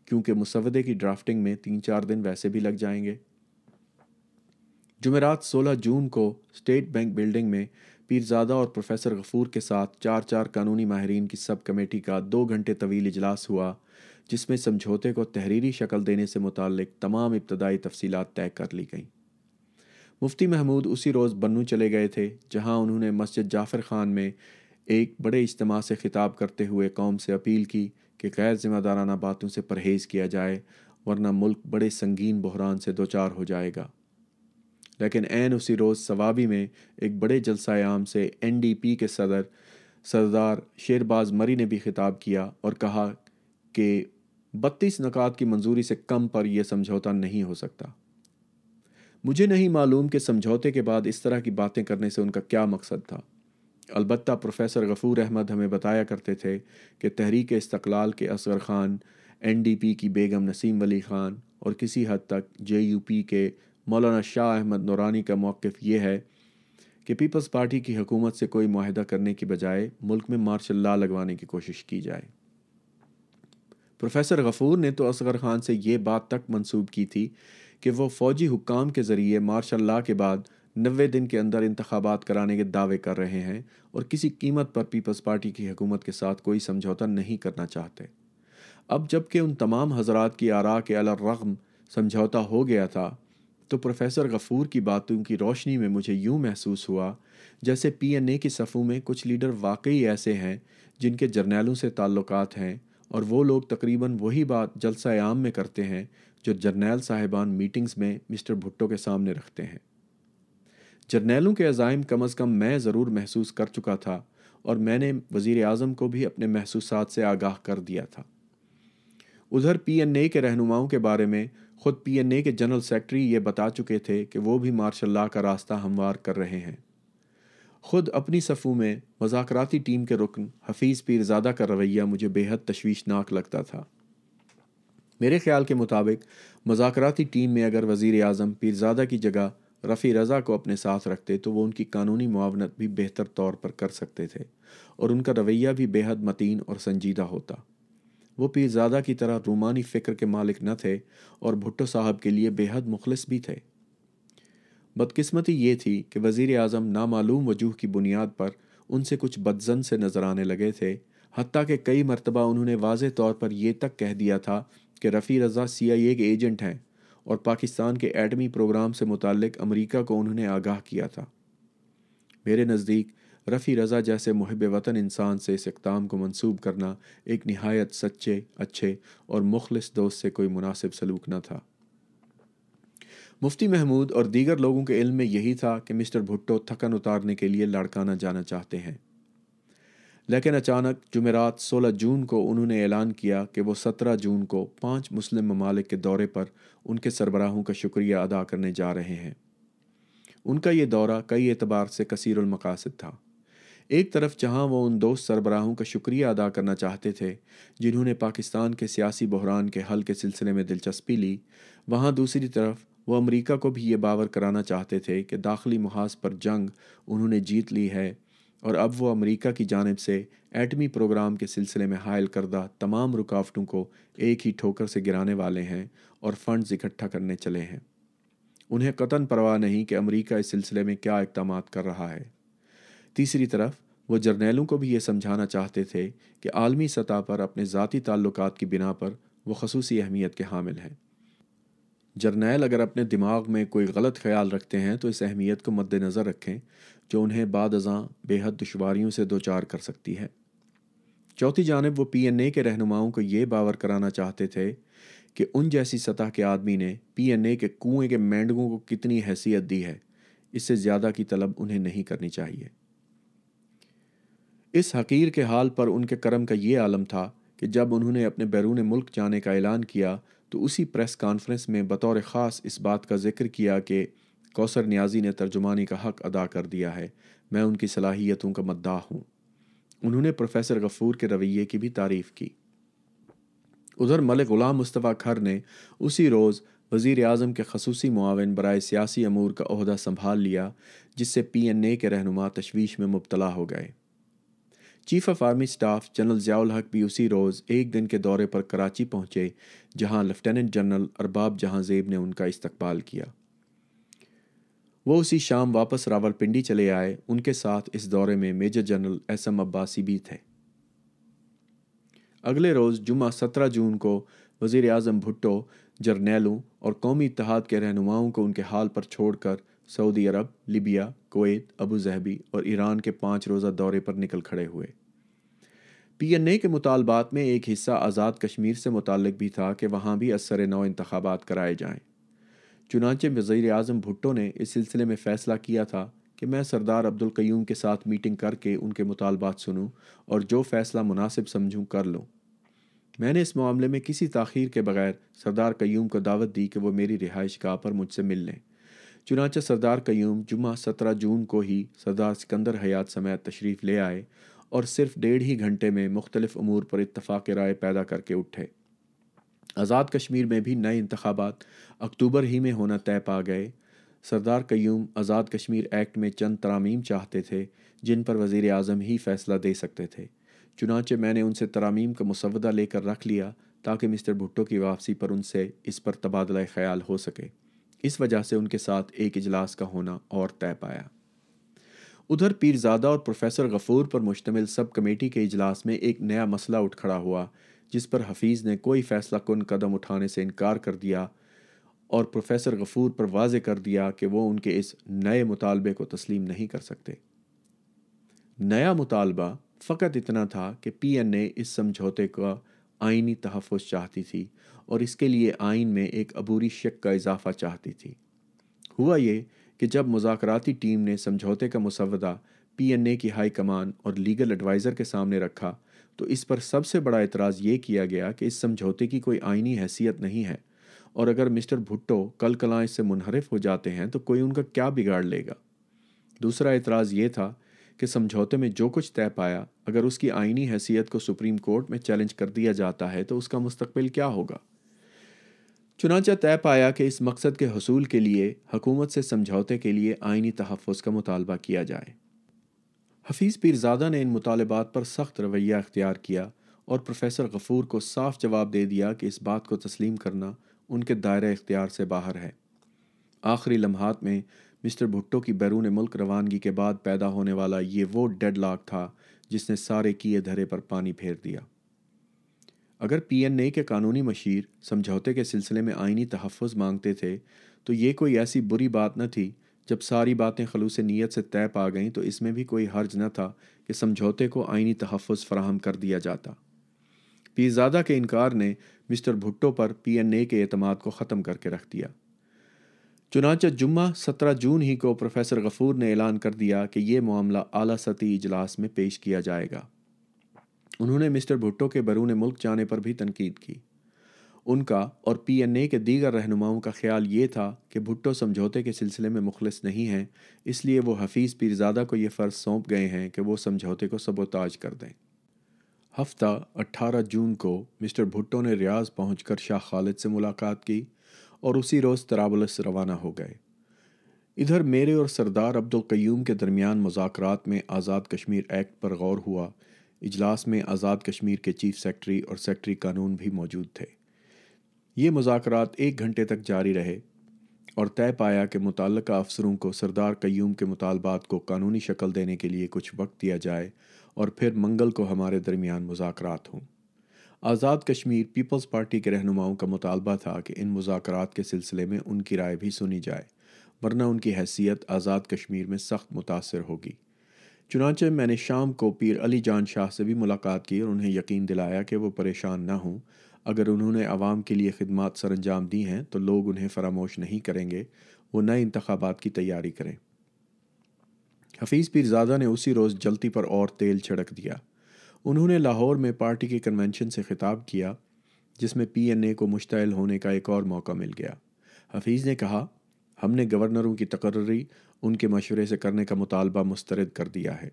क्योंकि मुसवदे की ड्राफ्टिंग में तीन चार दिन वैसे भी लग जाएंगे जुमेरात 16 जून को स्टेट बैंक बिल्डिंग में पीरजादा और प्रोफेसर गफूर के साथ चार चार कानूनी माहरीन की सब कमेटी का दो घंटे तवील इजलास हुआ जिसमें समझौते को तहरीरी शक्ल देने से मुतक तमाम इब्तदाई तफसी तय कर ली गईं मुफ्ती महमूद उसी रोज़ बन्नू चले गए थे जहाँ उन्होंने मस्जिद जाफर खान में एक बड़े इज्तम से खिताब करते हुए कौम से अपील की कि गैर जिम्मेदाराना बातों से परहेज़ किया जाए वरना मुल्क बड़े संगीन बहरान से दो चार हो जाएगा लेकिन एन उसी रोज़ सवाबी में एक बड़े जलसायाम से एन डी पी के सदर सरदार शेरबाज मरी ने भी खिताब किया और कहा कि बत्तीस नकात की मंजूरी से कम पर यह समझौता नहीं हो सकता मुझे नहीं मालूम कि समझौते के बाद इस तरह की बातें करने से उनका क्या मकसद था अलबत्त प्रोफेसर गफूर अहमद हमें बताया करते थे कि तहरीक इस्तकलाल के असगर खान एनडीपी की बेगम नसीम वली खान और किसी हद तक जेयूपी के मौलाना शाह अहमद नौरानी का मौक़ ये है कि पीपल्स पार्टी की हकूमत से कोई माहिदा करने के बजाय मुल्क में मार्शल ला लगवाने की कोशिश की जाए प्रोफेसर गफूर ने तो असगर खान से ये बात तक मंसूब की थी कि वो फ़ौजी हुकाम के ज़रिए मार्शल ला के बाद नबे दिन के अंदर इंतबात कराने के दावे कर रहे हैं और किसी कीमत पर पीपल्स पार्टी की हुकूमत के साथ कोई समझौता नहीं करना चाहते अब जबकि उन तमाम हजरात की आरा के अलरगम समझौता हो गया था तो प्रोफेसर गफूर की बातों की रोशनी में मुझे यूं महसूस हुआ जैसे पी एन ए की सफ़ों में कुछ लीडर वाकई ऐसे हैं जिनके जर्नैलों से ताल्लुक़ हैं और वो लोग तकरीबन वही बात जलसायाम में करते हैं जो जर्नैल साहिबान मीटिंग्स में मिस्टर भुट्टो के सामने रखते हैं जर्नैलों के अजाइम कम अज़ कम मैं ज़रूर महसूस कर चुका था और मैंने वज़ी अजम को भी अपने महसूसात से आगाह कर दिया था उधर पी एन ए के रहनुमाओं के बारे में खुद पीएनए के जनरल सेक्रेटरी ये बता चुके थे कि वो भी मार्शल ला का रास्ता हमवार कर रहे हैं खुद अपनी सफ़ों में मजाकराती टीम के रुकन हफीज़ पीरजादा का रवैया मुझे बेहद तशवीशनाक लगता था मेरे ख्याल के मुताबिक मजाकराती टीम में अगर वज़ी अजम पीरजादा की जगह रफ़ी रज़ा को अपने साथ रखते तो वो उनकी कानूनी मुआवनत भी बेहतर तौर पर कर सकते थे और उनका रवैया भी बेहद मतीन और संजीदा होता वो पीरजादा की तरह रूमानी फ़िक्र के मालिक न थे और भुट्टो साहब के लिए बेहद मुखलस भी थे बदकिस्मती ये थी कि वज़ी अजम नामालूम वजूह की बुनियाद पर उनसे कुछ बदजन से नज़र आने लगे थे हती कि कई मरतबा उन्होंने वाज तौर पर यह तक कह दिया था कि रफ़ी रज़ा सी आई ए के एजेंट हैं और पाकिस्तान के एटमी प्रोग्राम से मुतल अमरीका को उन्होंने आगाह किया था मेरे नज़दीक रफ़ी रज़ा जैसे मुहब वतन इंसान से इस इकदाम को मंसूब करना एक नहायत सच्चे अच्छे और मुखलस दोस्त से कोई मुनासिब सलूक न था मुफ्ती महमूद और दीगर लोगों के इल्म में यही था कि मिस्टर भुट्टो थकन उतारने के लिए लड़काना जाना चाहते हैं लेकिन अचानक जुमेरात 16 जून को उन्होंने ऐलान किया कि वो 17 जून को पांच मुस्लिम ममालिक के दौरे पर उनके सरबराहों का शुक्रिया अदा करने जा रहे हैं उनका ये दौरा कई एतबार से कसीरमकासद था एक तरफ जहां वो उन दोस्त सरबराहों का शुक्रिया अदा करना चाहते थे जिन्होंने पाकिस्तान के सियासी बहरान के हल के सिलसिले में दिलचस्पी ली वहां दूसरी तरफ वो अमेरिका को भी ये बावर कराना चाहते थे कि दाखिली मुहाज पर जंग उन्होंने जीत ली है और अब वो अमेरिका की जानब से एटमी प्रोग्राम के सिलसिले में हायल करदा तमाम रुकावटों को एक ही ठोकर से गिराने वाले हैं और फंड्स इकट्ठा करने चले हैं उन्हें कतन परवाह नहीं कि अमेरिका इस सिलसिले में क्या इकदाम कर रहा है तीसरी तरफ वो जर्नैलों को भी ये समझाना चाहते थे कि आलमी सतह पर अपने ज़ाती ताल्लुक की बिना पर वो खसूसी अहमियत के हामिल हैं जर्नैल अगर अपने दिमाग में कोई गलत ख्याल रखते हैं तो इस अहमियत को मद्दनज़र रखें जो उन्हें बाद अजा बेहद दुशवारियों से दो चार कर सकती है चौथी जानब वो पी एन ए के रहनुमाओं को ये बावर कराना चाहते थे कि उन जैसी सतह के आदमी ने पी एन ए के कुएँ के मेंढकों को कितनी हैसियत दी है इससे ज़्यादा की तलब उन्हें नहीं करनी चाहिए इस हकीर के हाल पर उनके करम का ये आलम था कि जब उन्होंने अपने बैरून मुल्क जाने का ऐलान किया तो उसी प्रेस कॉन्फ्रेंस में बतौर ख़ास इस बात का जिक्र किया कि कौसर न्याजी ने तर्जुमानी का हक अदा कर दिया है मैं उनकी सलाहियतों का मद्दा हूँ उन्होंने प्रोफेसर गफूर के रवैये की भी तारीफ़ की उधर मलिक गुलाम मुस्तफ़ा खर ने उसी रोज़ वज़ी अजम के खसूसी मुआवन बरए सियासी अमूर का अहदा संभाल लिया जिससे पी एन ए के रहनुमा तशवीश में मुबतला हो गए chief of army staff general Ziaul Haq भी उसी रोज़ एक दिन के दौरे पर कराची पहुंचे जहां लेफ्टिनेंट जनरल अरबाब जेब ने उनका इस्तकबाल किया वो उसी शाम वापस रावलपिंडी चले आए उनके साथ इस दौरे में मेजर जनरल एसम अब्बासी भी थे अगले रोज़ जुमा सत्रह जून को वज़ी अजम भुट्टो जरनेलों और कौमी इतिहाद के रहनुमाओं को उनके हाल पर छोड़कर Saudi Arab Libya Kuwait Abu Dhabi और ईरान के पाँच रोज़ा दौरे पर निकल खड़े हुए पी एन ए के मुतालबात में एक हिस्सा आज़ाद कश्मीर से मुतल भी था कि वहाँ भी असर नौ इंतबात कराए जाएँ चुनाचे वज़ी अजम भुट्टो ने इस सिलसिले में फ़ैसला किया था कि मैं सरदार अब्दुल कयूम के साथ मीटिंग करके उनके मुतालबात सुनूँ और जो फ़ैसला मुनासिब समझूँ कर लूँ मैंने इस मामले में किसी तखीर के बगैर सरदार कयूम को दावत दी कि वह मेरी रिहाइश गाह पर मुझसे मिल लें चुनाचा सरदार कयूम जुमा सत्रह जून को ही सरदार सिकंदर हयात समेत तशरीफ़ ले आए और सिर्फ डेढ़ ही घंटे में मुख्तलिफ अमूर पर इतफाक़ राय पैदा करके उठे आज़ाद कश्मीर में भी नए इंतबात अक्टूबर ही में होना तय पा गए सरदार कयूम आज़ाद कश्मीर एक्ट में चंद तरामीम चाहते थे जिन पर वज़ी अजम ही फ़ैसला दे सकते थे चुनाचे मैंने उनसे तरामीम का मुसवदा लेकर रख लिया ताकि मिस्टर भुट्टो की वापसी पर उनसे इस पर तबादला ख्याल हो सके इस वजह से उनके साथ एक इजलास का होना और तय पाया उधर पीरजादा और प्रोफेसर गफूर पर मुश्तमिल सब कमेटी के इजलास में एक नया मसला उठ खड़ा हुआ जिस पर हफीज़ ने कोई फैसला कन कदम उठाने से इनकार कर दिया और प्रोफेसर गफूर पर वाज कर दिया कि वो उनके इस नए मुतालबे को तस्लीम नहीं कर सकते नया मुतालबा फ़कत इतना था कि पी एन ए इस समझौते का आइनी तहफ़ चाहती थी और इसके लिए आइन में एक अबूरी शक का इजाफा चाहती थी हुआ ये कि जब मुजाकराती टीम ने समझौते का मुसवदा पी एन ए की हाई कमान और लीगल एडवाइज़र के सामने रखा तो इस पर सबसे बड़ा एतराज़ ये किया गया कि इस समझौते की कोई आइनी हैसियत नहीं है और अगर मिस्टर भुट्टो कल कलां इससे मुनहरफ हो जाते हैं तो कोई उनका क्या बिगाड़ लेगा दूसरा एतराज़ ये था कि समझौते में जो कुछ तय पाया अगर उसकी आइनी हैसियत को सुप्रीम कोर्ट में चैलेंज कर दिया जाता है तो उसका मुस्तबिल क्या होगा चुनाचा तय पाया कि इस मकसद के हसूल के लिए हकूमत से समझौते के लिए आइनी तहफ़ का मुतालबा किया जाए हफीज़ पीरजादा ने इन मुतालबात पर सख्त रवैया अख्तियार किया और प्रोफेसर गफूर को साफ जवाब दे दिया कि इस बात को तस्लीम करना उनके दायरे इख्तियार से बाहर है आखिरी लम्हात में मिस्टर भुट्टो की बैरून मुल्क रवानगी के बाद पैदा होने वाला ये वो डेड लाक था जिसने सारे किए धरे पर पानी फेर दिया अगर पी एन ए के कानूनी मशीर समझौते के सिलसिले में आइनी तहफ़ मांगते थे तो ये कोई ऐसी बुरी बात न थी जब सारी बातें खलूस नीयत से तय पा गईं तो इसमें भी कोई हर्ज न था कि समझौते को आइनी तहफ़ फराहम कर दिया जाता पीजादा के इनकार ने मिस्टर भुट्टो पर पी एन ए के अतमाद को ख़त्म करके रख दिया चुनाचा जुम्मा सत्रह जून ही को प्रोफेसर गफूर ने ऐलान कर दिया कि यह मामला अली सती इजलास में पेश किया जाएगा उन्होंने मिस्टर भुट्टो के बैरून मुल्क जाने पर भी तनकीद की उनका और पी एन ए के दीगर रहनुमाओं का ख्याल ये था कि भुट्टो समझौते के सिलसिले में मुखलस नहीं हैं इसलिए वो हफीज़ पीरजादा को यह फ़र्ज़ सौंप गए हैं कि वो समझौते को सबोताज कर दें हफ्ता 18 जून को मिस्टर भुट्टो ने रियाज कर शाह खालिद से मुलाकात की और उसी रोज़ तराबलस रवाना हो गए इधर मेरे और सरदार अब्दुल कयूम के दरमियान मुजाकरात में आज़ाद कश्मीर एक्ट पर गौर हुआ इजलास में आज़ाद कश्मीर के चीफ सेक्रेटरी और सेक्रेटरी कानून भी मौजूद थे ये मुजाकर एक घंटे तक जारी रहे और तय पाया कि मुतल अफसरों को सरदार क्यूम के मुतालबात को कानूनी शक्ल देने के लिए कुछ वक्त दिया जाए और फिर मंगल को हमारे दरमियान मुजाकर हों आज़ाद कश्मीर पीपल्स पार्टी के रहनुमाओं का मुतालबा था कि इन मुजाकर के सिलसिले में उनकी राय भी सुनी जाए वरना उनकी हैसियत आज़ाद कश्मीर में सख्त मुतासर होगी चुनाचे मैंने शाम को पीर अली जान शाह से भी मुलाकात की और उन्हें यकीन दिलाया कि वह परेशान ना हों अगर उन्होंने आवाम के लिए खदमात सर अंजाम दी हैं तो लोग उन्हें फरामोश नहीं करेंगे वो नए इंतबात की तैयारी करें हफीज़ पीरजादा ने उसी रोज़ जलती पर और तेल छिड़क दिया उन्होंने लाहौर में पार्टी के कन्वेंशन से खिताब किया जिसमें पी एन ए को मुश्तैल होने का एक और मौका मिल गया हफीज़ ने कहा हमने गवर्नरों की तकर्री उनके मशवरे से करने का मुतालबा मुस्तरद कर दिया है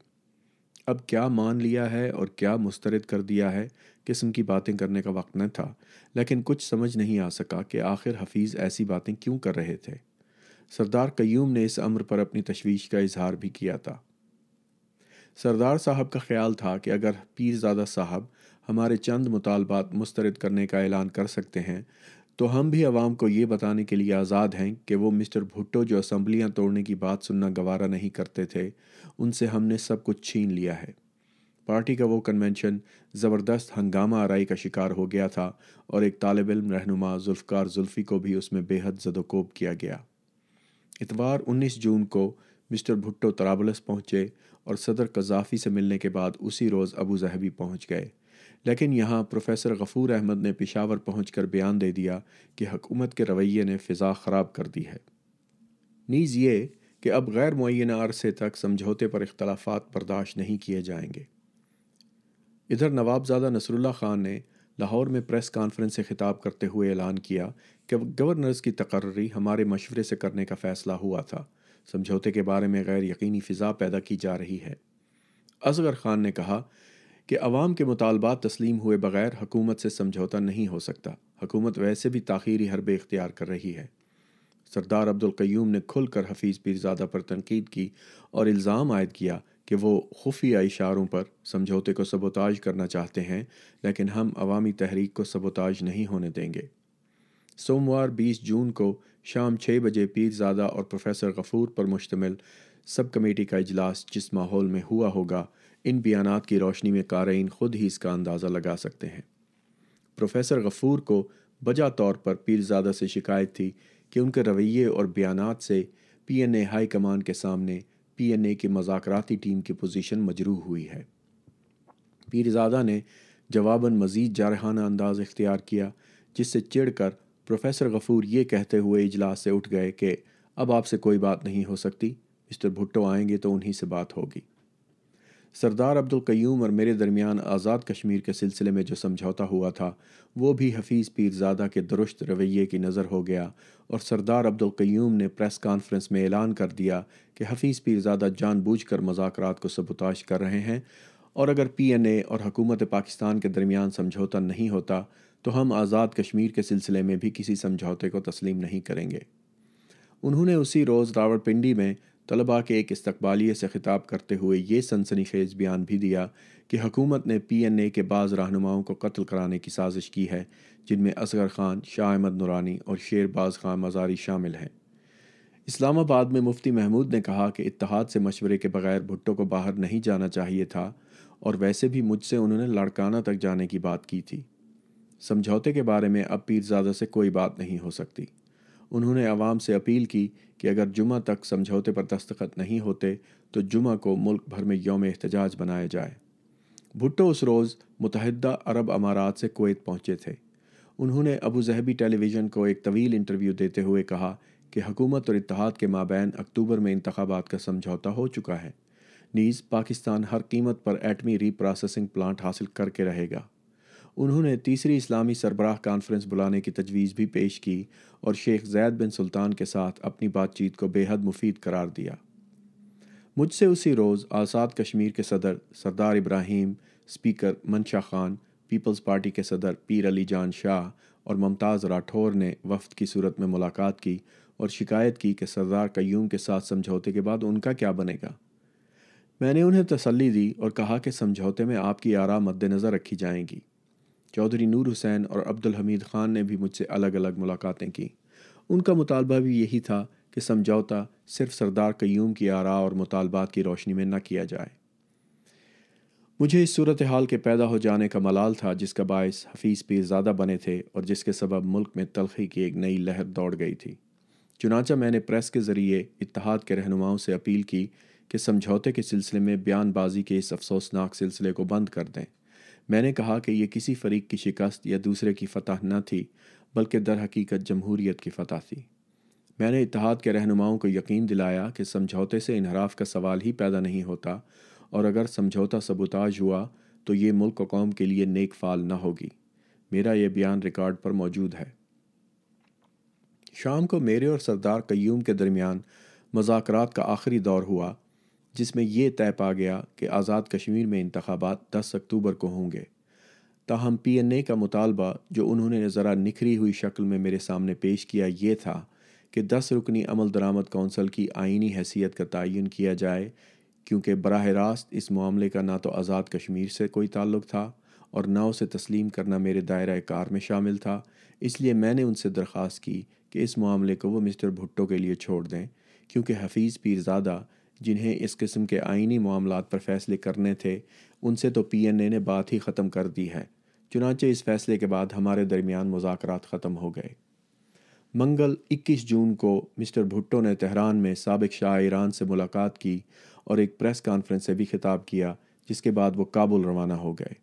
अब क्या मान लिया है और क्या मुस्तरद कर दिया है किस्म की बातें करने का वक्त न था लेकिन कुछ समझ नहीं आ सका कि आखिर हफीज़ ऐसी बातें क्यों कर रहे थे सरदार कयूम ने इस अम्र पर अपनी तशवीश का इजहार भी किया था सरदार साहब का ख्याल था कि अगर पीरजादा साहब हमारे चंद मुतालबात मुस्तरद करने का ऐलान कर सकते हैं तो हम भी अवाम को ये बताने के लिए आज़ाद हैं कि वो मिस्टर भुट्टो जो असम्बलियाँ तोड़ने की बात सुनना गवारा नहीं करते थे उनसे हमने सब कुछ छीन लिया है पार्टी का वो कन्वेंशन ज़बरदस्त हंगामा आरई का शिकार हो गया था और एक तालब इम रहनुमा जुल्फ़ार जुल्फ़ी को भी उसमें बेहद जदोकोब किया गया इतवार 19 जून को मिस्टर भुट्टो तराबलस पहुँचे और सदर कजाफी से मिलने के बाद उसी रोज़ अबू जहबी पहुँच गए लेकिन यहाँ प्रोफेसर गफूर अहमद ने पिशावर कर बयान दे दिया कि हकूमत के रवैये ने फ़िज़ा ख़राब कर दी है नीज़ ये कि अब गैर मुन अरसे तक समझौते पर अख्तलाफा बर्दाश्त नहीं किए जाएंगे इधर नवाबजादा नसरुल्ला ख़ान ने लाहौर में प्रेस कॉन्फ्रेंस से खिताब करते हुए ऐलान किया कि गवर्नर्स की तकर्री हमारे मशवरे से करने का फ़ैसला हुआ था समझौते के बारे में गैर यकीनी फ़िज़ा पैदा की जा रही है असगर ख़ान ने कहा कि अवाम के मुतालबात तस्लीम हुए बगैर हकूमत से समझौता नहीं हो सकता हकूमत वैसे भी ताखीरी हरबे इख्तियार कर रही है सरदार अब्दुल क्यूम ने खुलकर हफीज़ पीरजादा पर तनकीद की और इल्ज़ाम आयद किया कि वो खुफिया इशारों पर समझौते को सबोताज करना चाहते हैं लेकिन हम अवामी तहरीक को सबोताज नहीं होने देंगे सोमवार 20 जून को शाम छः बजे पीरजादा और प्रोफेसर गफूर पर मुश्तमिल सब कमेटी का इजलास जिस माहौल में हुआ होगा इन बयान की रोशनी में कारइन खुद ही इसका अंदाज़ा लगा सकते हैं प्रोफेसर गफूर को बजा तौर पर पीरजादा से शिकायत थी कि उनके रवैये और बयान से P N A high command के सामने पी एन ए की मजाकती टीम की पोजीशन मजरूह हुई है पीरजादा ने जवाबन मज़ीद जारहाना अंदाज इख्तियार किया जिससे चिड़ कर प्रोफेसर गफूर ये कहते हुए इजलास से उठ गए कि अब आपसे कोई बात नहीं हो सकती मिस्टर भुट्टो आएंगे तो उन्हीं से बात होगी सरदार अब्दुल कयूम और मेरे दरमियान आज़ाद कश्मीर के सिलसिले में जो समझौता हुआ था वो भी हफीज़ पीरजादा के दुरुस्त रवैये की नज़र हो गया और सरदार अब्दुल कयूम ने प्रेस कॉन्फ्रेंस में ऐलान कर दिया कि हफीज़ पीरजादा जानबूझकर मजाकरात को सबुताश कर रहे हैं और अगर पी एन ए और हकूमत पाकिस्तान के दरमियान समझौता नहीं होता तो हम आज़ाद कश्मीर के सिलसिले में भी किसी समझौते को तस्लीम नहीं करेंगे उन्होंने उसी रोज़ रावलपिंडी में तलबा के एक इस्तबालिये से ख़िताब करते हुए ये सनसनी खेज बयान भी दिया कि हकूमत ने पी एन ए के बाज़ रहनुमाओं को कत्ल कराने की साजिश की है जिनमें असगर खान शाह अहमद नूरानी और शेरबाज खान मजारी शामिल हैं इस्लामाबाद में मुफ्ती महमूद ने कहा कि इतिहाद से मशवरे के बगैर भुट्टो को बाहर नहीं जाना चाहिए था और वैसे भी मुझसे उन्होंने लड़काना तक जाने की बात की थी समझौते के बारे में अब पीरजादा से कोई बात नहीं हो सकती उन्होंने आवाम से अपील की कि अगर जुमा तक समझौते पर दस्तखत नहीं होते तो जुमा को मुल्क भर में योम एहतजाज बनाया जाए भुट्टो उस रोज़ मुतहदा अरब अमारात से कोत पहुँचे थे उन्होंने अबू जहबी टेलीविज़न को एक तवील इंटरव्यू देते हुए कहा कि हकूमत और इतिहाद के माबैन अक्टूबर में इंतबात का समझौता हो चुका है नीज़ पाकिस्तान हर कीमत पर एटमी रीप्रोसेसिंग प्लांट हासिल करके रहेगा उन्होंने तीसरी इस्लामी सरबराह कॉन्फ्रेंस बुलाने की तजवीज़ भी पेश की और शेख जैद बिन सुल्तान के साथ अपनी बातचीत को बेहद मुफीद करार दिया मुझसे उसी रोज़ आज़ाद कश्मीर के सदर सरदार इब्राहिम स्पीकर मनशा खान पीपल्स पार्टी के सदर पीर अली जान शाह और ममताज़ राठौर ने वफद की सूरत में मुलाकात की और शिकायत की कि सरदार कयूम के साथ समझौते के बाद उनका क्या बनेगा मैंने उन्हें तसल्ली दी और कहा कि समझौते में आपकी आरा मद्देनज़र रखी जाएंगी चौधरी नूर हुसैन और अब्दुल हमीद खान ने भी मुझसे अलग अलग मुलाकातें की उनका मुतालबा भी यही था कि समझौता सिर्फ सरदार कयूम की आरा और मुतालबात की रोशनी में न किया जाए मुझे इस सूरत हाल के पैदा हो जाने का मलाल था जिसका बायस हफीज़ ज़्यादा बने थे और जिसके सबब मुल्क में तलखी की एक नई लहर दौड़ गई थी चुनाचा मैंने प्रेस के ज़रिए इतिहाद के रहनुमाओं से अपील की कि समझौते के सिलसिले में बयानबाजी के इस अफसोसनाक सिलसिले को बंद कर दें मैंने कहा कि यह किसी फरीक की शिकस्त या दूसरे की फतह न थी बल्कि दर हकीकत जमहूरीत की फतह थी मैंने इतिहाद के रहनुमाओं को यकीन दिलाया कि समझौते से इनहराफ का सवाल ही पैदा नहीं होता और अगर समझौता सबुताज हुआ तो ये मुल्क और कौम के लिए नेक फाल न होगी मेरा यह बयान रिकॉर्ड पर मौजूद है शाम को मेरे और सरदार कयूम के दरमियान मजाक का आखिरी दौर हुआ जिसमें यह तय पा गया कि आज़ाद कश्मीर में इंतबात दस अक्टूबर को होंगे ताहम पी एन ए का मुतालबा जो उन्होंने ज़रा निखरी हुई शक्ल में मेरे सामने पेश किया ये था कि दस रुकनी अमल दरामद कौंसल की आइनी हैसियत का तयन किया जाए क्योंकि बरह रास्त इस मामले का ना तो आज़ाद कश्मीर से कोई ताल्लुक था और ना उसे तस्लीम करना मेरे दायरा कार में शामिल था इसलिए मैंने उनसे दरख्वास्त की कि इस मामले को वो मिस्टर भुट्टो के लिए छोड़ दें क्योंकि हफीज़ पीरजादा जिन्हें इस किस्म के आइनी मामला पर फैसले करने थे उनसे तो पी एन ए ने बात ही ख़त्म कर दी है चुनाचे इस फैसले के बाद हमारे दरमियान मुजाकर ख़त्म हो गए मंगल 21 जून को मिस्टर भुट्टो ने तेहरान में सबक शाह ईरान से मुलाकात की और एक प्रेस कॉन्फ्रेंस से भी खिताब किया जिसके बाद वो काबुल रवाना हो गए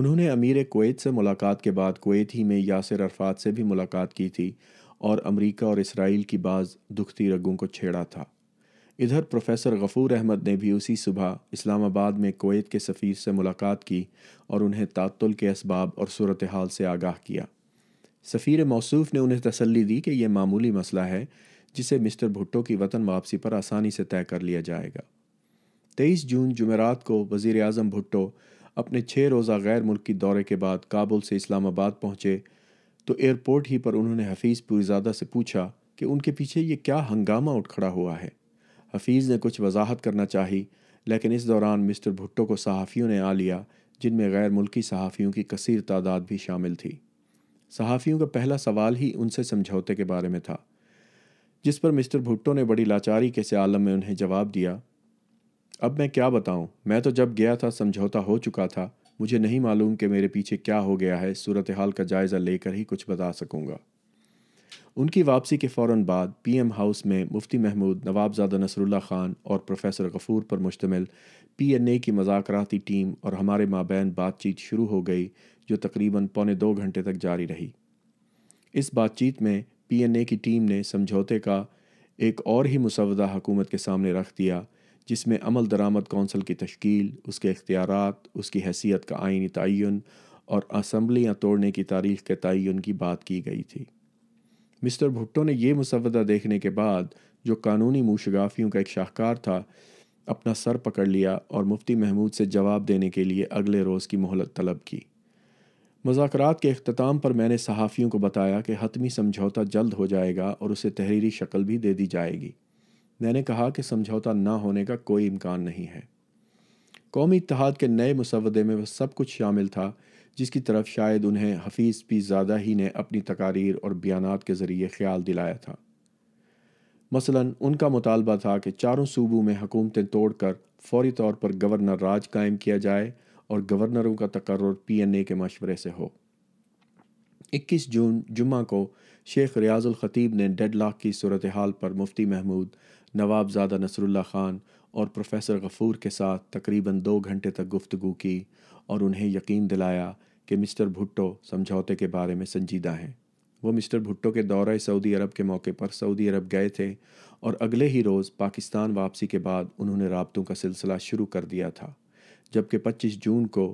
उन्होंने अमीर कोत से मुलाकात के बाद कोत ही में यासर अरफात से भी मुलाकात की थी और अमरीका और इसराइल की बाज़ दुखती रगों को छेड़ा था इधर प्रोफेसर गफूर अहमद ने भी उसी सुबह इस्लामाबाद में कोयत के सफ़ीर से मुलाकात की और उन्हें तातुल के इसबाब और सूरत हाल से आगाह किया सफ़ीर मौसूफ ने उन्हें तसल्ली दी कि यह मामूली मसला है जिसे मिस्टर भुट्टो की वतन वापसी पर आसानी से तय कर लिया जाएगा तेईस जून जुमेरात को वज़ी अजम भुट्टो अपने छः रोज़ा गैर मुल्की दौरे के बाद काबुल से इस्लामाबाद पहुँचे तो एयरपोर्ट ही पर उन्होंने हफीज़ पुरजादा से पूछा कि उनके पीछे ये क्या हंगामा उठ खड़ा हुआ है हफीज़ ने कुछ वजाहत करना चाही लेकिन इस दौरान मिस्टर भुट्टो को सहाफ़ियों ने आ लिया जिनमें गैर मुल्की सहाफ़ियों की कसर तादाद भी शामिल थी सहाफ़ियों का पहला सवाल ही उनसे समझौते के बारे में था जिस पर मिस्टर भुट्टो ने बड़ी लाचारी के से आलम में उन्हें जवाब दिया अब मैं क्या बताऊं? मैं तो जब गया था समझौता हो चुका था मुझे नहीं मालूम कि मेरे पीछे क्या हो गया है सूरत हाल का जायज़ा लेकर ही कुछ बता सकूंगा उनकी वापसी के फ़ौर बाद पीएम हाउस में मुफ्ती महमूद नवाबजादा नसरुल्ला ख़ान और प्रोफेसर गफूर पर मुश्तमिल पी एन ए की मजाकराती टीम और हमारे माबेन बातचीत शुरू हो गई जो तकरीबन पौने दो घंटे तक जारी रही इस बातचीत में पी एन ए की टीम ने समझौते का एक और ही मुसवदा हुकूमत के सामने रख दिया जिसमें अमल दरामद कौंसल की तश्कील उसके इख्तियार उसकी हैसियत का आइनी तयन और असम्बलियाँ तोड़ने की तारीख के तयन की बात की गई थी मिस्टर भुट्टो ने यह मुसवदा देखने के बाद जो कानूनी मुशगाफियों का एक शाहकार था अपना सर पकड़ लिया और मुफ्ती महमूद से जवाब देने के लिए अगले रोज़ की मोहलत तलब की मजाकरात के अख्ताम पर मैंने सहाफ़ियों को बताया कि हतमी समझौता जल्द हो जाएगा और उसे तहरीरी शक्ल भी दे दी जाएगी मैंने कहा कि समझौता ना होने का कोई इम्कान नहीं है कौमी इतिहाद के नए मुसवदे में वह सब कुछ शामिल था जिसकी तरफ शायद उन्हें हफीज़ पी ज़्यादा ही ने अपनी तकारीर और बयान के ज़रिए ख्याल दिलाया था मसलन उनका मुतालबा था कि चारों सूबों में हुकूमतें तोड़कर फौरी तौर पर गवर्नर राज कायम किया जाए और गवर्नरों का तकर्र पी एन ए के मशवरे से हो इक्कीस जून जुम्मा को शेख रियाजुल ख़तीब ने डेड लाख की सूरत हाल पर मुफ्ती महमूद नवाबजादा नसरुल्ला ख़ान और प्रोफेसर गफूर के साथ तकरीबन दो घंटे तक गुफ्तु की और उन्हें यकीन दिलाया कि मिस्टर भुट्टो समझौते के बारे में संजीदा हैं वो मिस्टर भुट्टो के दौरे सऊदी अरब के मौके पर सऊदी अरब गए थे और अगले ही रोज़ पाकिस्तान वापसी के बाद उन्होंने रबतों का सिलसिला शुरू कर दिया था जबकि 25 जून को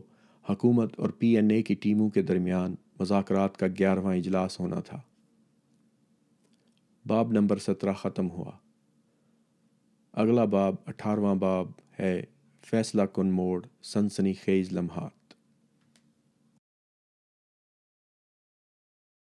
हकूमत और पीएनए की टीमों के दरमियान मजाक का ग्यारहवा इजलास होना था बाब नंबर सत्रह ख़त्म हुआ अगला बाब अठारवा बाब है फैसला कन मोड़ सनसनी खेज लम्हात